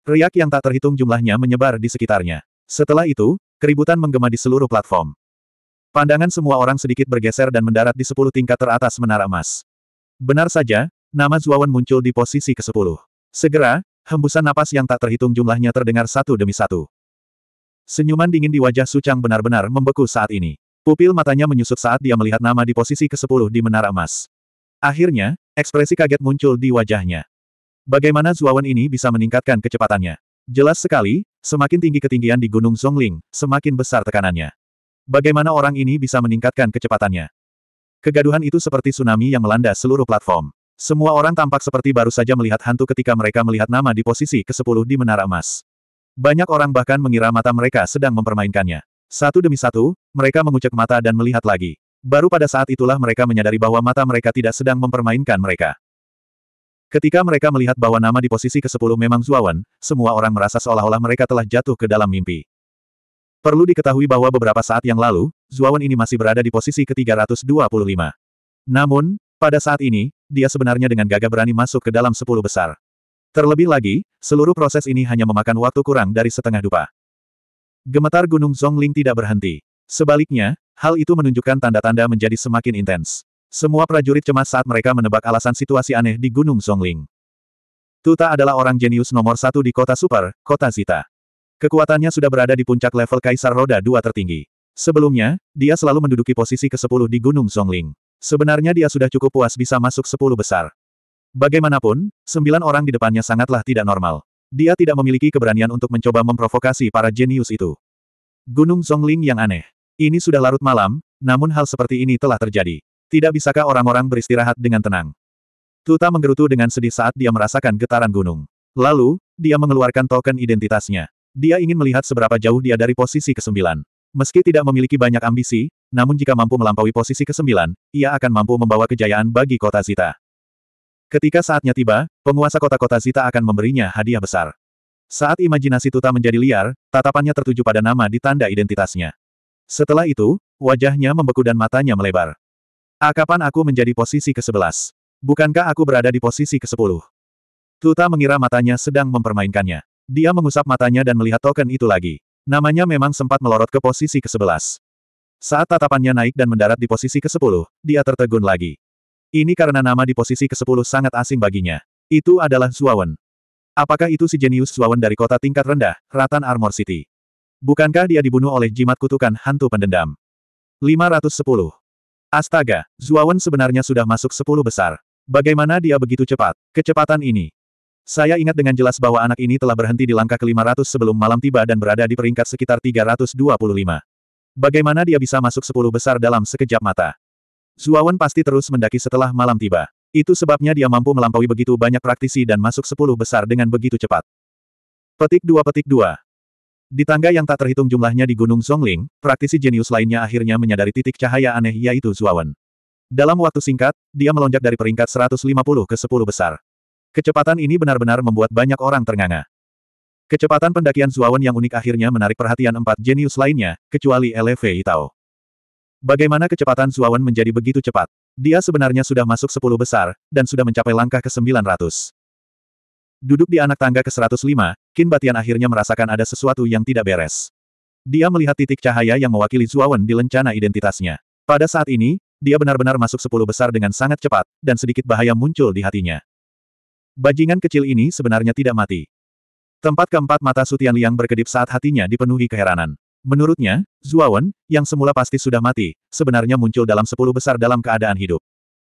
Riak yang tak terhitung jumlahnya menyebar di sekitarnya. Setelah itu, keributan menggema di seluruh platform. Pandangan semua orang sedikit bergeser dan mendarat di sepuluh tingkat teratas menara emas. Benar saja, nama Zuawan muncul di posisi ke-10. Segera, Hembusan napas yang tak terhitung jumlahnya terdengar satu demi satu. Senyuman dingin di wajah Sucang benar-benar membeku saat ini. Pupil matanya menyusut saat dia melihat nama di posisi ke-10 di Menara Emas. Akhirnya, ekspresi kaget muncul di wajahnya. Bagaimana Zuawan ini bisa meningkatkan kecepatannya? Jelas sekali, semakin tinggi ketinggian di Gunung Zhongling, semakin besar tekanannya. Bagaimana orang ini bisa meningkatkan kecepatannya? Kegaduhan itu seperti tsunami yang melanda seluruh platform. Semua orang tampak seperti baru saja melihat hantu ketika mereka melihat nama di posisi ke-10 di Menara Emas. Banyak orang bahkan mengira mata mereka sedang mempermainkannya. Satu demi satu, mereka mengucek mata dan melihat lagi. Baru pada saat itulah mereka menyadari bahwa mata mereka tidak sedang mempermainkan mereka. Ketika mereka melihat bahwa nama di posisi ke-10 memang Zuawan, semua orang merasa seolah-olah mereka telah jatuh ke dalam mimpi. Perlu diketahui bahwa beberapa saat yang lalu, Zuawan ini masih berada di posisi ke-325. Namun, pada saat ini, dia sebenarnya dengan gagah berani masuk ke dalam sepuluh besar. Terlebih lagi, seluruh proses ini hanya memakan waktu kurang dari setengah dupa. Gemetar Gunung Zongling tidak berhenti. Sebaliknya, hal itu menunjukkan tanda-tanda menjadi semakin intens. Semua prajurit cemas saat mereka menebak alasan situasi aneh di Gunung Zongling. Tuta adalah orang jenius nomor satu di kota super, kota Zita. Kekuatannya sudah berada di puncak level Kaisar Roda 2 tertinggi. Sebelumnya, dia selalu menduduki posisi ke-10 di Gunung Zongling. Sebenarnya dia sudah cukup puas bisa masuk sepuluh besar. Bagaimanapun, sembilan orang di depannya sangatlah tidak normal. Dia tidak memiliki keberanian untuk mencoba memprovokasi para jenius itu. Gunung Zhongling yang aneh. Ini sudah larut malam, namun hal seperti ini telah terjadi. Tidak bisakah orang-orang beristirahat dengan tenang? Tuta menggerutu dengan sedih saat dia merasakan getaran gunung. Lalu, dia mengeluarkan token identitasnya. Dia ingin melihat seberapa jauh dia dari posisi ke-9. Meski tidak memiliki banyak ambisi, namun jika mampu melampaui posisi ke-9, ia akan mampu membawa kejayaan bagi kota Zita. Ketika saatnya tiba, penguasa kota-kota Zita akan memberinya hadiah besar. Saat imajinasi Tuta menjadi liar, tatapannya tertuju pada nama di tanda identitasnya. Setelah itu, wajahnya membeku dan matanya melebar. Akapan aku menjadi posisi ke-11? Bukankah aku berada di posisi ke-10? Tuta mengira matanya sedang mempermainkannya. Dia mengusap matanya dan melihat token itu lagi. Namanya memang sempat melorot ke posisi ke-11. Saat tatapannya naik dan mendarat di posisi ke-10, dia tertegun lagi. Ini karena nama di posisi ke-10 sangat asing baginya. Itu adalah Zuawan. Apakah itu si jenius Zuawan dari kota tingkat rendah, Ratan Armor City? Bukankah dia dibunuh oleh jimat kutukan hantu pendendam? 510. Astaga, Zuawan sebenarnya sudah masuk 10 besar. Bagaimana dia begitu cepat? Kecepatan ini. Saya ingat dengan jelas bahwa anak ini telah berhenti di langkah ke-500 sebelum malam tiba dan berada di peringkat sekitar 325. Bagaimana dia bisa masuk sepuluh besar dalam sekejap mata? Zuawan pasti terus mendaki setelah malam tiba. Itu sebabnya dia mampu melampaui begitu banyak praktisi dan masuk sepuluh besar dengan begitu cepat. Petik dua petik dua. Di tangga yang tak terhitung jumlahnya di Gunung Zhongling, praktisi jenius lainnya akhirnya menyadari titik cahaya aneh yaitu Zuawan. Dalam waktu singkat, dia melonjak dari peringkat 150 ke 10 besar. Kecepatan ini benar-benar membuat banyak orang ternganga. Kecepatan pendakian Zuawan yang unik akhirnya menarik perhatian empat jenius lainnya, kecuali LV Itao. Bagaimana kecepatan Zuawan menjadi begitu cepat? Dia sebenarnya sudah masuk sepuluh besar, dan sudah mencapai langkah ke ratus. Duduk di anak tangga ke seratus lima, Kin Batian akhirnya merasakan ada sesuatu yang tidak beres. Dia melihat titik cahaya yang mewakili Zuawan di lencana identitasnya. Pada saat ini, dia benar-benar masuk sepuluh besar dengan sangat cepat, dan sedikit bahaya muncul di hatinya. Bajingan kecil ini sebenarnya tidak mati. Tempat keempat mata Sutian Liang berkedip saat hatinya dipenuhi keheranan. Menurutnya, Zuawan, yang semula pasti sudah mati, sebenarnya muncul dalam sepuluh besar dalam keadaan hidup.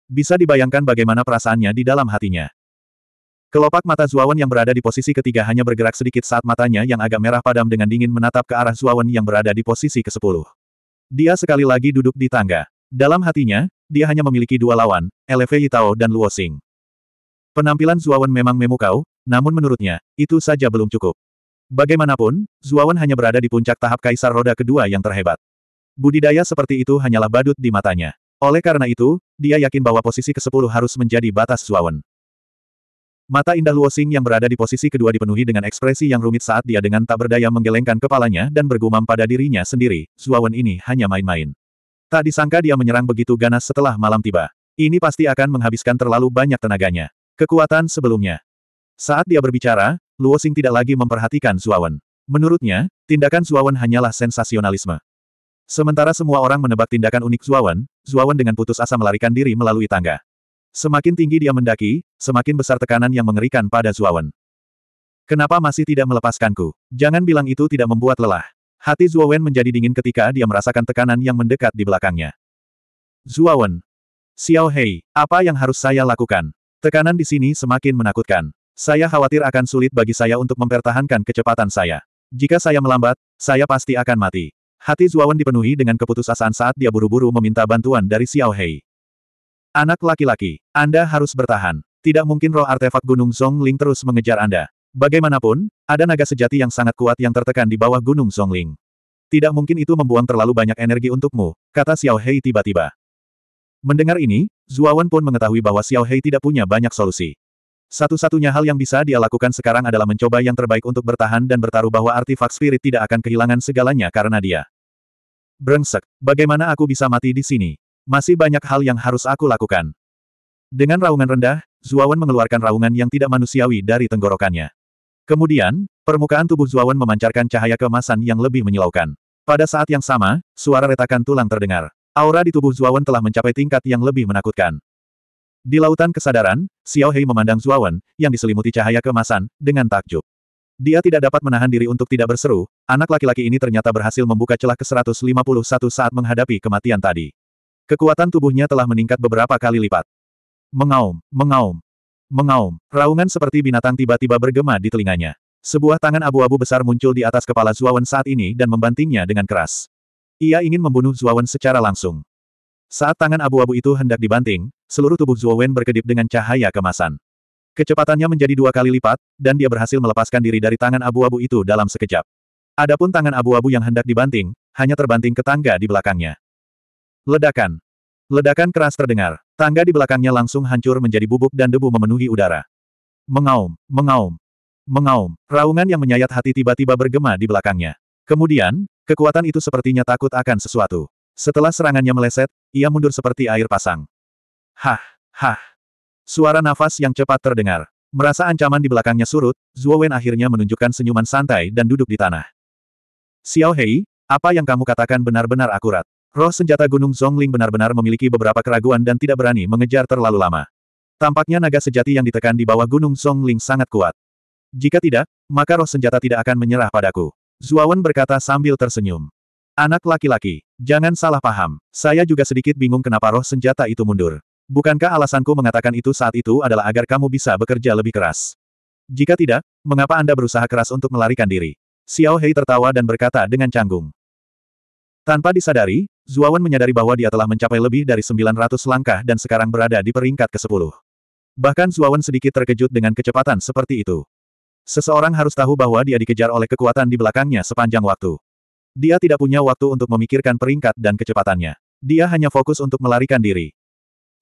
Bisa dibayangkan bagaimana perasaannya di dalam hatinya. Kelopak mata Zuawan yang berada di posisi ketiga hanya bergerak sedikit saat matanya yang agak merah padam dengan dingin menatap ke arah Zuawan yang berada di posisi ke-10. Dia sekali lagi duduk di tangga. Dalam hatinya, dia hanya memiliki dua lawan, Eleve Yitao dan Luo Xing. Penampilan Zuawan memang memukau, namun menurutnya, itu saja belum cukup. Bagaimanapun, Zuawan hanya berada di puncak tahap kaisar roda kedua yang terhebat. Budidaya seperti itu hanyalah badut di matanya. Oleh karena itu, dia yakin bahwa posisi ke-10 harus menjadi batas Zuawan. Mata indah Luosing yang berada di posisi kedua dipenuhi dengan ekspresi yang rumit saat dia dengan tak berdaya menggelengkan kepalanya dan bergumam pada dirinya sendiri, Zuawan ini hanya main-main. Tak disangka dia menyerang begitu ganas setelah malam tiba. Ini pasti akan menghabiskan terlalu banyak tenaganya. Kekuatan sebelumnya. Saat dia berbicara, Luo Xing tidak lagi memperhatikan Zuawan. Menurutnya, tindakan Zuawan hanyalah sensasionalisme. Sementara semua orang menebak tindakan unik Zuawan, Zuawan dengan putus asa melarikan diri melalui tangga. Semakin tinggi dia mendaki, semakin besar tekanan yang mengerikan pada Zuawan. Kenapa masih tidak melepaskanku? Jangan bilang itu tidak membuat lelah. Hati Zuawan menjadi dingin ketika dia merasakan tekanan yang mendekat di belakangnya. Zuawan. Xiao Hei, apa yang harus saya lakukan? Tekanan di sini semakin menakutkan. Saya khawatir akan sulit bagi saya untuk mempertahankan kecepatan saya. Jika saya melambat, saya pasti akan mati. Hati Zuawan dipenuhi dengan keputusasaan saat dia buru-buru meminta bantuan dari Xiao Hei. Anak laki-laki, Anda harus bertahan. Tidak mungkin roh artefak Gunung Ling terus mengejar Anda. Bagaimanapun, ada naga sejati yang sangat kuat yang tertekan di bawah Gunung Ling. Tidak mungkin itu membuang terlalu banyak energi untukmu, kata Xiao Hei tiba-tiba. Mendengar ini, Zuawan pun mengetahui bahwa Xiao Hei tidak punya banyak solusi. Satu-satunya hal yang bisa dia lakukan sekarang adalah mencoba yang terbaik untuk bertahan dan bertaruh bahwa artefak spirit tidak akan kehilangan segalanya karena dia. Brengsek, bagaimana aku bisa mati di sini? Masih banyak hal yang harus aku lakukan. Dengan raungan rendah, Zuawan mengeluarkan raungan yang tidak manusiawi dari tenggorokannya. Kemudian, permukaan tubuh Zuawan memancarkan cahaya kemasan yang lebih menyilaukan. Pada saat yang sama, suara retakan tulang terdengar. Aura di tubuh Zuawan telah mencapai tingkat yang lebih menakutkan. Di lautan kesadaran, Xiao Hei memandang Zuawan, yang diselimuti cahaya kemasan, dengan takjub. Dia tidak dapat menahan diri untuk tidak berseru, anak laki-laki ini ternyata berhasil membuka celah ke-151 saat menghadapi kematian tadi. Kekuatan tubuhnya telah meningkat beberapa kali lipat. Mengaum, mengaum, mengaum, raungan seperti binatang tiba-tiba bergema di telinganya. Sebuah tangan abu-abu besar muncul di atas kepala Zuawan saat ini dan membantingnya dengan keras. Ia ingin membunuh Zuawan secara langsung. Saat tangan abu-abu itu hendak dibanting, seluruh tubuh Zhuo Wen berkedip dengan cahaya kemasan. Kecepatannya menjadi dua kali lipat, dan dia berhasil melepaskan diri dari tangan abu-abu itu dalam sekejap. Adapun tangan abu-abu yang hendak dibanting, hanya terbanting ke tangga di belakangnya. Ledakan. Ledakan keras terdengar. Tangga di belakangnya langsung hancur menjadi bubuk dan debu memenuhi udara. Mengaum, mengaum, mengaum. Raungan yang menyayat hati tiba-tiba bergema di belakangnya. Kemudian, kekuatan itu sepertinya takut akan sesuatu. Setelah serangannya meleset, ia mundur seperti air pasang. Hah, hah. Suara nafas yang cepat terdengar. Merasa ancaman di belakangnya surut, Zhuo Wen akhirnya menunjukkan senyuman santai dan duduk di tanah. Xiao Hei, apa yang kamu katakan benar-benar akurat. Roh senjata Gunung Zhongling benar-benar memiliki beberapa keraguan dan tidak berani mengejar terlalu lama. Tampaknya naga sejati yang ditekan di bawah Gunung Zhongling sangat kuat. Jika tidak, maka roh senjata tidak akan menyerah padaku. Wen berkata sambil tersenyum. Anak laki-laki, jangan salah paham, saya juga sedikit bingung kenapa roh senjata itu mundur. Bukankah alasanku mengatakan itu saat itu adalah agar kamu bisa bekerja lebih keras? Jika tidak, mengapa Anda berusaha keras untuk melarikan diri? Xiao Hei tertawa dan berkata dengan canggung. Tanpa disadari, Zuawan menyadari bahwa dia telah mencapai lebih dari 900 langkah dan sekarang berada di peringkat ke-10. Bahkan Zuawan sedikit terkejut dengan kecepatan seperti itu. Seseorang harus tahu bahwa dia dikejar oleh kekuatan di belakangnya sepanjang waktu. Dia tidak punya waktu untuk memikirkan peringkat dan kecepatannya. Dia hanya fokus untuk melarikan diri.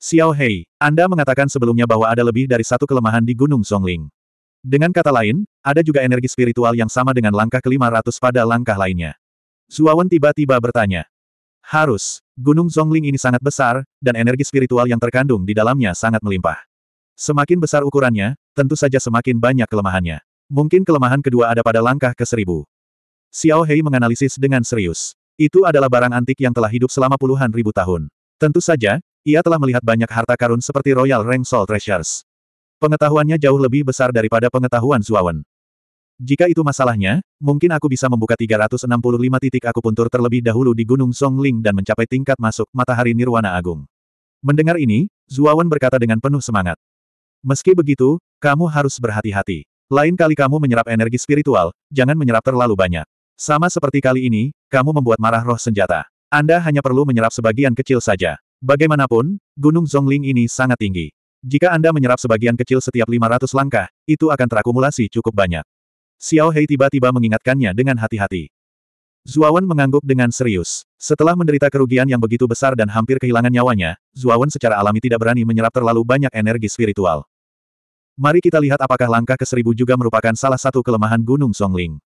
Xiao Hei, Anda mengatakan sebelumnya bahwa ada lebih dari satu kelemahan di Gunung Songling. Dengan kata lain, ada juga energi spiritual yang sama dengan langkah ke-500 pada langkah lainnya. Zuawan tiba-tiba bertanya. Harus, Gunung Songling ini sangat besar, dan energi spiritual yang terkandung di dalamnya sangat melimpah. Semakin besar ukurannya, tentu saja semakin banyak kelemahannya. Mungkin kelemahan kedua ada pada langkah ke seribu. Xiao Hei menganalisis dengan serius. Itu adalah barang antik yang telah hidup selama puluhan ribu tahun. Tentu saja, ia telah melihat banyak harta karun seperti Royal Rank Soul Treasures. Pengetahuannya jauh lebih besar daripada pengetahuan Zuawan. Jika itu masalahnya, mungkin aku bisa membuka 365 titik aku puntur terlebih dahulu di Gunung Songling dan mencapai tingkat masuk matahari nirwana agung. Mendengar ini, Zuawan berkata dengan penuh semangat. Meski begitu, kamu harus berhati-hati. Lain kali kamu menyerap energi spiritual, jangan menyerap terlalu banyak. Sama seperti kali ini, kamu membuat marah roh senjata. Anda hanya perlu menyerap sebagian kecil saja. Bagaimanapun, Gunung zongling ini sangat tinggi. Jika Anda menyerap sebagian kecil setiap 500 langkah, itu akan terakumulasi cukup banyak. Xiao Hei tiba-tiba mengingatkannya dengan hati-hati. Zuawan mengangguk dengan serius. Setelah menderita kerugian yang begitu besar dan hampir kehilangan nyawanya, Zuawan secara alami tidak berani menyerap terlalu banyak energi spiritual. Mari kita lihat apakah langkah ke seribu juga merupakan salah satu kelemahan Gunung Songling.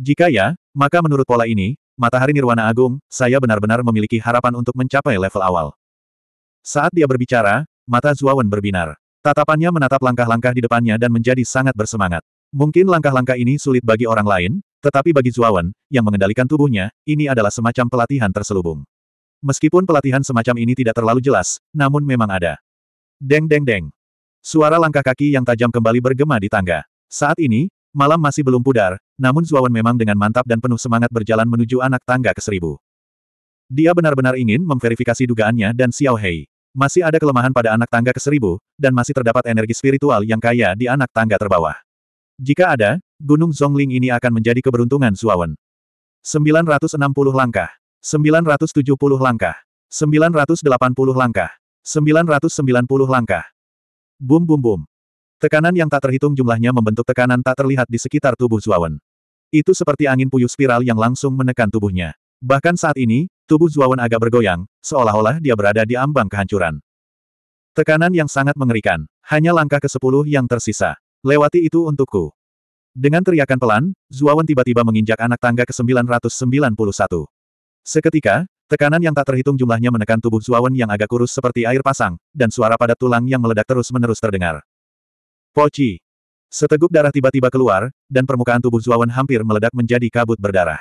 Jika ya, maka menurut pola ini, matahari nirwana agung, saya benar-benar memiliki harapan untuk mencapai level awal. Saat dia berbicara, mata Zuawan berbinar. Tatapannya menatap langkah-langkah di depannya dan menjadi sangat bersemangat. Mungkin langkah-langkah ini sulit bagi orang lain, tetapi bagi Zuawan, yang mengendalikan tubuhnya, ini adalah semacam pelatihan terselubung. Meskipun pelatihan semacam ini tidak terlalu jelas, namun memang ada. Deng deng deng. Suara langkah kaki yang tajam kembali bergema di tangga. Saat ini, Malam masih belum pudar, namun Zuawan memang dengan mantap dan penuh semangat berjalan menuju anak tangga ke seribu. Dia benar-benar ingin memverifikasi dugaannya dan Xiao Hei. Masih ada kelemahan pada anak tangga ke seribu, dan masih terdapat energi spiritual yang kaya di anak tangga terbawah. Jika ada, Gunung Zhongling ini akan menjadi keberuntungan Zuawan. 960 langkah. 970 langkah. 980 langkah. 990 langkah. Bum bum bum. Tekanan yang tak terhitung jumlahnya membentuk tekanan tak terlihat di sekitar tubuh Zuawan. Itu seperti angin puyuh spiral yang langsung menekan tubuhnya. Bahkan saat ini, tubuh Zuawan agak bergoyang, seolah-olah dia berada di ambang kehancuran. Tekanan yang sangat mengerikan. Hanya langkah ke sepuluh yang tersisa. Lewati itu untukku. Dengan teriakan pelan, Zuawan tiba-tiba menginjak anak tangga ke-991. Seketika, tekanan yang tak terhitung jumlahnya menekan tubuh Zuawan yang agak kurus seperti air pasang, dan suara pada tulang yang meledak terus-menerus terdengar. Poci. Seteguk darah tiba-tiba keluar, dan permukaan tubuh Zuawan hampir meledak menjadi kabut berdarah.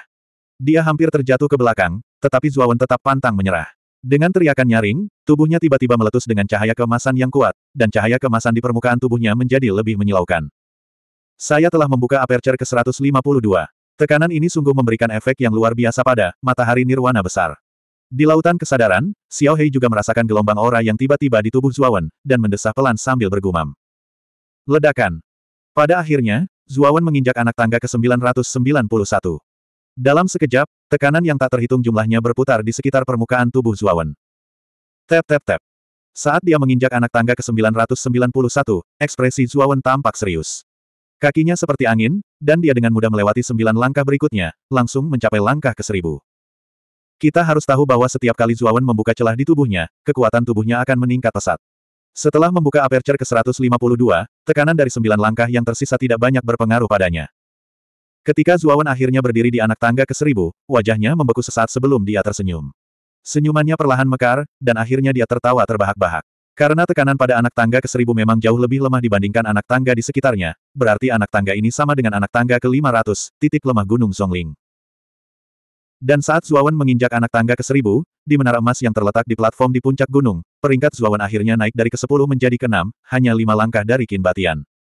Dia hampir terjatuh ke belakang, tetapi Zuawan tetap pantang menyerah. Dengan teriakan nyaring, tubuhnya tiba-tiba meletus dengan cahaya kemasan yang kuat, dan cahaya kemasan di permukaan tubuhnya menjadi lebih menyilaukan. Saya telah membuka aperture ke-152. Tekanan ini sungguh memberikan efek yang luar biasa pada matahari nirwana besar. Di lautan kesadaran, Xiao Hei juga merasakan gelombang aura yang tiba-tiba di tubuh Zuawan, dan mendesah pelan sambil bergumam. Ledakan. Pada akhirnya, Zuawan menginjak anak tangga ke-991. Dalam sekejap, tekanan yang tak terhitung jumlahnya berputar di sekitar permukaan tubuh Zuawan. Tap tap tap. Saat dia menginjak anak tangga ke-991, ekspresi Zuawan tampak serius. Kakinya seperti angin, dan dia dengan mudah melewati sembilan langkah berikutnya, langsung mencapai langkah ke seribu. Kita harus tahu bahwa setiap kali Zuawan membuka celah di tubuhnya, kekuatan tubuhnya akan meningkat pesat. Setelah membuka aperture ke 152, tekanan dari sembilan langkah yang tersisa tidak banyak berpengaruh padanya. Ketika Zuawan akhirnya berdiri di anak tangga ke seribu, wajahnya membeku sesaat sebelum dia tersenyum. Senyumannya perlahan mekar, dan akhirnya dia tertawa terbahak-bahak. Karena tekanan pada anak tangga ke seribu memang jauh lebih lemah dibandingkan anak tangga di sekitarnya, berarti anak tangga ini sama dengan anak tangga ke 500, titik lemah Gunung Songling. Dan saat Zuawan menginjak anak tangga ke seribu, di menara emas yang terletak di platform di puncak gunung, peringkat Zuawan akhirnya naik dari ke sepuluh menjadi ke-6, hanya lima langkah dari Kinbatian.